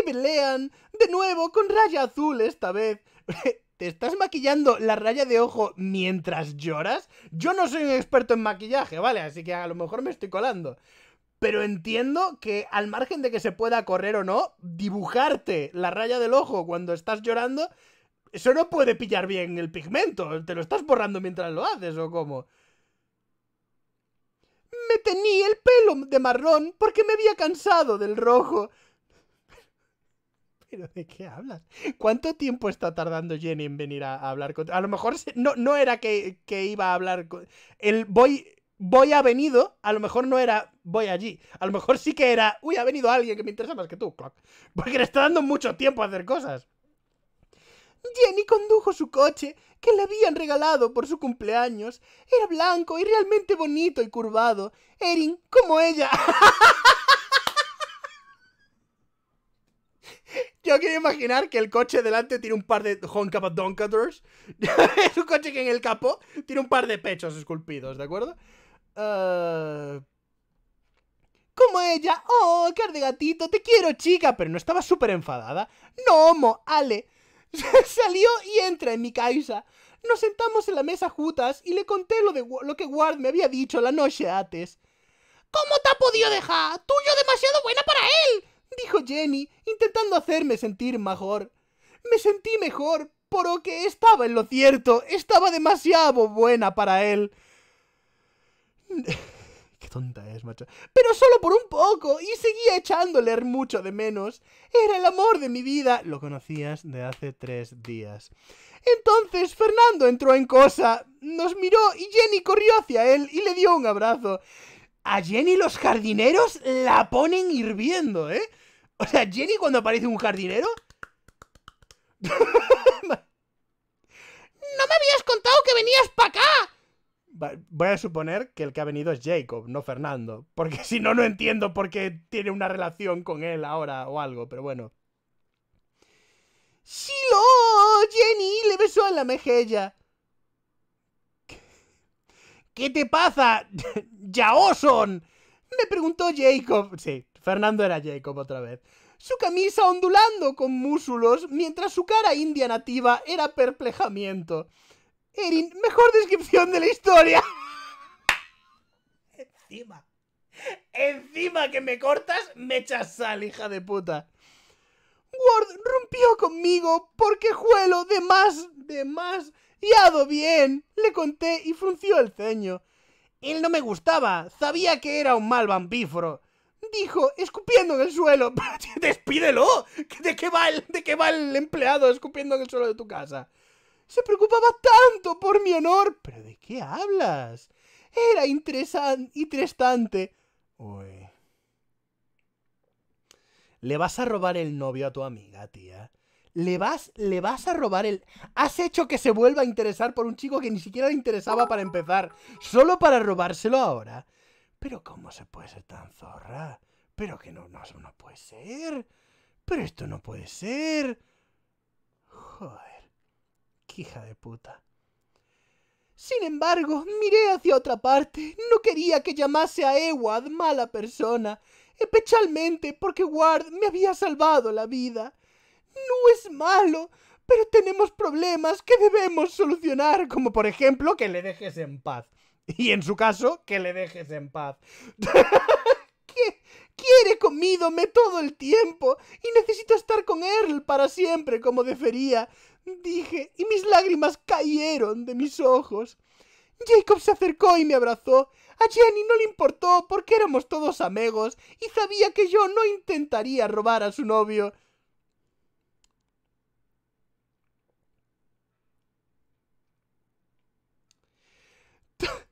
A: Maybelline de nuevo con raya azul esta vez. [laughs] ¿Te estás maquillando la raya de ojo mientras lloras? Yo no soy un experto en maquillaje, ¿vale? Así que a lo mejor me estoy colando. Pero entiendo que al margen de que se pueda correr o no, dibujarte la raya del ojo cuando estás llorando, eso no puede pillar bien el pigmento. Te lo estás borrando mientras lo haces o cómo. Me tenía el pelo de marrón porque me había cansado del rojo. [laughs] ¿Pero de qué hablas? ¿Cuánto tiempo está tardando Jenny en venir a, hablar con... A lo mejor no, no era que, que, iba a hablar con... El voy voy a venido, a lo mejor no era voy allí. A lo mejor sí que era, uy, ha venido alguien que me interesa más que tú, Clock. Porque le está dando mucho tiempo a hacer cosas. Jenny condujo su coche, que le habían regalado por su cumpleaños. Era blanco y realmente bonito y curvado. Erin, como ella. [laughs] Yo quiero imaginar que el coche delante tiene un par de Honkapadonkators. [laughs] es un coche que en el capó tiene un par de pechos esculpidos, ¿de acuerdo? Eh, como ella. Oh, qué de gatito. Te quiero, chica. Pero no estaba súper enfadada. No, homo, Ale. [laughs] Salió y entra en mi casa. Nos sentamos en la mesa juntas y le conté lo, de, lo que Ward me había dicho la noche antes.
D: ¿Cómo te ha podido dejar? ¡Tuyo demasiado buena para él,
A: dijo Jenny, intentando hacerme sentir mejor. Me sentí mejor, por que estaba en lo cierto, estaba demasiado buena para él. [laughs] Qué tonta es, macho. Pero solo por un poco. Y seguía echándole mucho de menos. Era el amor de mi vida. Lo conocías de hace tres días. Entonces Fernando entró en cosa. Nos miró y Jenny corrió hacia él y le dio un abrazo. A Jenny los jardineros la ponen hirviendo, ¿eh? O sea, Jenny cuando aparece un jardinero... [laughs]
D: ¡No me habías contado que venías para
A: acá! Voy a suponer que el que ha venido es Jacob, no Fernando. Porque [laughs] si no, no entiendo por qué tiene una relación con él ahora o algo, pero bueno. ¡Silo! ¡Jenny! Le besó en la mejilla. ¿Qué te pasa? [laughs] ¡Yaoson! Me preguntó Jacob. Sí, Fernando era Jacob otra vez. Su camisa ondulando con músculos, mientras su cara india nativa era perplejamiento. Erin, mejor descripción de la historia. Encima. Encima que me cortas, me echas sal, hija de puta. Ward rompió conmigo porque Juelo de más, de más, y hago bien, le conté y frunció el ceño. Él no me gustaba, sabía que era un mal vampíforo. Dijo, escupiendo en el suelo. [laughs] ¡Despídelo! ¿De qué, va ¿De qué va el empleado escupiendo en el suelo de tu casa? Se preocupaba tanto por mi honor. ¿Pero de qué hablas? Era interesante. Uy. Le vas a robar el novio a tu amiga, tía. Le vas, le vas a robar el... Has hecho que se vuelva a interesar por un chico que ni siquiera le interesaba para empezar. Solo para robárselo ahora. Pero ¿cómo se puede ser tan zorra? Pero que no, no, no puede ser. Pero esto no puede ser. Joder hija de puta. Sin embargo, miré hacia otra parte. No quería que llamase a Ewad mala persona, especialmente porque Ward me había salvado la vida. No es malo, pero tenemos problemas que debemos solucionar, como por ejemplo que le dejes en paz. Y en su caso, que le dejes en paz. [laughs] Quiere comídome todo el tiempo y necesito estar con él para siempre, como defería dije, y mis lágrimas cayeron de mis ojos. Jacob se acercó y me abrazó. A Jenny no le importó porque éramos todos amigos y sabía que yo no intentaría robar a su novio. [laughs]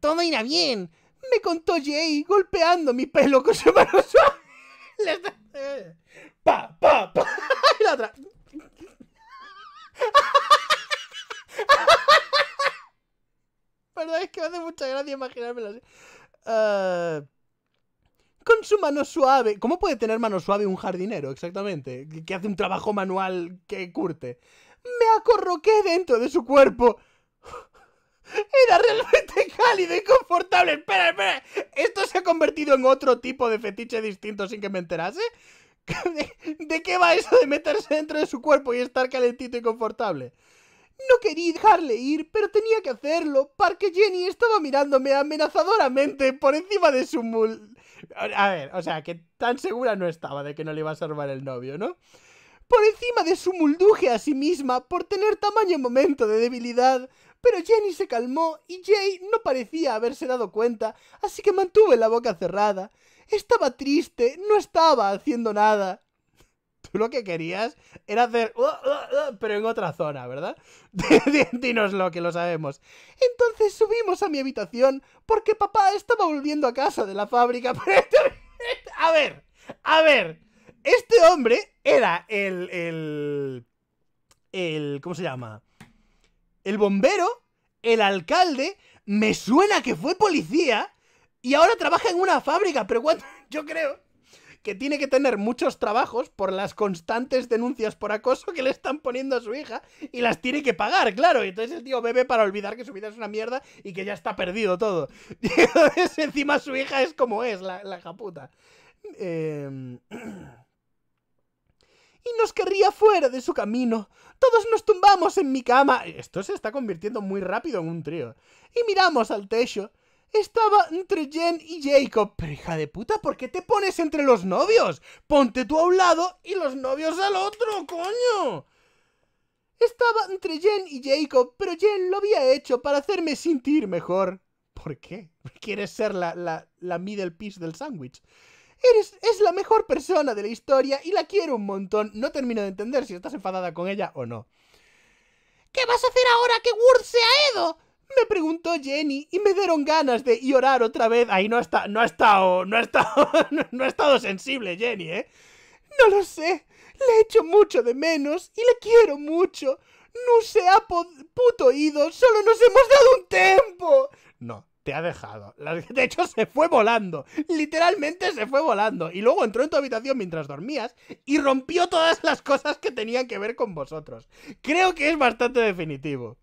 A: Todo irá bien, me contó Jay golpeando mi pelo con su mano. [laughs] pa, pa, pa. y [laughs] la otra verdad es que me hace mucha gracia imaginármelo así. Eh, con su mano suave. ¿Cómo puede tener mano suave un jardinero, exactamente? Que hace un trabajo manual que curte. Me acorroqué dentro de su cuerpo. Era realmente cálido y confortable. Espera, espera. Esto se ha convertido en otro tipo de fetiche distinto sin que me enterase. ¿De, qué va eso de meterse dentro de su cuerpo y estar calentito y confortable? No quería dejarle ir, pero tenía que hacerlo, porque Jenny estaba mirándome amenazadoramente por encima de su mul... A ver, o sea, que tan segura no estaba de que no le iba a salvar el novio, ¿no? Por encima de su mulduje a sí misma por tener tamaño momento de debilidad, pero Jenny se calmó y Jay no parecía haberse dado cuenta, así que mantuve la boca cerrada. Estaba triste, no estaba haciendo nada. Tú lo que querías era hacer... Uh, uh, uh, pero en otra zona, ¿verdad? [laughs] lo que lo sabemos. Entonces subimos a mi habitación porque papá estaba volviendo a casa de la fábrica. [laughs] a ver, a ver. Este hombre era el... el... el ¿Cómo se llama? El bombero, el alcalde, me suena que fue policía y ahora trabaja en una fábrica, pero [laughs] yo creo que tiene que tener muchos trabajos por las constantes denuncias por acoso que le están poniendo a su hija y las tiene que pagar, claro. Y entonces el tío bebe para olvidar que su vida es una mierda y que ya está perdido todo. Y [laughs] encima su hija es como es, la, la japuta. Em, [clears throat] y nos querría fuera de su camino. Todos nos tumbamos en mi cama. Esto se está convirtiendo muy rápido en un trío. Y miramos al techo. Estaba entre Jen y Jacob. Pero hija de puta, ¿por qué te pones entre los novios? Ponte tú a un lado y los novios al otro, coño. Estaba entre Jen y Jacob, pero Jen lo había hecho para hacerme sentir mejor. ¿Por qué? ¿Quieres ser la, la, la middle piece del sándwich? Eres, es la mejor persona de la historia y la quiero un montón. No termino de entender si estás enfadada con ella o no.
D: ¿Qué vas a hacer ahora que
A: Word sea ha me preguntó Jenny y me dieron ganas de llorar otra vez. Ahí no está, no ha estado, no ha estado, [laughs] no estado sensible Jenny, ¿eh? No lo sé. Le echo mucho de menos y le quiero mucho. No se ha puto ido, solo nos hemos dado un tiempo. No, te ha dejado. De hecho, se fue volando. Literalmente se fue volando. Y luego entró en tu habitación mientras dormías y rompió todas las cosas que tenían que ver con vosotros. Creo que es bastante definitivo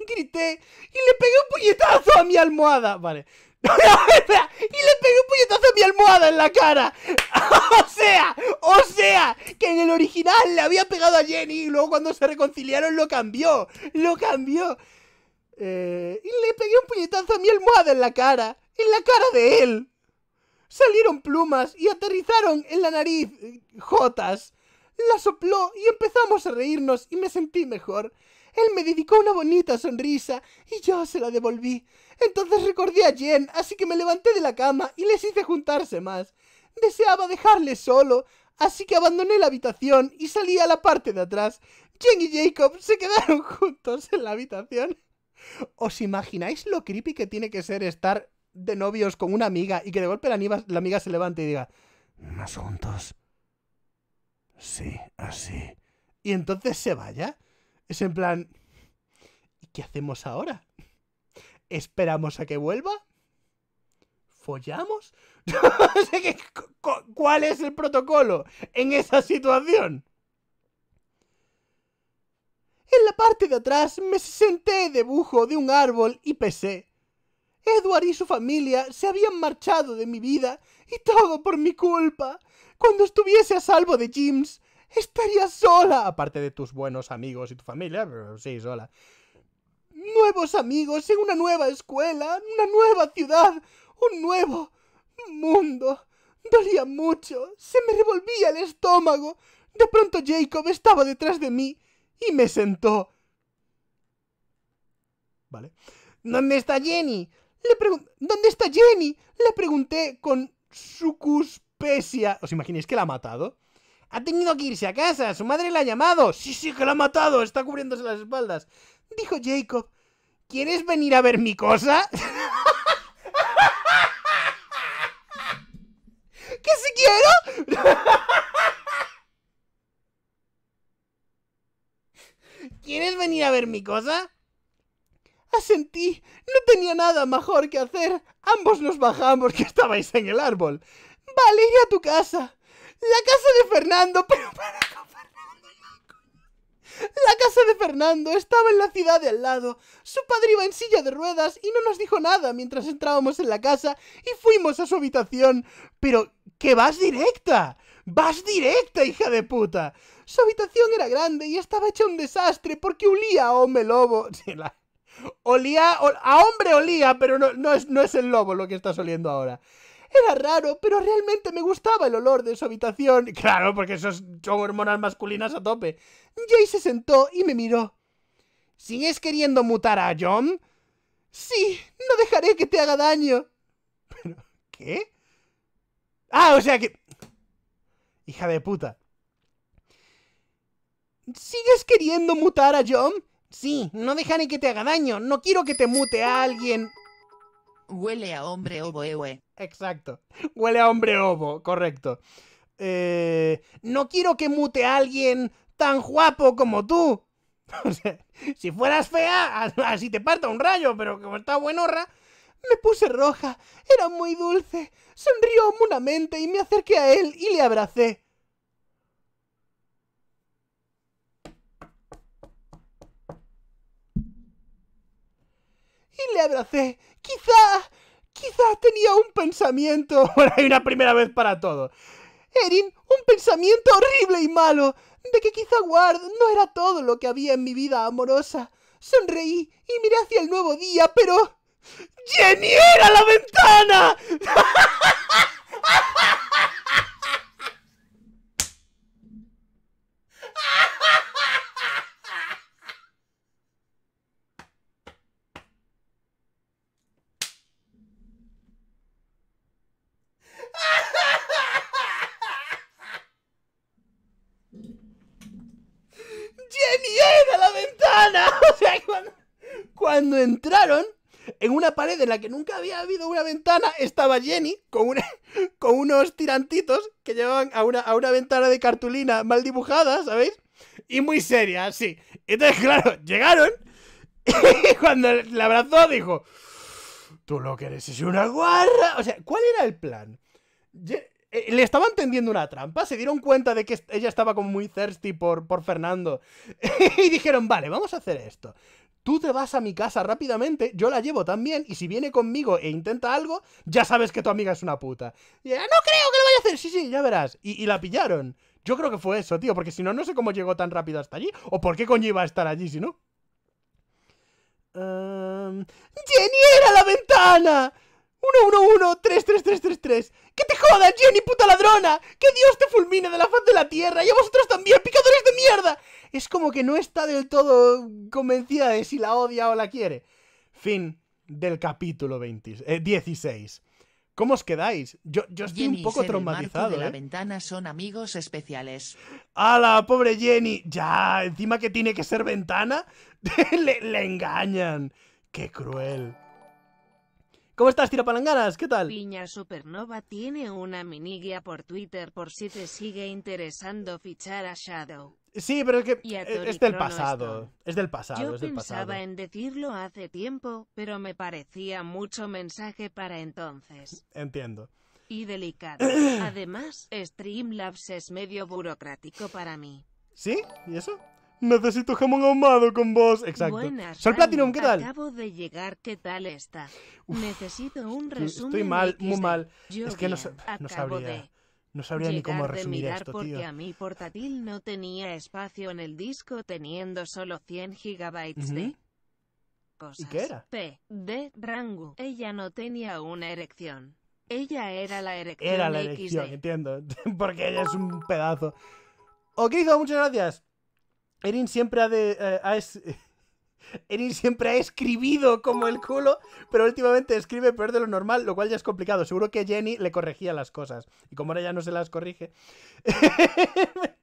A: grité y le pegué un puñetazo a mi almohada. Vale. [laughs] y le pegué un puñetazo a mi almohada en la cara. [laughs] o sea, o sea, que en el original le había pegado a Jenny y luego cuando se reconciliaron lo cambió. Lo cambió. Eh, y le pegué un puñetazo a mi almohada en la cara. En la cara de él. Salieron plumas y aterrizaron en la nariz. Eh, Jotas. La sopló y empezamos a reírnos y me sentí mejor. Él me dedicó una bonita sonrisa y yo se la devolví. Entonces recordé a Jen, así que me levanté de la cama y les hice juntarse más. Deseaba dejarle solo, así que abandoné la habitación y salí a la parte de atrás. Jen y Jacob se quedaron [laughs] juntos en la habitación. ¿Os imagináis lo creepy que tiene que ser estar de novios con una amiga y que de golpe la, amiga, se levante y diga, más juntos? Sí, así. Y entonces se vaya. Es en plan, ¿y qué hacemos ahora? ¿Esperamos a que vuelva? ¿Follamos? [laughs] ¿Cuál es el protocolo en esa situación? En la parte de atrás me senté debujo de un árbol y pesé. Edward y su familia se habían marchado de mi vida y todo por mi culpa. Cuando estuviese a salvo de James, Estaría sola, aparte de tus buenos amigos y tu familia, pero sí, sola. Nuevos amigos en una nueva escuela, una nueva ciudad, un nuevo mundo. Dolía mucho, se me revolvía el estómago. De pronto Jacob estaba detrás de mí y me sentó. Vale. ¿Dónde está Jenny? Le ¿Dónde está Jenny? Le pregunté con sucuspecia. ¿Os imagináis que la ha matado? Ha tenido que irse a casa. Su madre la ha llamado. Sí, sí, que la ha matado. Está cubriéndose las espaldas. Dijo Jacob. ¿Quieres venir a ver mi cosa? [laughs] ¿Qué si quiero? [laughs] ¿Quieres venir a ver mi cosa? Asentí. No tenía nada mejor que hacer. Ambos nos bajamos que estabais en el árbol. Vale, iré a tu casa. La casa de Fernando, [laughs] pero La casa de Fernando estaba en la ciudad de al lado. Su padre iba en silla de ruedas y no nos dijo nada mientras entrábamos en la casa y fuimos a su habitación. Pero, ¿qué vas directa? ¡Vas directa, hija de puta! Su habitación era grande y estaba hecha un desastre porque olía a hombre lobo. [laughs] olía, a hombre olía, pero no, es, no es el lobo lo que estás oliendo ahora. Era raro, pero realmente me gustaba el olor de su habitación. [laughs] Claro, porque esos son hormonas masculinas a tope. Jay se sentó y me miró. ¿Sigues queriendo mutar a John? Sí, no dejaré que te haga daño. [laughs] ¿Pero qué? Ah, o sea que... Hija de puta. ¿Sigues queriendo mutar a John? Sí, no dejaré que te haga daño. No quiero que te mute a alguien. Huele a hombre obo, eh, Exacto. Huele a hombre obo, correcto. Eh, no quiero que mute a alguien tan guapo como tú. [laughs] si fueras fea, así te parta un rayo, pero como está buenorra. Me puse roja, era muy dulce, sonrió humanamente y me acerqué a él y le abracé. Y le abracé Quizá, quizá tenía un pensamiento. [laughs] Bueno, hay una primera vez para todo. Erin, un pensamiento horrible y malo de que quizá Ward no era todo lo que había en mi vida amorosa. Sonreí y miré hacia el nuevo día, pero... ¡Jenny era la ventana! [laughs] cuando entraron, en una pared en la que nunca había habido una ventana, estaba Jenny con, [laughs] unos tirantitos que llevaban a una, ventana de cartulina mal dibujada, ¿sabéis? Y muy seria, sí. Entonces, claro, llegaron [laughs] y cuando la abrazó dijo, tú lo que eres es una guarra. O sea, ¿cuál era el plan? Eh, le estaban tendiendo una trampa, se dieron cuenta de que ella estaba como muy thirsty por Fernando. [laughs] y dijeron, vale, vamos a hacer esto. Tú te vas a mi casa rápidamente, yo la llevo también, y si viene conmigo e intenta algo, ya sabes que tu amiga es una puta. Y no creo que lo vaya a hacer, sí, sí, ya verás. Y, la pillaron. Yo creo que fue eso, tío, porque si no, no sé cómo llegó tan rápido hasta allí, o por qué coño a estar allí si no. ¡Jenny era la ventana! 1-1-1-3-3-3-3-3 ¡Que te jodas, Jenny, puta ladrona! ¡Que Dios te fulmine de la faz de la tierra! ¡Y a vosotros también, picadores de mierda! es como que no está del todo convencida de si la odia o la quiere. Fin del capítulo 20, 16. Eh, ¿Cómo os quedáis? Yo, estoy un poco traumatizado. de la ¿eh?
D: ventana son amigos especiales.
A: ¡Hala, pobre Jenny! Ya, encima que tiene que ser ventana, [laughs] le, engañan. ¡Qué cruel! ¿Cómo estás, tirapalanganas? ¿Qué tal? Piña
B: Supernova tiene una miniguia por Twitter por si te sigue interesando fichar a Shadow. Sí, pero es que e, es del
A: pasado. Es del pasado. es del pensaba
B: en decirlo hace tiempo, pero me parecía mucho mensaje para entonces. Entiendo. Y delicado. [clears throat] Además, Streamlabs es medio burocrático para mí.
C: ¿Sí? ¿Y eso? Necesito jamón ahumado con vos. Exacto. Buenas, Sol Platinum, ¿qué tal?
B: Acabo de llegar, ¿qué tal está? Necesito un resumen. Estoy mal, muy mal. Yo es que no, sabría.
A: No sabría ni cómo resumir de mirar porque a
B: mi portátil no tenía espacio en el disco teniendo solo 100 gigabytes uh de cosas. ¿Y qué era? P. D. Rango. Ella no tenía una erección. Ella era la erección Era la erección,
A: entiendo. [laughs] Porque ella es un oh. pedazo. Ok, muchas gracias. Erin siempre ha de... Eh, es... Eni siempre ha escribido como el culo, pero últimamente escribe peor de lo normal, lo cual ya es complicado. Seguro que Jenny le corregía las cosas. Y como ahora ya no se las corrige. [laughs]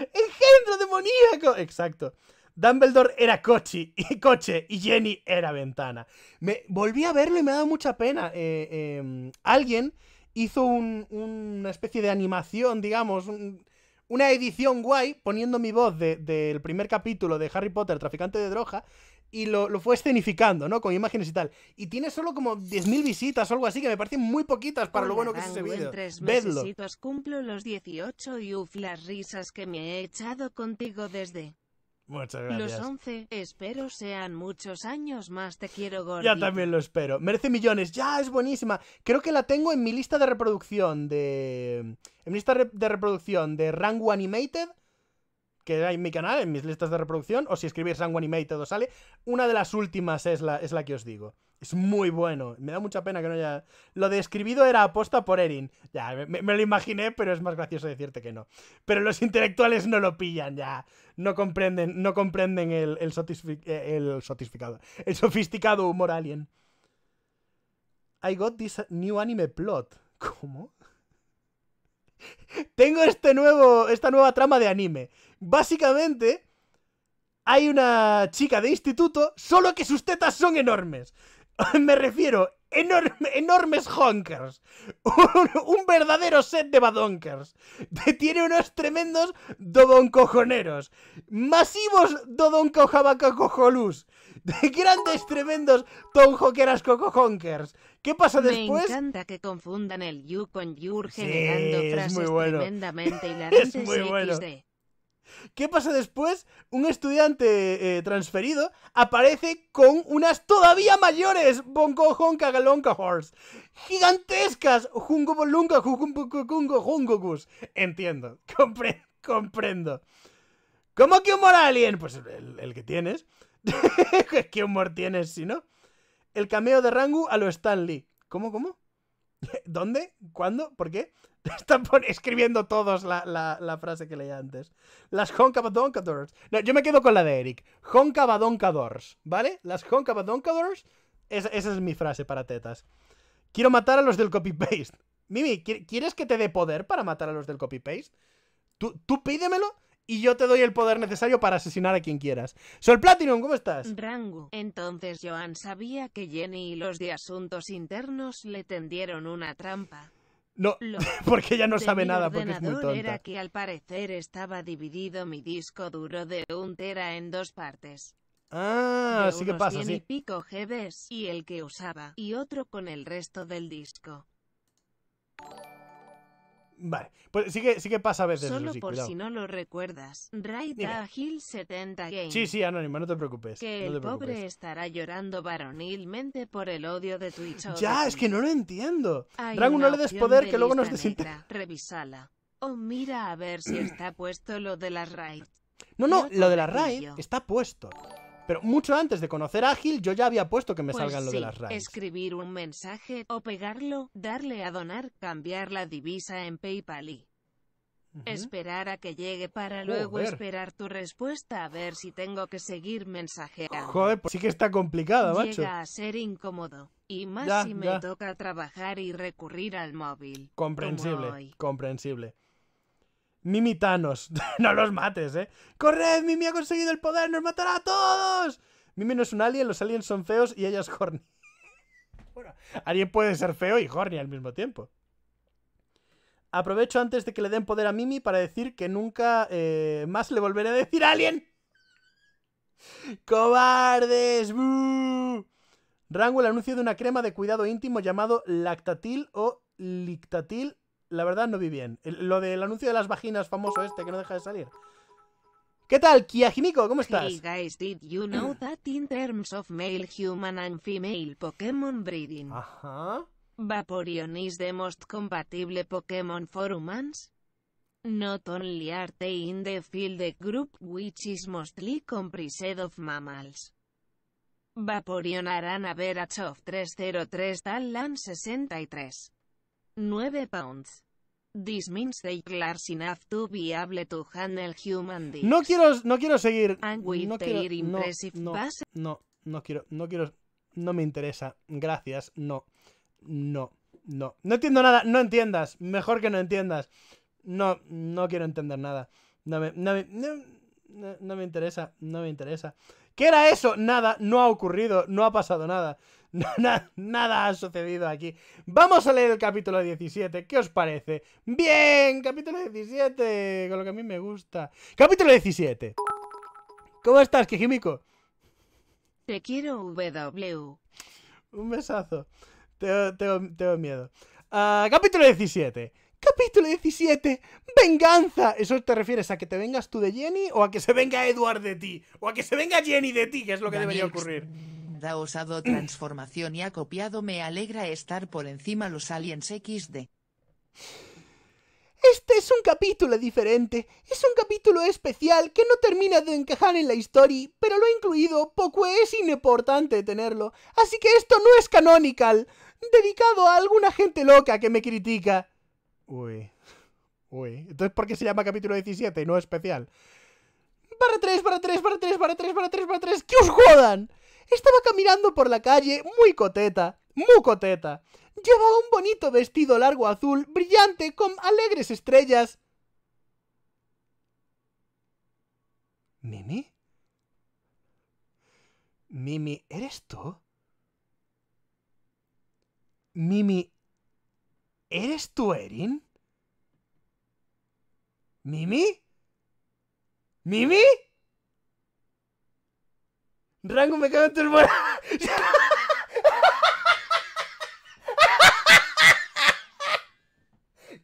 A: ¡Engendro demoníaco! Exacto. Dumbledore era coche y, coche, y Jenny era ventana. Me volví a verlo y me ha dado mucha pena. Eh, eh, alguien hizo una especie de animación, digamos, una edición guay poniendo mi voz del primer capítulo de Harry Potter, traficante de droga, y lo, lo, fue escenificando, ¿no? Con imágenes y tal. Y tiene solo como 10.000 visitas o algo así, que me parecen muy poquitas para lo bueno que se ese Vedlo.
B: cumplo los 18 y uf las risas que me he echado contigo desde...
A: Los
B: 11, espero sean muchos años más, te quiero Gordi Ya también
A: lo espero. Merece millones, ya, es buenísima. Creo que la tengo en mi lista de reproducción de... En mi lista de reproducción de Rango Animated, que hay en mi canal, en mis listas de reproducción, o si escribís Rango Animated o sale, una de las últimas es la, es la que os digo. Es muy bueno. Me da mucha pena que no haya. Lo de escribido era aposta por Erin. Ya, me, lo imaginé, pero es más gracioso decirte que no. Pero los intelectuales no lo pillan, ya no comprenden, no comprenden el, el, eh, el sofisticado humor alien. I got this new anime plot. [laughs] ¿Cómo? Tengo este nuevo, esta nueva trama de anime. Básicamente, hay una chica de instituto, solo que sus tetas son enormes. [laughs] Me refiero, enormes honkers. Un, verdadero set de badonkers. [laughs] Tiene unos tremendos dodoncojoneros. Masivos Dodoncojabacocojolus De [laughs] grandes, tremendos tonjoqueras cocojonkers. ¿Qué pasa después? Me
B: encanta que confundan el you con your generando frases tremendamente hilarantes es muy [laughs]
A: ¿Qué pasa después? Un estudiante eh, transferido aparece con unas todavía mayores Bongo Honka Galonka Horse. Gigantescas Jungo Bolunga Jungo Entiendo, [laughs] comprendo. ¿Cómo que humor alien? Pues el, que tienes. [laughs] ¿Qué humor tienes si no? El cameo de Rangu a lo Stan Lee ¿Cómo, cómo? [laughs] ¿Dónde? ¿Cuándo? ¿Por qué? [laughs] Están escribiendo todos la, frase que leía antes. Las Honkabadonkadors. No, yo me quedo con la de Eric. Honkabadonkadors, ¿vale? Las Honkabadonkadors. esa es mi frase para tetas. Quiero matar a los del copy-paste. Mimi, ¿quieres que te dé poder para matar a los del copy-paste? Tú, tú pídemelo y yo te doy el poder necesario para asesinar a quien quieras. Sol Platinum, ¿cómo estás?
B: Rango. Entonces Joan sabía que Jenny y los de asuntos internos le tendieron una trampa.
A: No, [laughs]
C: porque ya no sabe nada, porque es muy tonta. era
B: que al parecer estaba dividido mi disco duro de un tera en dos partes.
C: Ah, sí que
B: pasa, sí. y pico GBs y el que usaba, y otro con el resto del disco.
A: Vale, pues sí que, sí que pasa a veces. Solo por si no
B: lo recuerdas, Raid Hill 70 Games. Sí,
A: sí, anónimo, no te preocupes. Que no el pobre
B: estará llorando varonilmente por el odio de Twitch. Ya, es que
A: no lo entiendo.
B: Dragon no le des poder que luego nos desintegra. Revisala. O oh, mira a ver si está puesto lo de la raid.
A: No, no, lo de la raid está puesto. Pero mucho antes de conocer Ágil, yo ya había puesto que me pues salgan lo de las sí,
B: Escribir un mensaje o pegarlo, darle a donar, cambiar la divisa en PayPal y. Esperar a que llegue para luego esperar tu respuesta a ver si tengo que seguir mensajeando.
A: Joder, pues sí que está complicado, macho. Llega a
B: ser incómodo. Y más si me toca trabajar y recurrir al móvil. Comprensible,
A: comprensible. Mimi Thanos. [laughs] no los mates, ¿eh? ¡Corred! ¡Mimi ha conseguido el poder! ¡Nos matará a todos! Mimi no es un alien, los aliens son feos y ella es horny. [laughs] bueno, alguien puede ser feo y horny al mismo tiempo. Aprovecho antes de que le den poder a Mimi para decir que nunca eh, más le volveré a decir alien. [laughs] ¡Cobardes! Rango el anuncio de una crema de cuidado íntimo llamado Lactatil o Lictatil la verdad no vi bien. lo del anuncio de las vaginas famoso este que no deja de salir. ¿Qué tal, ¡Kiajimiko! ¿Cómo estás? Hey
B: guys, did you know [clears throat] that in terms of male human and female Pokémon breeding? Ajá. Vaporeon is the most compatible Pokémon for humans? Not only are they in the field group which is mostly comprised of mammals. Vaporeon Arana an of 303 Talan 63. 9 pounds. This means they large enough to be able to handle human No quiero,
A: no quiero seguir. no quiero, no, quiero, no quiero, no me interesa. Gracias, no, no, no. No entiendo nada, no entiendas. Mejor que no entiendas. No, no quiero entender nada. No me, no no me interesa, no me interesa. ¿Qué era eso? Nada, no ha ocurrido, no ha pasado nada. [laughs] nada ha sucedido aquí. Vamos a leer el capítulo 17. ¿Qué os parece? Bien, capítulo 17. Con lo que a mí me gusta. Capítulo 17. ¿Cómo estás, Kijimiko? Te quiero,
B: W.
A: Un besazo. te, tengo, miedo. Ah, capítulo 17. Capítulo 17. Venganza. ¿Eso te refieres a que te vengas tú de Jenny o a que se venga Edward de ti? O a que se venga Jenny de ti, que es lo que debería ocurrir.
D: Ha osado transformación y ha copiado me alegra estar por encima los aliens XD.
A: Este es un capítulo diferente, es un capítulo especial que no termina de encajar en la historia, pero lo he incluido poco es Inimportante tenerlo, así que esto no es canonical, dedicado a alguna gente loca que me critica. Uy, uy, entonces ¿por qué se llama capítulo 17 y no especial? Para tres, para tres, para tres, para tres, para tres, para tres. que os jodan. Estaba caminando por la calle muy coteta, muy coteta. Llevaba un bonito vestido largo azul, brillante, con alegres estrellas. ¿Mimi? Mimi, ¿eres tú? Mimi, ¿eres tú, Erin? ¿Mimi? ¿Mimi? Rango, me cago en tu hermana.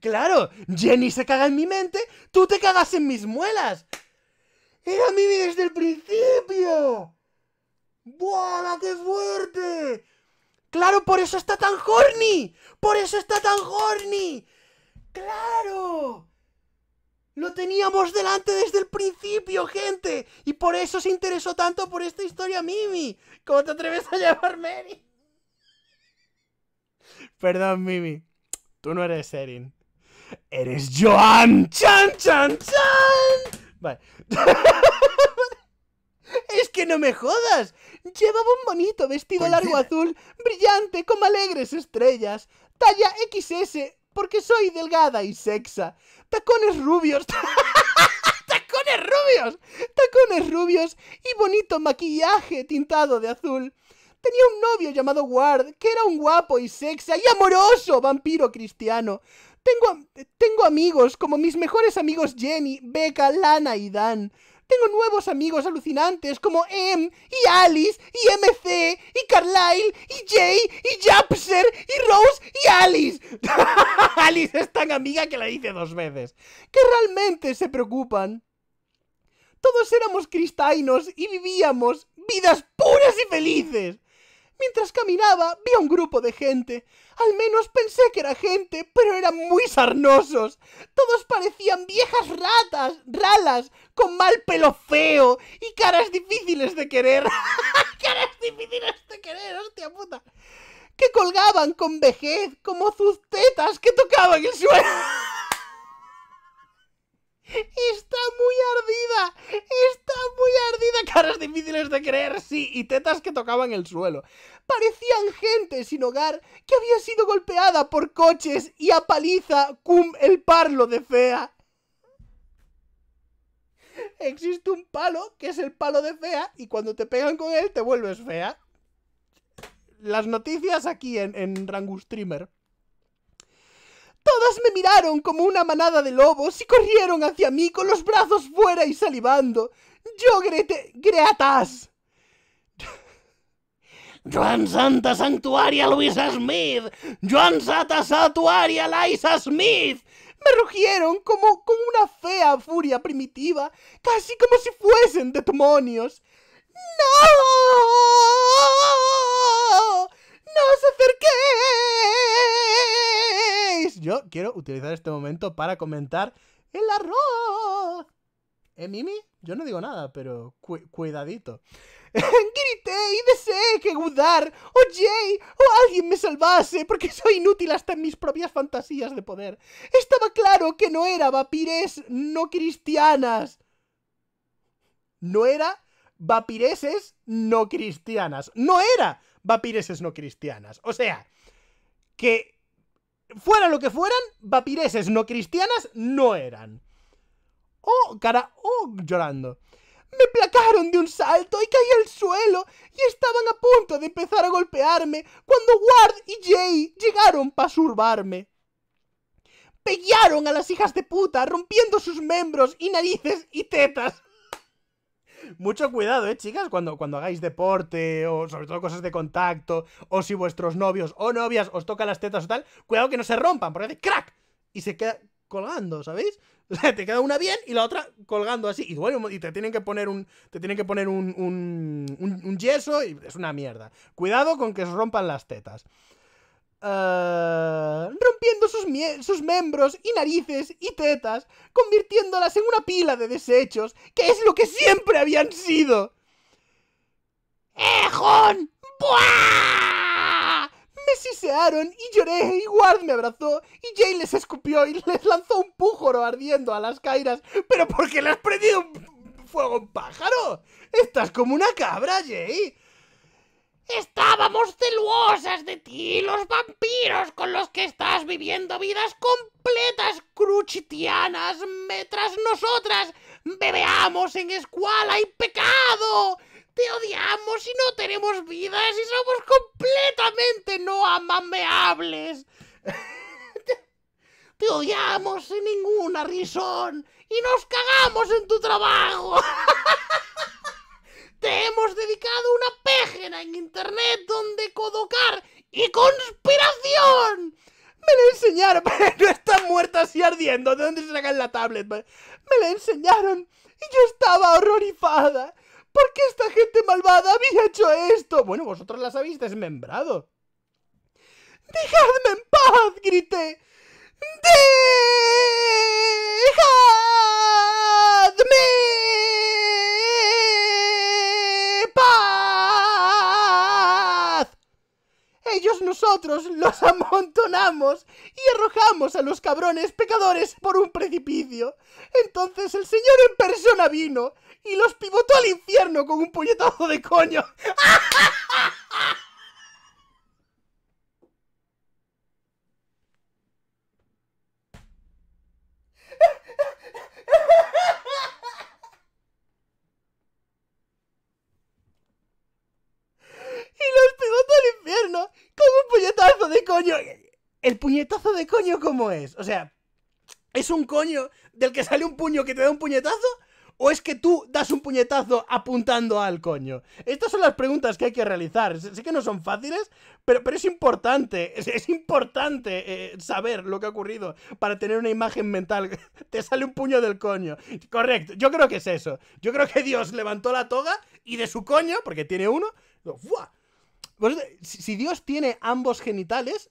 A: Claro, Jenny se caga en mi mente, tú te cagas en mis muelas. Era Mimi desde el principio. ¡Buah, qué fuerte! Claro, por eso está tan horny. Por eso está tan horny. Claro. Lo teníamos delante desde el principio, gente. Y por eso se interesó tanto por esta historia, Mimi. ¿Cómo te atreves a llamar Mary? [laughs] Perdón, Mimi. Tú no eres Erin. Eres Joan. ¡Chan, chan, chan! Vale. [laughs] Es que no me jodas. Llevaba un bonito vestido largo azul, brillante, con alegres estrellas, talla XS porque soy delgada y sexa. Tacones rubios. [laughs] Tacones rubios. Tacones rubios y bonito maquillaje tintado de azul. Tenía un novio llamado Ward, que era un guapo y sexa y amoroso vampiro cristiano. Tengo, tengo amigos como mis mejores amigos Jenny, Becca, Lana y Dan. Tengo nuevos amigos alucinantes como Em y Alice y MC y Carlyle y Jay y Japser y Rose y Alice. [laughs] Alice es tan amiga que la dice dos veces. Que realmente se preocupan. Todos éramos cristainos y vivíamos vidas puras y felices. Mientras caminaba, vi a un grupo de gente. Al menos pensé que era gente, pero eran muy sarnosos. Todos parecían viejas ratas, ralas, con mal pelo feo y caras difíciles de querer. [laughs] caras difíciles de querer, hostia puta. Que colgaban con vejez como sus tetas que tocaban el suelo. Está muy ardida, está muy ardida. [laughs] Caras difíciles de creer, sí, y tetas que tocaban el suelo. Parecían gente sin hogar que había sido golpeada por coches y a paliza cum el parlo de fea. Existe un palo que es el palo de fea y cuando te pegan con él te vuelves fea. Las noticias aquí en, en Todas me miraron como una manada de lobos y corrieron hacia mí con los brazos fuera y salivando. Yo grete... ¡Gretas! [laughs] Joan Santa Santuaria Luisa Smith. Joan Santa Santuaria Liza Smith. Me rugieron como con una fea furia primitiva, casi como si fuesen demonios. ¡No! ¡No os acerquéis! Yo quiero utilizar este momento para comentar el arroz. ¿Eh, Mimi? Yo no digo nada, pero cuidadito. [laughs] Grité y deseé que Gudar o Jay o alguien me salvase porque soy inútil hasta en mis propias fantasías de poder. Estaba claro que no era vapires no cristianas. No era vapireses no cristianas. No era vapireses no cristianas. O sea, que fuera lo que fueran, vapireses no cristianas no eran. Oh, cara, oh, llorando. Me placaron de un salto y caí al suelo y estaban a punto de empezar a golpearme cuando Ward y Jay llegaron para surbarme. Pellaron a las hijas de puta rompiendo sus miembros y narices y tetas. Mucho cuidado, ¿eh, chicas? Cuando, cuando hagáis deporte o sobre todo cosas de contacto o si vuestros novios o novias os tocan las tetas o tal, cuidado que no se rompan porque hace crack y se queda colgando, ¿sabéis? [laughs] O te queda una bien y la otra colgando así. Y bueno, y te tienen que poner un. Te tienen que poner un, un yeso y es una mierda. Cuidado con que os rompan las tetas. Eh, rompiendo sus, sus miembros y narices y tetas, convirtiéndolas en una pila de desechos, que es lo que siempre habían sido. ¡Ejon! ¡Eh, ¡Buah! Me sisearon y lloré y e Ward me abrazó y Jay les escupió y les lanzó un pújoro ardiendo a las caídas pero porque le has prendido un fuego un pájaro. Estás como una cabra, Jay.
D: Estábamos celuosas de ti, los vampiros con los que estás viviendo vidas completas cruchitianas, mientras nosotras
A: bebeamos en escuala y pecado. Te odiamos y no tenemos vidas y somos completamente no amameables. [laughs] Te odiamos sin ninguna risón y nos cagamos en tu trabajo. [laughs] hemos dedicado una página en internet donde codocar y conspiración. Me la enseñaron, [laughs] pero están muertas y ardiendo. ¿De dónde se sacan la tablet? Me la enseñaron y yo estaba horrorizada. ¿Por qué esta gente malvada había hecho esto? Bueno, vosotros las habéis desmembrado. ¡Dejadme en paz! grité. ¡Dejadme! ellos nosotros los [laughs] amontonamos y arrojamos a los cabrones pecadores por un precipicio. Entonces el señor en persona vino y los pivotó al infierno con un puñetazo de coño. [laughs] coño. El puñetazo de coño, ¿cómo es? O sea, ¿es un coño del que sale un puño que te da un puñetazo? ¿O es que tú das un puñetazo apuntando al coño? Estas son las preguntas que hay que realizar. Sé que no son fáciles, pero, es importante. Es, importante eh, saber lo que ha ocurrido para tener una imagen mental. [laughs] Te sale un puño del coño. Correcto, yo creo que es eso. Yo creo que Dios levantó la toga y de su coño, porque tiene uno, si Dios tiene ambos genitales,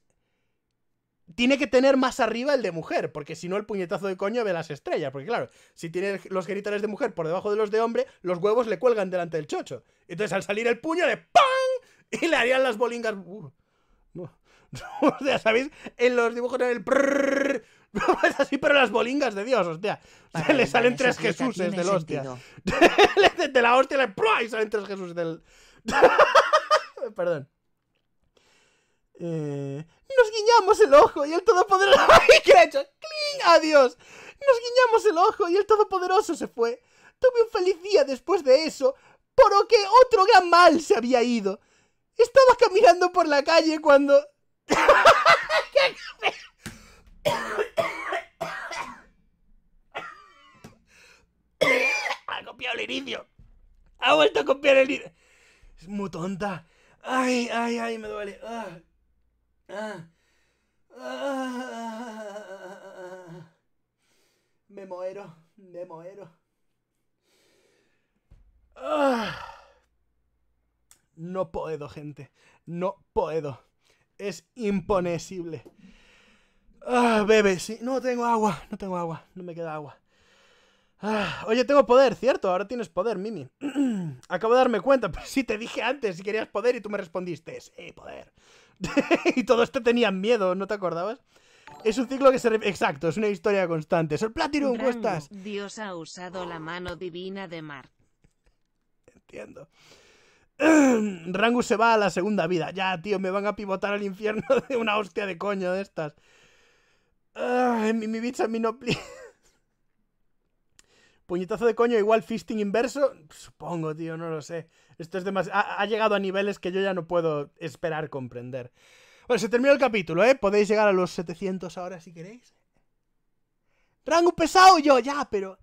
A: tiene que tener más arriba el de mujer, porque si no el puñetazo de coño ve las estrellas, porque claro, si tiene los genitales de mujer por debajo de los de hombre, los huevos le cuelgan delante del chocho. Entonces al salir el puño le ¡pam! [laughs] y le harían las bolingas. Uh, [laughs] o sea, ¿sabéis? En los dibujos en el [laughs] es así, pero las bolingas de Dios, hostia. sea, le salen tres Jesús del hostia. de, la hostia le y salen tres Jesús del eh, perdón.
C: Eh,
A: nos guiñamos el ojo y el todopoderoso. [laughs] ¡Ay, qué hecho! ¡Adiós! Nos guiñamos el ojo y el todopoderoso se fue. Tuve un feliz día después de eso, por lo que otro gran mal se había ido. Estaba caminando por la calle cuando. [coughs] [coughs] ha copiado el inicio. Ha vuelto a copiar el inicio.
C: Es muy tonta.
A: Ay, ay, ay, me duele. Ah, ah, ah. me muero, me muero. No puedo, gente. No puedo. Es imponesible. bebe, sí. No tengo agua, no tengo agua, no me queda agua. Ah, oye, tengo poder, cierto, ahora tienes poder, Mimi. [clears throat] Acabo de darme cuenta, pero sí te dije antes si querías poder y tú me respondiste, sí, poder. [laughs] y todos te tenían miedo, ¿no te acordabas? Es un ciclo que se... Exacto, es una historia constante. Sol Platinum, en estás?
B: Dios ha usado la mano divina de Mar. Entiendo.
A: [clears throat] Rangu se va a la segunda vida. Ya, tío, me van a pivotar al infierno [laughs] de una hostia de coño de estas. Ah, mi, mi [laughs] Puñetazo de coño igual fisting inverso. Supongo, tío, no lo sé. Esto es demasiado. Ha, llegado a niveles que yo ya no puedo esperar comprender. Bueno, se terminó el capítulo, ¿eh? Podéis llegar a los 700 ahora si queréis. Rango pesado yo, ya, pero.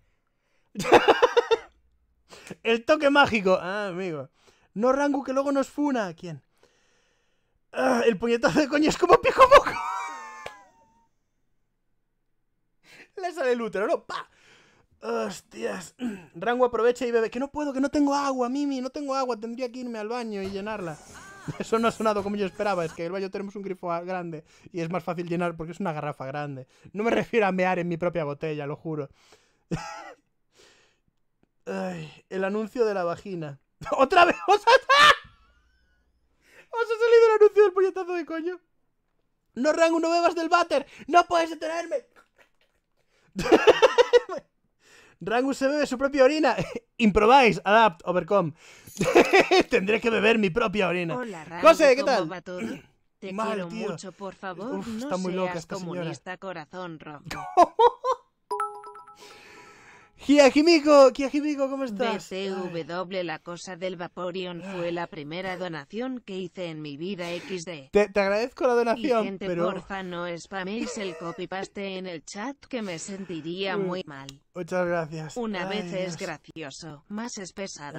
A: [laughs] el toque mágico. Ah, amigo. No, Rango, que luego nos funa. ¿Quién? Ah, el puñetazo de coño es como pijo moco. [laughs] Le sale el útero, ¿no? ¡Pah! Hostias. [clears throat] Rango aprovecha y bebe. Que no puedo, que no tengo agua, Mimi. No tengo agua. Tendría que irme al baño y llenarla. [laughs] Eso no ha sonado como yo esperaba. Es que el baño tenemos un grifo grande y es más fácil llenar porque es una garrafa grande. No me refiero a mear en mi propia botella, lo juro. [laughs] el anuncio de la vagina. [laughs] ¡Otra vez! ¡Os ha... salido el anuncio del puñetazo de coño! ¡No, Rango, no bebas del váter! ¡No puedes detenerme! Rangus se bebe su propia orina. [laughs] Improvise, adapt, overcome. [laughs] Tendré que beber mi propia orina. Hola, José, ¿qué tal?
B: [clears throat] Te Mal, tío. mucho, por favor. está muy loca esta comunista, señora. corazón rojo. [laughs]
A: Gia ¡Giajimico,
B: ¿cómo estás? BCW, la cosa del Vaporion fue la primera donación que hice en mi vida XD.
A: Te, agradezco la donación, pero... porfa,
B: no spaméis el copypaste en el chat que me sentiría muy mal.
D: Muchas gracias. Una vez es gracioso, más es pesado.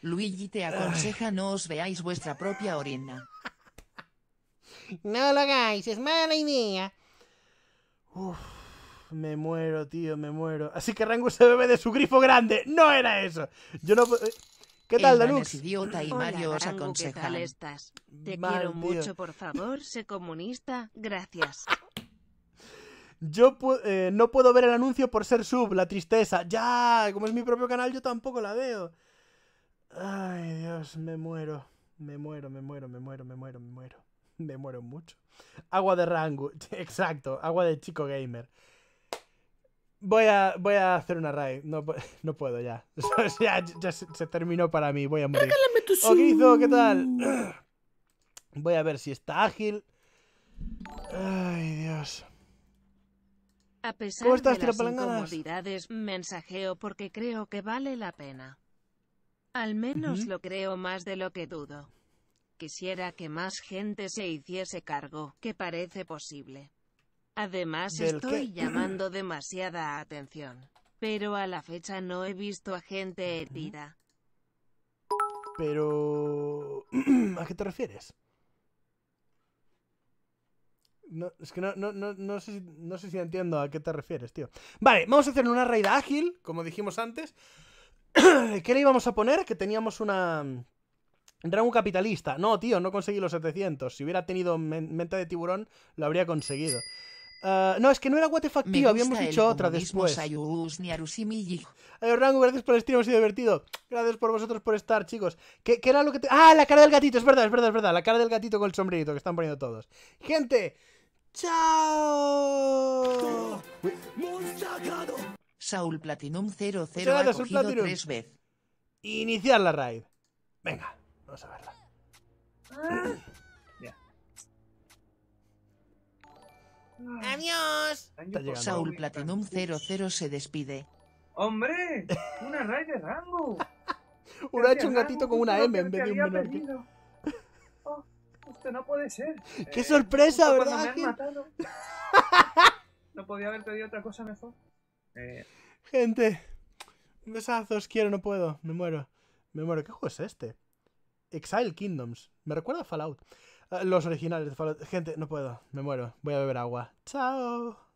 D: Luigi te aconseja no os veáis vuestra propia orina. No lo hagáis, es mala idea.
A: Uf me muero, tío, me muero. Así que Rango se bebe de su grifo grande. No era eso. Yo no. Eh, ¿Qué tal, Dalux?
D: idiota y Mario os ¿qué tal
B: Te quiero mucho, por favor, sé comunista. Gracias.
A: Yo eh, no puedo ver el anuncio por ser sub, la tristeza. Ya, como es mi propio canal, yo tampoco la veo. Ay, Dios, me muero. Me muero, me muero, me muero, me muero, me muero. [laughs] Me muero mucho. Agua de rango, [laughs] exacto, agua de chico gamer. Voy a, voy a hacer una raid. No, [laughs] no puedo ya. [laughs] ya, se, terminó para mí. Voy a morir. ¿qué tal? [clears throat] Voy a ver si está ágil. Ay, Dios.
B: A pesar de las mensajeo porque creo que vale la pena. Al menos lo creo más de lo que dudo. Quisiera que más gente se hiciese cargo, que parece posible. Además estoy llamando [clears throat] demasiada atención. Pero a la fecha no he visto a gente herida.
A: Pero... [clears throat] ¿A qué te refieres? No, es que no, sé, si entiendo a qué te refieres, tío. Vale, vamos a hacer una raid ágil, como dijimos antes. [clears throat] ¿Qué le íbamos a poner? Que teníamos una... Mm, era capitalista. No, tío, no conseguí los 700. Si hubiera tenido mente de tiburón, lo habría conseguido. Ah, no, es que no era What the tío, habíamos dicho otra después. gracias por el stream, ha sido divertido. Gracias por vosotros por estar, chicos. ¿Qué, era lo que ¡Ah, la cara del gatito! Es verdad, es verdad, es verdad. La cara del gatito con el sombrerito que están poniendo todos. Gente, ¡chao!
D: Saul Platinum 00 ha cogido tres veces. Iniciar la raid.
A: Venga, vamos a verla. Ah.
C: Adiós.
D: Saul Platinum 00 se despide.
C: ¡Hombre! ¡Una raya de rango! Uno ha hecho un gatito con una M en vez de un menor.
A: Oh, usted no puede ser. [laughs] ¡Qué eh, sorpresa, verdad! [laughs]
D: no podía haber pedido otra cosa mejor. Eh,
A: Gente, besazos, quiero, no puedo, me muero. Me muero. ¿Qué juego es este? Exile Kingdoms. Me recuerda a Fallout. Ah, los originales Gente, no puedo. Me muero. Voy a beber agua. Chao.